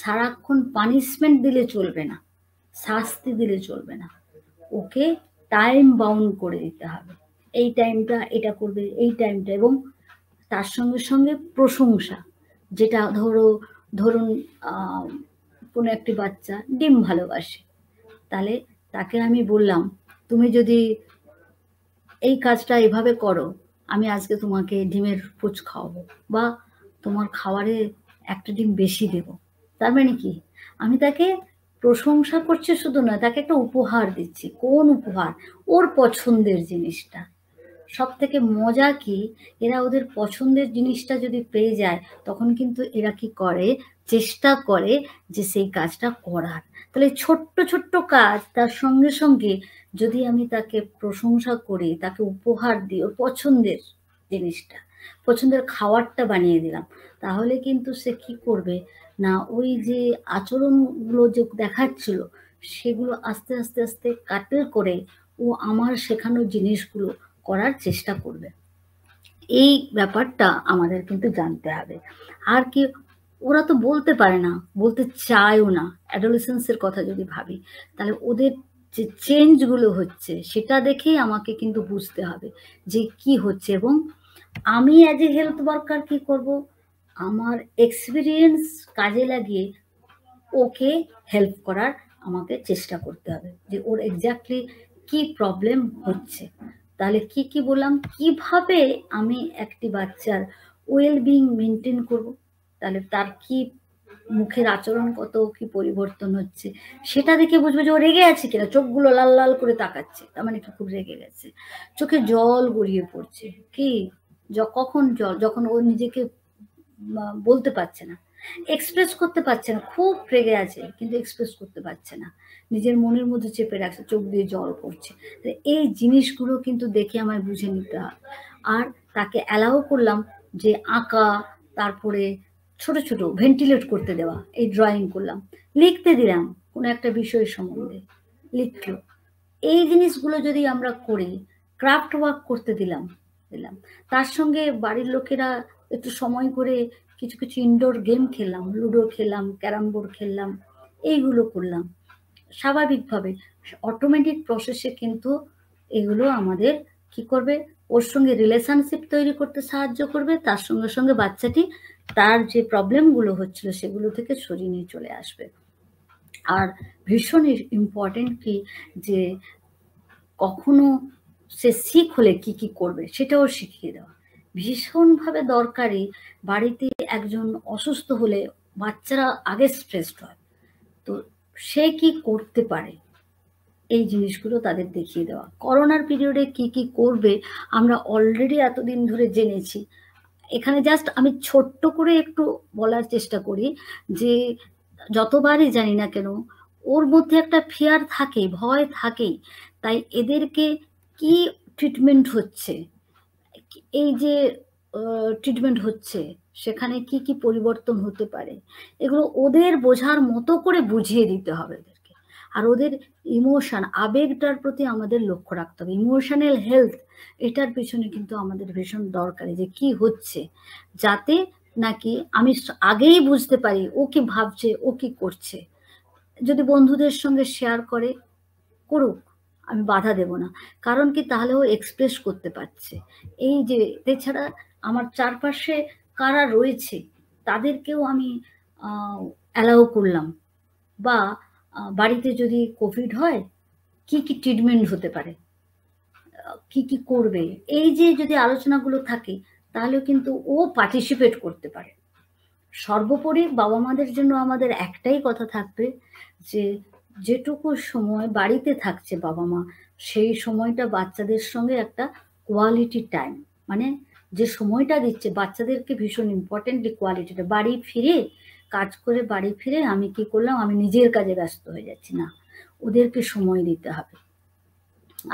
সারাক্ষণ পানিশমেন্ট দিলে চলবে না শাস্তি দিলে চলবে না ওকে টাইম বাউন্ড করে দিতে হবে এই টাইমটা এটা করবে এই টাইমটা এবং তার সঙ্গে সঙ্গে প্রশংসা যেটা ধরো ধরুন কোনো একটি বাচ্চা ডিম ভালোবাসে তাহলে তাকে আমি বললাম তুমি যদি এই কাজটা এভাবে করো আমি আজকে তোমাকে ডিমের পুচ খাওয়াবো বা তোমার খাবারে একটা ডিম বেশি দেব তার মানে কি আমি তাকে প্রশংসা করছে শুধু নয় তাকে একটা উপহার দিচ্ছি কোন উপহার ওর পছন্দের জিনিসটা সব থেকে মজা কি এরা ওদের পছন্দের জিনিসটা যদি পেয়ে যায় তখন কিন্তু এরা কি করে চেষ্টা করে যে সেই কাজটা করার তাহলে ছোট্ট ছোট্ট কাজ তার সঙ্গে সঙ্গে যদি আমি তাকে প্রশংসা করি তাকে উপহার দিই ওর পছন্দের জিনিসটা পছন্দের খাবারটা বানিয়ে দিলাম তাহলে কিন্তু সে কি করবে না ওই যে আচরণগুলো যে দেখাচ্ছিল সেগুলো আস্তে আস্তে আস্তে কাটেল করে ও আমার শেখানো জিনিসগুলো করার চেষ্টা করবে এই ব্যাপারটা আমাদের কিন্তু জানতে হবে আর কি ওরা তো বলতে পারে না বলতে চায়ও না অ্যাডোলেসেন্সের কথা যদি ভাবি তাহলে ওদের যে চেঞ্জগুলো হচ্ছে সেটা দেখেই আমাকে কিন্তু বুঝতে হবে যে কি হচ্ছে এবং আমি অ্যাজ এ হেলথ ওয়ার্কার কী করব আমার এক্সপিরিয়েন্স কাজে লাগিয়ে ওকে হেল্প করার আমাকে চেষ্টা করতে হবে যে ওর এক্স্যাক্টলি কি প্রবলেম হচ্ছে তাহলে কি কি বললাম কিভাবে আমি একটি বাচ্চার ওয়েলবিং মেনটেন করব তাহলে তার কি মুখের আচরণ কত কি পরিবর্তন হচ্ছে সেটা দেখে বুঝবো যে ও রেগে আছে কিনা চোখগুলো লাল লাল করে তাকাচ্ছে তার মানে কি খুব রেগে গেছে চোখে জল গড়িয়ে পড়ছে কি কখন জল যখন ও নিজেকে বলতে পারছে না এক্সপ্রেস করতে পারছে না খুব রেগে আছে কিন্তু এক্সপ্রেস করতে পারছে না নিজের মনের মধ্যে চেপে রাখছে চোখ দিয়ে জল পড়ছে এই জিনিসগুলো কিন্তু দেখে আমায় বুঝে নিতে হয় আর তাকে অ্যালাও করলাম যে আঁকা তারপরে ছোট ছোট ভেন্টিলেট করতে দেওয়া এই ড্রয়িং করলাম লিখতে দিলাম কোনো একটা বিষয় সম্বন্ধে লিখলো এই জিনিসগুলো যদি আমরা করি ক্রাফট ওয়ার্ক করতে দিলাম দিলাম তার সঙ্গে বাড়ির লোকেরা একটু সময় করে কিছু কিছু ইনডোর গেম খেললাম লুডো খেললাম ক্যারাম বোর্ড খেললাম এইগুলো করলাম স্বাভাবিকভাবে অটোমেটিক প্রসেসে কিন্তু এগুলো আমাদের কি করবে ওর সঙ্গে রিলেশনশিপ তৈরি করতে সাহায্য করবে তার সঙ্গে সঙ্গে বাচ্চাটি তার যে প্রবলেমগুলো হচ্ছিল সেগুলো থেকে সরিয়ে নিয়ে চলে আসবে আর ভীষণ ইম্পর্টেন্ট কি যে কখনো সে শিখ হলে কি কি করবে সেটাও শিখিয়ে দেওয়া ভীষণভাবে দরকারি বাড়িতে একজন অসুস্থ হলে বাচ্চারা আগে স্ট্রেসড হয় তো সে কি করতে পারে এই জিনিসগুলো তাদের দেখিয়ে দেওয়া করোনার পিরিয়ডে কি কি করবে আমরা অলরেডি এতদিন ধরে জেনেছি এখানে জাস্ট আমি ছোট্ট করে একটু বলার চেষ্টা করি যে যতবারই জানি না কেন ওর মধ্যে একটা ফেয়ার থাকে ভয় থাকেই তাই এদেরকে কি ট্রিটমেন্ট হচ্ছে এই যে ট্রিটমেন্ট হচ্ছে সেখানে কি কি পরিবর্তন হতে পারে এগুলো ওদের বোঝার মতো করে বুঝিয়ে দিতে হবে ওদেরকে আর ওদের ইমোশন আবেগটার প্রতি আমাদের লক্ষ্য রাখতে হবে ইমোশনাল হেলথ এটার পিছনে কিন্তু আমাদের ভীষণ দরকারি যে কি হচ্ছে যাতে নাকি আমি আগেই বুঝতে পারি ও কি ভাবছে ও কি করছে যদি বন্ধুদের সঙ্গে শেয়ার করে করুক আমি বাধা দেব না কারণ কি তাহলে ও এক্সপ্রেস করতে পারছে এই যে এছাড়া আমার চারপাশে কারা রয়েছে তাদেরকেও আমি অ্যালাউ করলাম বা বাড়িতে যদি কোভিড হয় কি কি ট্রিটমেন্ট হতে পারে কি কি করবে এই যে যদি আলোচনাগুলো থাকে তাহলেও কিন্তু ও পার্টিসিপেট করতে পারে সর্বোপরি বাবা মাদের জন্য আমাদের একটাই কথা থাকবে যে যেটুকু সময় বাড়িতে থাকছে বাবা মা সেই সময়টা বাচ্চাদের সঙ্গে একটা কোয়ালিটি টাইম মানে যে সময়টা দিচ্ছে বাচ্চাদেরকে ভীষণ ইম্পর্টেন্টলি কোয়ালিটিটা বাড়ি ফিরে কাজ করে বাড়ি ফিরে আমি কি করলাম আমি নিজের কাজে ব্যস্ত হয়ে যাচ্ছি না ওদেরকে সময় দিতে হবে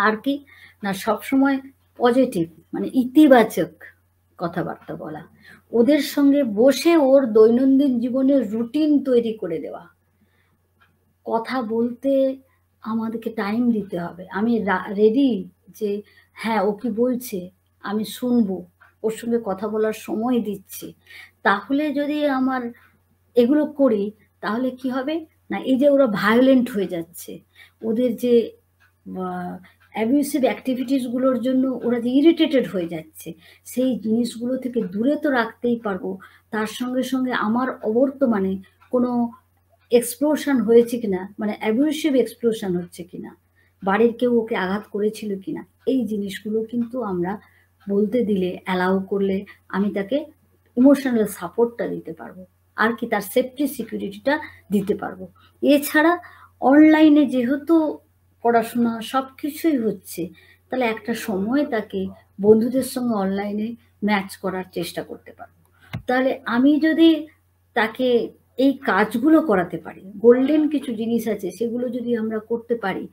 আর কি না সব সময় পজিটিভ মানে ইতিবাচক কথাবার্তা বলা ওদের সঙ্গে বসে ওর দৈনন্দিন জীবনের রুটিন তৈরি করে দেওয়া কথা বলতে আমাদেরকে টাইম দিতে হবে আমি রেডি যে হ্যাঁ ও কি বলছে আমি শুনবো ওর সঙ্গে কথা বলার সময় দিচ্ছি তাহলে যদি আমার এগুলো করি তাহলে কি হবে না এই যে ওরা ভায়োলেন্ট হয়ে যাচ্ছে ওদের যে অ্যাবিউসিভ অ্যাক্টিভিটিসগুলোর জন্য ওরা যে ইরিটেটেড হয়ে যাচ্ছে সেই জিনিসগুলো থেকে দূরে তো রাখতেই পারবো তার সঙ্গে সঙ্গে আমার অবর্তমানে কোনো এক্সপ্লোশন হয়েছে কিনা মানে অ্যাবিউসিভ এক্সপ্লোশন হচ্ছে কিনা বাড়ির কেউ ওকে আঘাত করেছিল কিনা এই জিনিসগুলো কিন্তু আমরা বলতে দিলে অ্যালাউ করলে আমি তাকে ইমোশনাল সাপোর্টটা দিতে পারবো আর কি তার সেফটি সিকিউরিটিটা দিতে পারবো এছাড়া অনলাইনে যেহেতু পড়াশোনা সব কিছুই হচ্ছে তাহলে একটা সময় তাকে বন্ধুদের সঙ্গে অনলাইনে ম্যাচ করার চেষ্টা করতে পারবো তাহলে আমি যদি তাকে এই কাজগুলো করাতে পারি গোল্ডেন কিছু জিনিস আছে সেগুলো যদি আমরা করতে পারি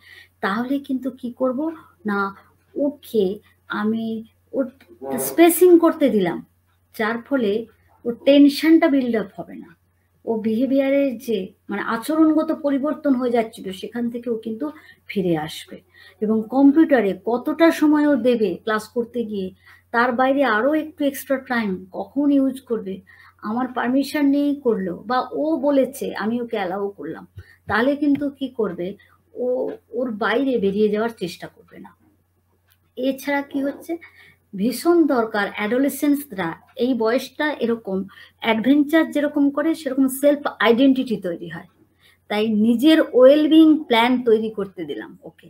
তাহলে কিন্তু কি করব না ওকে আমি ওর স্পেসিং করতে দিলাম যার ফলে ওর টেনশনটা বিল্ড আপ হবে না ও বিহেভিয়ারের যে মানে আচরণগত পরিবর্তন হয়ে যাচ্ছিল সেখান থেকে ও কিন্তু ফিরে আসবে এবং কম্পিউটারে কতটা সময় ও দেবে ক্লাস করতে গিয়ে তার বাইরে আরও একটু এক্সট্রা টাইম কখন ইউজ করবে আমার পারমিশন নিয়েই করলো বা ও বলেছে আমি ওকে অ্যালাউ করলাম তাহলে কিন্তু কি করবে ও ওর বাইরে বেরিয়ে যাওয়ার চেষ্টা করবে না এছাড়া কি হচ্ছে ভীষণ দরকার অ্যাডোলেসেন্সরা এই বয়সটা এরকম অ্যাডভেঞ্চার যেরকম করে সেরকম সেলফ আইডেন্টিটি তৈরি হয় তাই নিজের ওয়েলবিং প্ল্যান তৈরি করতে দিলাম ওকে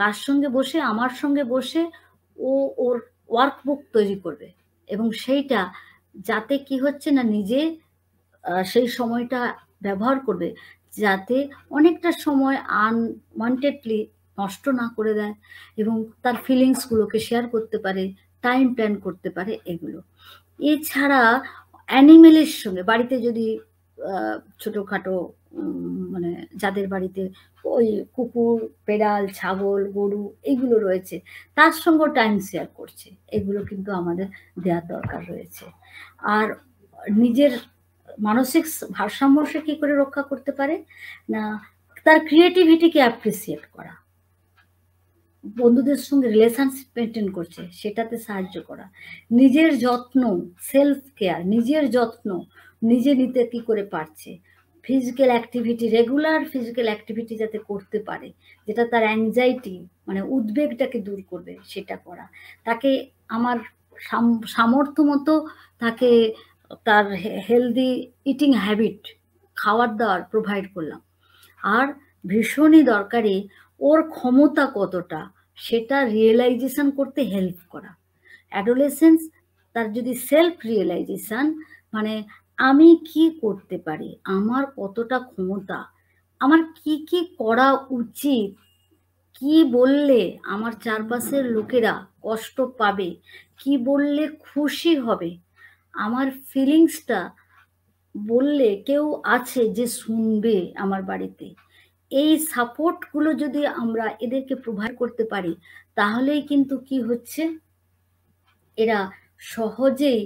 কার সঙ্গে বসে আমার সঙ্গে বসে ও ওর ওয়ার্কবুক তৈরি করবে এবং সেইটা যাতে কি হচ্ছে না নিজে সেই সময়টা ব্যবহার করবে যাতে অনেকটা সময় আনওয়ান্টেডলি নষ্ট না করে দেয় এবং তার ফিলিংসগুলোকে শেয়ার করতে পারে টাইম প্ল্যান করতে পারে এগুলো এছাড়া অ্যানিমেলের সঙ্গে বাড়িতে যদি ছোটোখাটো মানে যাদের বাড়িতে ওই কুকুর বেড়াল ছাগল গরু এগুলো রয়েছে তার সঙ্গে টাইম শেয়ার করছে এগুলো কিন্তু আমাদের দেওয়ার দরকার রয়েছে আর নিজের মানসিক ভারসাম্য সে কী করে রক্ষা করতে পারে না তার ক্রিয়েটিভিটিকে অ্যাপ্রিসিয়েট করা বন্ধুদের সঙ্গে রিলেশনশিপ মেনটেন করছে সেটাতে সাহায্য করা নিজের যত্ন সেলফ কেয়ার নিজের যত্ন নিজে নিতে কি করে পারছে physical activity regular physical activity যাতে করতে পারে যেটা তার অ্যাংজাইটি মানে উদ্বেগটাকে দূর করবে সেটা করা তাকে আমার সামর্থ্য মতো তাকে তার হেলদি ইটিং হ্যাবিট খাওয়ার দাওয়ার প্রোভাইড করলাম আর ভীষণই দরকারি ওর ক্ষমতা কতটা সেটা রিয়েলাইজেশন করতে হেল্প করা অ্যাডোলেসেন্স তার যদি সেলফ রিয়েলাইজেশন মানে আমি কি করতে পারি আমার কতটা ক্ষমতা আমার কি কি করা উচিত কি বললে আমার চারপাশের লোকেরা কষ্ট পাবে কি বললে খুশি হবে আমার ফিলিংসটা বললে কেউ আছে যে শুনবে আমার বাড়িতে এই সাপোর্টগুলো যদি আমরা এদেরকে প্রোভাইড করতে পারি তাহলেই কিন্তু কি হচ্ছে এরা সহজেই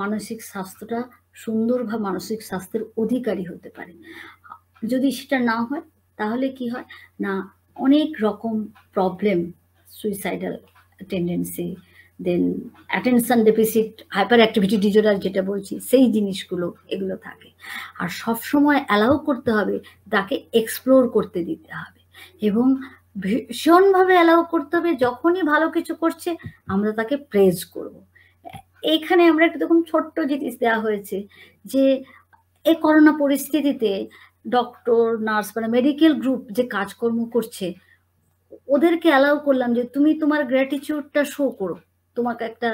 মানসিক স্বাস্থ্যটা সুন্দর বা মানসিক স্বাস্থ্যের অধিকারী হতে পারে যদি সেটা না হয় তাহলে কি হয় না অনেক রকম problem suicidal tendency then attention deficit hyperactivity disorder যেটা বলছি সেই জিনিসগুলো এগুলো থাকে আর সব সময় অ্যালাউ করতে হবে তাকে এক্সপ্লোর করতে দিতে হবে এবং ভীষণভাবে অ্যালাউ করতে হবে যখনই ভালো কিছু করছে আমরা তাকে প্রেজ করব। এইখানে আমরা একটু দেখুন ছোট্ট জিনিস দেওয়া হয়েছে যে এই করোনা পরিস্থিতিতে ডক্টর নার্স মানে মেডিকেল গ্রুপ যে কাজকর্ম করছে ওদেরকে অ্যালাউ করলাম যে তুমি তোমার গ্র্যাটিচিউডটা শো করো তোমাকে একটা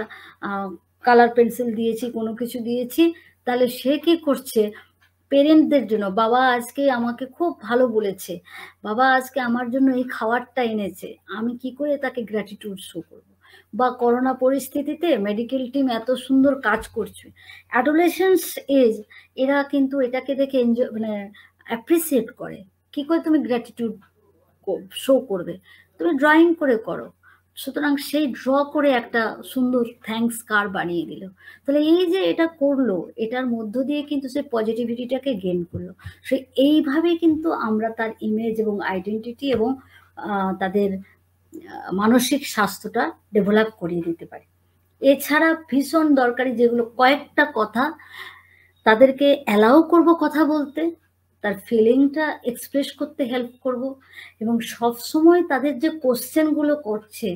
কালার পেন্সিল দিয়েছি কোনো কিছু দিয়েছি তাহলে সে কি করছে পেরেন্টদের জন্য বাবা আজকে আমাকে খুব ভালো বলেছে বাবা আজকে আমার জন্য এই খাবারটা এনেছে আমি কি করে তাকে গ্র্যাটিটিউড শো করব বা করোনা পরিস্থিতিতে মেডিকেল টিম এত সুন্দর কাজ করছে অ্যাডোলেশনস এজ এরা কিন্তু এটাকে দেখে এনজয় মানে অ্যাপ্রিসিয়েট করে কি করে তুমি গ্র্যাটিটিউড শো করবে তুমি ড্রয়িং করে করো সুতরাং সেই ড্র করে একটা সুন্দর থ্যাংকস কার বানিয়ে দিল তাহলে এই যে এটা করলো এটার মধ্য দিয়ে কিন্তু সে পজিটিভিটিটাকে গেন করলো সে এইভাবে কিন্তু আমরা তার ইমেজ এবং আইডেন্টিটি এবং তাদের মানসিক স্বাস্থ্যটা ডেভেলপ করিয়ে দিতে পারি এছাড়া ভীষণ দরকারি যেগুলো কয়েকটা কথা তাদেরকে অ্যালাউ করব কথা বলতে তার ফিলিংটা এক্সপ্রেস করতে হেল্প করব এবং সবসময় তাদের যে কোশ্চেনগুলো করছে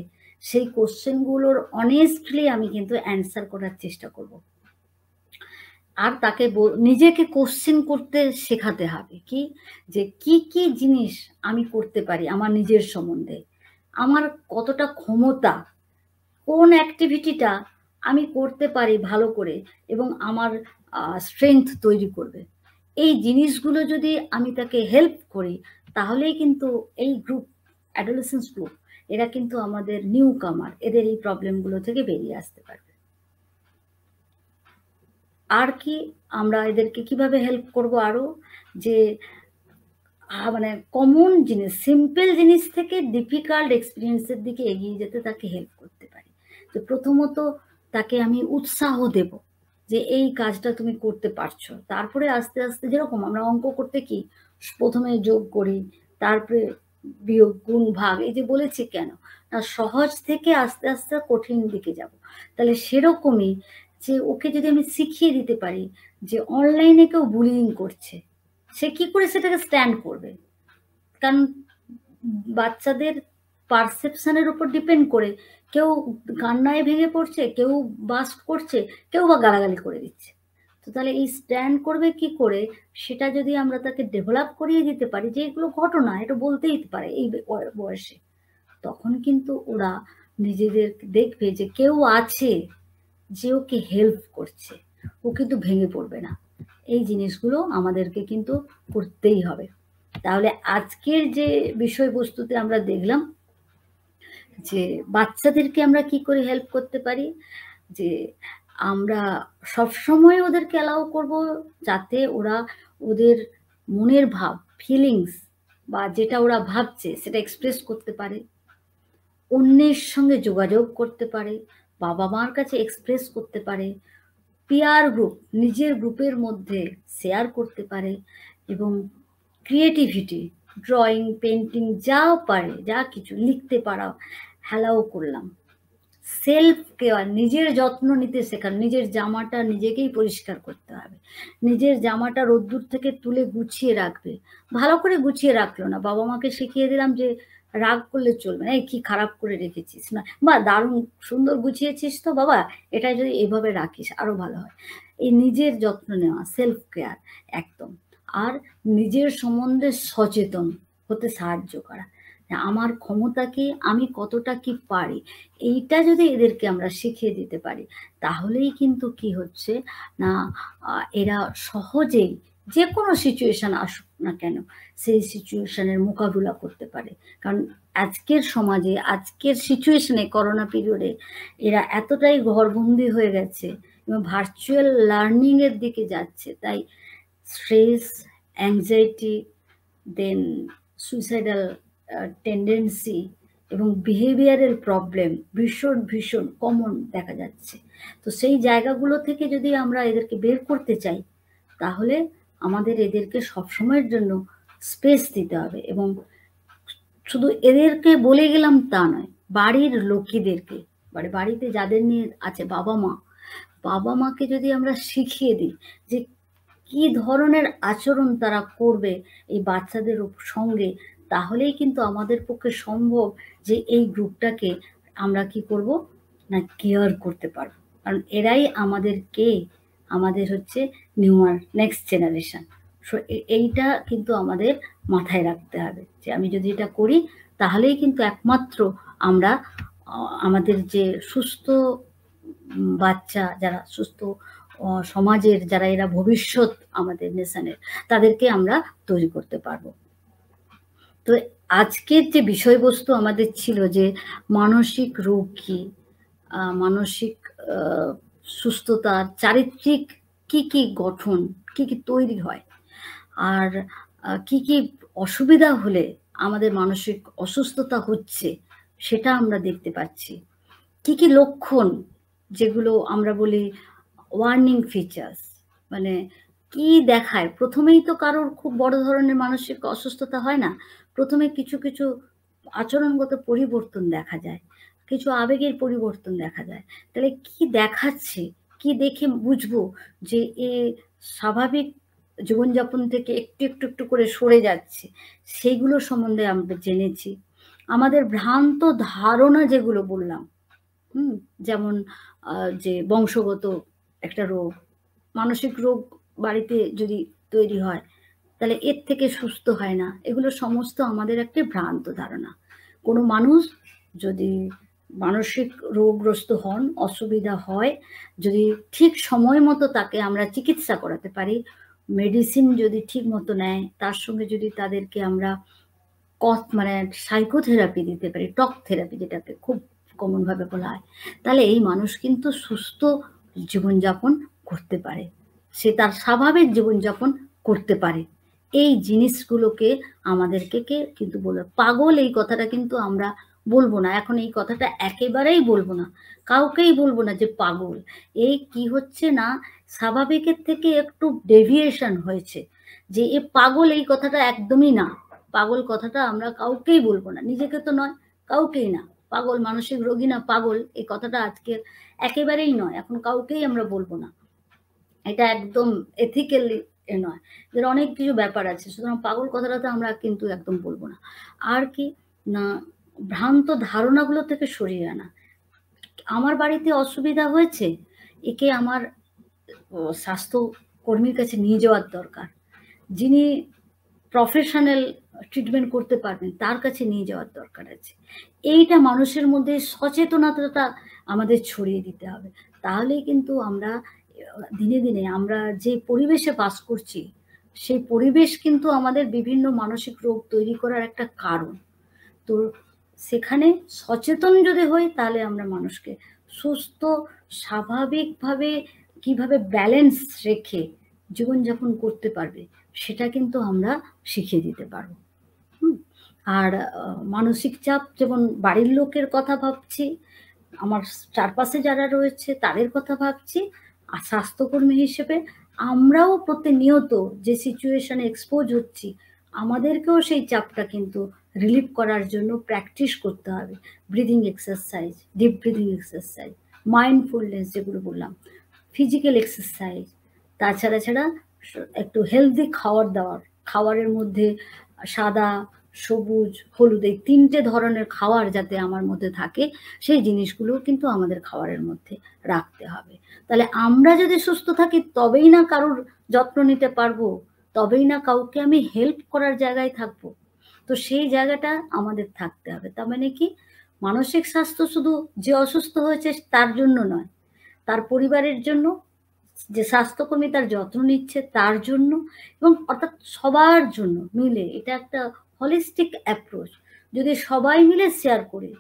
সেই কোশ্চেনগুলোর অনেস্টলি আমি কিন্তু অ্যান্সার করার চেষ্টা করব আর তাকে নিজেকে কোশ্চেন করতে শেখাতে হবে কি যে কি কি জিনিস আমি করতে পারি আমার নিজের সম্বন্ধে আমার কতটা ক্ষমতা কোন অ্যাক্টিভিটিটা আমি করতে পারি ভালো করে এবং আমার স্ট্রেংথ তৈরি করবে এই জিনিসগুলো যদি আমি তাকে হেল্প করি তাহলেই কিন্তু এই গ্রুপ অ্যাডোলেসেন্স গ্রুপ এরা কিন্তু আমাদের নিউ কামার এদের এই প্রবলেমগুলো থেকে বেরিয়ে আসতে পারবে আর কি আমরা এদেরকে কিভাবে হেল্প করব আরও যে মানে কমন জিনিস সিম্পল জিনিস থেকে ডিফিকাল্ট এক্সপিরিয়েন্সের দিকে এগিয়ে যেতে তাকে হেল্প করতে পারি তো প্রথমত তাকে আমি উৎসাহ দেবো যে এই কাজটা তুমি করতে পারছো তারপরে আস্তে আস্তে যেরকম আমরা অঙ্ক করতে কি প্রথমে যোগ করি তারপরে বিয়োগ গুণ ভাগ এই যে বলেছি কেন না সহজ থেকে আস্তে আস্তে কঠিন দিকে যাব তাহলে সেরকমই যে ওকে যদি আমি শিখিয়ে দিতে পারি যে অনলাইনে কেউ বুলিং করছে সে কি করে সেটাকে স্ট্যান্ড করবে কারণ বাচ্চাদের পারসেপশনের উপর ডিপেন্ড করে কেউ কান্নায় ভেঙে পড়ছে কেউ বাস্ট করছে কেউ বা গালাগালি করে দিচ্ছে তো তাহলে এই স্ট্যান্ড করবে কি করে সেটা যদি আমরা তাকে ডেভেলপ করিয়ে দিতে পারি যে এগুলো ঘটনা এটা বলতেই পারে এই বয়সে তখন কিন্তু ওরা নিজেদের দেখবে যে কেউ আছে যে ওকে হেল্প করছে ও কিন্তু ভেঙে পড়বে না এই জিনিসগুলো আমাদেরকে কিন্তু করতেই হবে তাহলে আজকের যে বিষয়বস্তুতে আমরা দেখলাম যে বাচ্চাদেরকে আমরা কি করে হেল্প করতে পারি যে আমরা সবসময় ওদেরকে অ্যালাউ করব যাতে ওরা ওদের মনের ভাব ফিলিংস বা যেটা ওরা ভাবছে সেটা এক্সপ্রেস করতে পারে অন্যের সঙ্গে যোগাযোগ করতে পারে বাবা মার কাছে এক্সপ্রেস করতে পারে পিয়ার গ্রুপ নিজের গ্রুপের মধ্যে শেয়ার করতে পারে এবং ক্রিয়েটিভিটি ড্রয়িং পেন্টিং যাও পারে যা কিছু লিখতে পারা হেলাও করলাম সেলফ কেয়ার নিজের যত্ন নিতে শেখান নিজের জামাটা নিজেকেই পরিষ্কার করতে হবে নিজের জামাটা রোদ্দুর থেকে তুলে গুছিয়ে রাখবে ভালো করে গুছিয়ে রাখলো না বাবা মাকে শিখিয়ে দিলাম যে রাগ করলে চলবে না কি খারাপ করে রেখেছিস না বা দারুণ সুন্দর গুছিয়েছিস তো বাবা এটা যদি এভাবে রাখিস আরও ভালো হয় এই নিজের যত্ন নেওয়া সেলফ কেয়ার একদম আর নিজের সম্বন্ধে সচেতন হতে সাহায্য করা আমার ক্ষমতাকে আমি কতটা কি পারি এইটা যদি এদেরকে আমরা শিখিয়ে দিতে পারি তাহলেই কিন্তু কি হচ্ছে না এরা সহজেই যে কোনো সিচুয়েশান আসুক না কেন সেই সিচুয়েশানের মোকাবিলা করতে পারে কারণ আজকের সমাজে আজকের সিচুয়েশনে করোনা পিরিয়ডে এরা এতটাই ঘরবন্দি হয়ে গেছে এবং ভার্চুয়াল লার্নিংয়ের দিকে যাচ্ছে তাই stress, anxiety, then suicidal uh, tendency এবং বিহেভিয়ারের প্রবলেম ভীষণ ভীষণ কমন দেখা যাচ্ছে তো সেই জায়গাগুলো থেকে যদি আমরা এদেরকে বের করতে চাই তাহলে আমাদের এদেরকে সবসময়ের জন্য স্পেস দিতে হবে এবং শুধু এদেরকে বলে গেলাম তা নয় বাড়ির লোকেদেরকে মানে বাড়িতে যাদের নিয়ে আছে বাবা মা বাবা মাকে যদি আমরা শিখিয়ে দিই যে কি ধরনের আচরণ তারা করবে এই বাচ্চাদের সঙ্গে তাহলেই কিন্তু আমাদের পক্ষে সম্ভব যে এই গ্রুপটাকে আমরা কি করব না কেয়ার করতে পারব কারণ এরাই আমাদের কে আমাদের হচ্ছে নিউয়ার নেক্সট জেনারেশান সো এইটা কিন্তু আমাদের মাথায় রাখতে হবে যে আমি যদি এটা করি তাহলেই কিন্তু একমাত্র আমরা আমাদের যে সুস্থ বাচ্চা যারা সুস্থ সমাজের যারা এরা ভবিষ্যৎ আমাদের নেশনের তাদেরকে আমরা তৈরি করতে পারবো তো আজকের যে বিষয়বস্তু আমাদের ছিল যে মানসিক রোগ কি মানসিক সুস্থতার চারিত্রিক কি কি গঠন কি কি তৈরি হয় আর কি কি অসুবিধা হলে আমাদের মানসিক অসুস্থতা হচ্ছে সেটা আমরা দেখতে পাচ্ছি কি কি লক্ষণ যেগুলো আমরা বলি ওয়ার্নিং ফিচার্স মানে কি দেখায় প্রথমেই তো কারোর খুব বড় ধরনের মানসিক অসুস্থতা হয় না প্রথমে কিছু কিছু আচরণগত পরিবর্তন দেখা যায় কিছু আবেগের পরিবর্তন দেখা যায় তাহলে কি দেখাচ্ছে কি দেখে বুঝবো যে এ স্বাভাবিক জীবনযাপন থেকে একটু একটু একটু করে সরে যাচ্ছে সেইগুলো সম্বন্ধে আমরা জেনেছি আমাদের ভ্রান্ত ধারণা যেগুলো বললাম হুম যেমন যে বংশগত একটা রোগ মানসিক রোগ বাড়িতে যদি তৈরি হয় তাহলে এর থেকে সুস্থ হয় না এগুলো সমস্ত আমাদের একটি ভ্রান্ত ধারণা কোনো মানুষ যদি মানসিক রোগগ্রস্ত হন অসুবিধা হয় যদি ঠিক সময় মতো তাকে আমরা চিকিৎসা করাতে পারি মেডিসিন যদি ঠিক মতো নেয় তার সঙ্গে যদি তাদেরকে আমরা কত মানে সাইকোথেরাপি দিতে পারি টক থেরাপি যেটাকে খুব কমনভাবে বলা হয় তাহলে এই মানুষ কিন্তু সুস্থ জীবনযাপন করতে পারে সে তার স্বাভাবিক জীবনযাপন করতে পারে এই জিনিসগুলোকে আমাদেরকে কে কিন্তু বলবে পাগল এই কথাটা কিন্তু আমরা বলবো না এখন এই কথাটা একেবারেই বলবো না কাউকেই বলবো না যে পাগল এই কি হচ্ছে না স্বাভাবিকের থেকে একটু ডেভিয়েশন হয়েছে যে এ পাগল এই কথাটা একদমই না পাগল কথাটা আমরা কাউকেই বলবো না নিজেকে তো নয় কাউকেই না পাগল মানসিক রোগী না পাগল এই কথাটা আজকের একেবারেই নয় এখন কাউকেই আমরা বলবো না এটা একদম এথিক্যালি এ নয় এর অনেক কিছু ব্যাপার আছে সুতরাং পাগল কথাটা তো আমরা কিন্তু একদম বলবো না আর কি না ভ্রান্ত ধারণাগুলো থেকে সরিয়ে আনা আমার বাড়িতে অসুবিধা হয়েছে একে আমার স্বাস্থ্য কর্মীর কাছে নিয়ে যাওয়ার দরকার যিনি প্রফেশনাল ট্রিটমেন্ট করতে পারবেন তার কাছে নিয়ে যাওয়ার দরকার আছে এইটা মানুষের মধ্যে সচেতনতাটা আমাদের ছড়িয়ে দিতে হবে তাহলেই কিন্তু আমরা দিনে দিনে আমরা যে পরিবেশে বাস করছি সেই পরিবেশ কিন্তু আমাদের বিভিন্ন মানসিক রোগ তৈরি করার একটা কারণ তো সেখানে সচেতন যদি হই তাহলে আমরা মানুষকে সুস্থ স্বাভাবিকভাবে কিভাবে ব্যালেন্স রেখে জীবনযাপন করতে পারবে সেটা কিন্তু আমরা শিখিয়ে দিতে পারবো আর মানসিক চাপ যেমন বাড়ির লোকের কথা ভাবছি আমার চারপাশে যারা রয়েছে তাদের কথা ভাবছি আর স্বাস্থ্যকর্মী হিসেবে আমরাও প্রতিনিয়ত যে সিচুয়েশনে এক্সপোজ হচ্ছি আমাদেরকেও সেই চাপটা কিন্তু রিলিফ করার জন্য প্র্যাকটিস করতে হবে breathing exercise deep breathing exercise mindfulness যেগুলো বললাম ফিজিক্যাল এক্সারসাইজ তাছাড়া ছাড়া একটু হেলদি খাওয়ার দাওয়ার খাবারের মধ্যে সাদা সবুজ হলুদ এই তিনটে ধরনের খাওয়ার যাতে আমার মধ্যে থাকে সেই জিনিসগুলো কিন্তু আমাদের খাওয়ারের মধ্যে রাখতে হবে তাহলে আমরা যদি সুস্থ থাকি তবেই না কারোর যত্ন নিতে পারবো তবেই না কাউকে আমি হেল্প করার জায়গায় থাকবো তো সেই জায়গাটা আমাদের থাকতে হবে তার মানে কি মানসিক স্বাস্থ্য শুধু যে অসুস্থ হয়েছে তার জন্য নয় তার পরিবারের জন্য যে স্বাস্থ্যকর্মী তার যত্ন নিচ্ছে তার জন্য এবং অর্থাৎ সবার জন্য মিলে এটা একটা হলিস্টিক অ্যাপ্রোচ যদি সবাই মিলে শেয়ার করি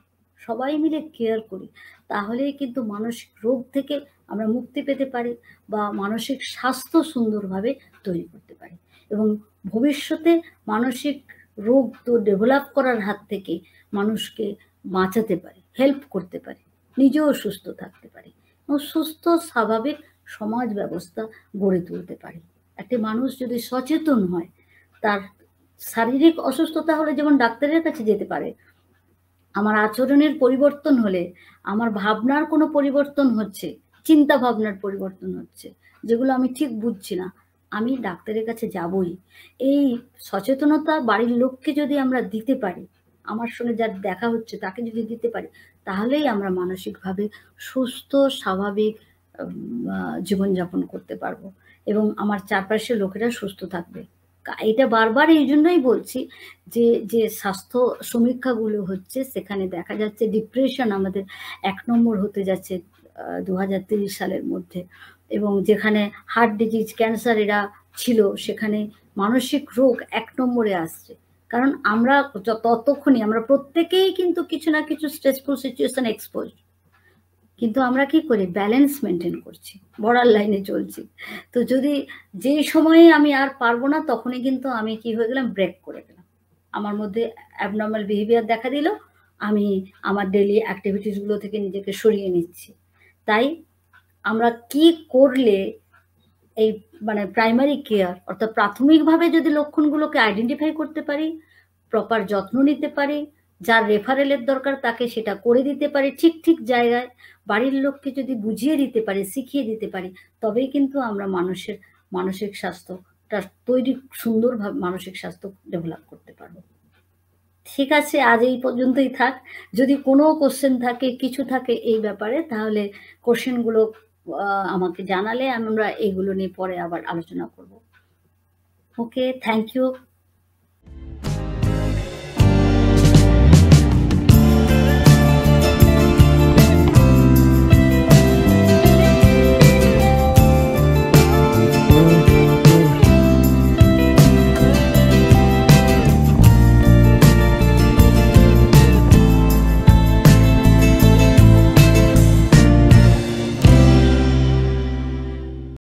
সবাই মিলে কেয়ার করি তাহলেই কিন্তু মানসিক রোগ থেকে আমরা মুক্তি পেতে পারি বা মানসিক স্বাস্থ্য সুন্দরভাবে তৈরি করতে পারি এবং ভবিষ্যতে মানসিক রোগ তো ডেভেলপ করার হাত থেকে মানুষকে বাঁচাতে পারি হেল্প করতে পারি নিজেও সুস্থ থাকতে পারি এবং সুস্থ স্বাভাবিক সমাজ ব্যবস্থা গড়ে তুলতে পারি একটি মানুষ যদি সচেতন হয় তার শারীরিক অসুস্থতা হলে যেমন ডাক্তারের কাছে যেতে পারে আমার আচরণের পরিবর্তন হলে আমার ভাবনার কোনো পরিবর্তন হচ্ছে চিন্তা ভাবনার পরিবর্তন হচ্ছে যেগুলো আমি ঠিক বুঝছি না আমি ডাক্তারের কাছে যাবই এই সচেতনতা বাড়ির লোককে যদি আমরা দিতে পারি আমার সঙ্গে যার দেখা হচ্ছে তাকে যদি দিতে পারি তাহলেই আমরা মানসিকভাবে সুস্থ স্বাভাবিক জীবনযাপন করতে পারবো এবং আমার চারপাশের লোকেরা সুস্থ থাকবে এটা বারবার এই জন্যই বলছি যে যে স্বাস্থ্য সমীক্ষাগুলো হচ্ছে সেখানে দেখা যাচ্ছে ডিপ্রেশন আমাদের এক নম্বর হতে যাচ্ছে দু সালের মধ্যে এবং যেখানে হার্ট ডিজিজ ক্যান্সার এরা ছিল সেখানে মানসিক রোগ এক নম্বরে আসছে কারণ আমরা ততক্ষণই আমরা প্রত্যেকেই কিন্তু কিছু না কিছু স্ট্রেসফুল সিচুয়েশন এক্সপোজ কিন্তু আমরা কি করি ব্যালেন্স মেনটেন করছি বর্ডার লাইনে চলছি তো যদি যে সময়ে আমি আর পারবো না তখনই কিন্তু আমি কি হয়ে গেলাম ব্রেক করে গেলাম আমার মধ্যে অ্যাবনর্মাল বিহেভিয়ার দেখা দিল আমি আমার ডেলি অ্যাক্টিভিটিসগুলো থেকে নিজেকে সরিয়ে নিচ্ছি তাই আমরা কি করলে এই মানে প্রাইমারি কেয়ার অর্থাৎ প্রাথমিকভাবে যদি লক্ষণগুলোকে আইডেন্টিফাই করতে পারি প্রপার যত্ন নিতে পারি যার রেফারেলের দরকার তাকে সেটা করে দিতে পারে ঠিক ঠিক জায়গায় বাড়ির লোককে যদি বুঝিয়ে দিতে পারে শিখিয়ে দিতে পারে তবেই কিন্তু আমরা মানুষের মানসিক স্বাস্থ্যটা তৈরি সুন্দরভাবে মানসিক স্বাস্থ্য ডেভেলপ করতে পারবো ঠিক আছে আজ এই পর্যন্তই থাক যদি কোনো কোশ্চেন থাকে কিছু থাকে এই ব্যাপারে তাহলে কোশ্চেনগুলো আমাকে জানালে আমরা এগুলো নিয়ে পরে আবার আলোচনা করব ওকে থ্যাংক ইউ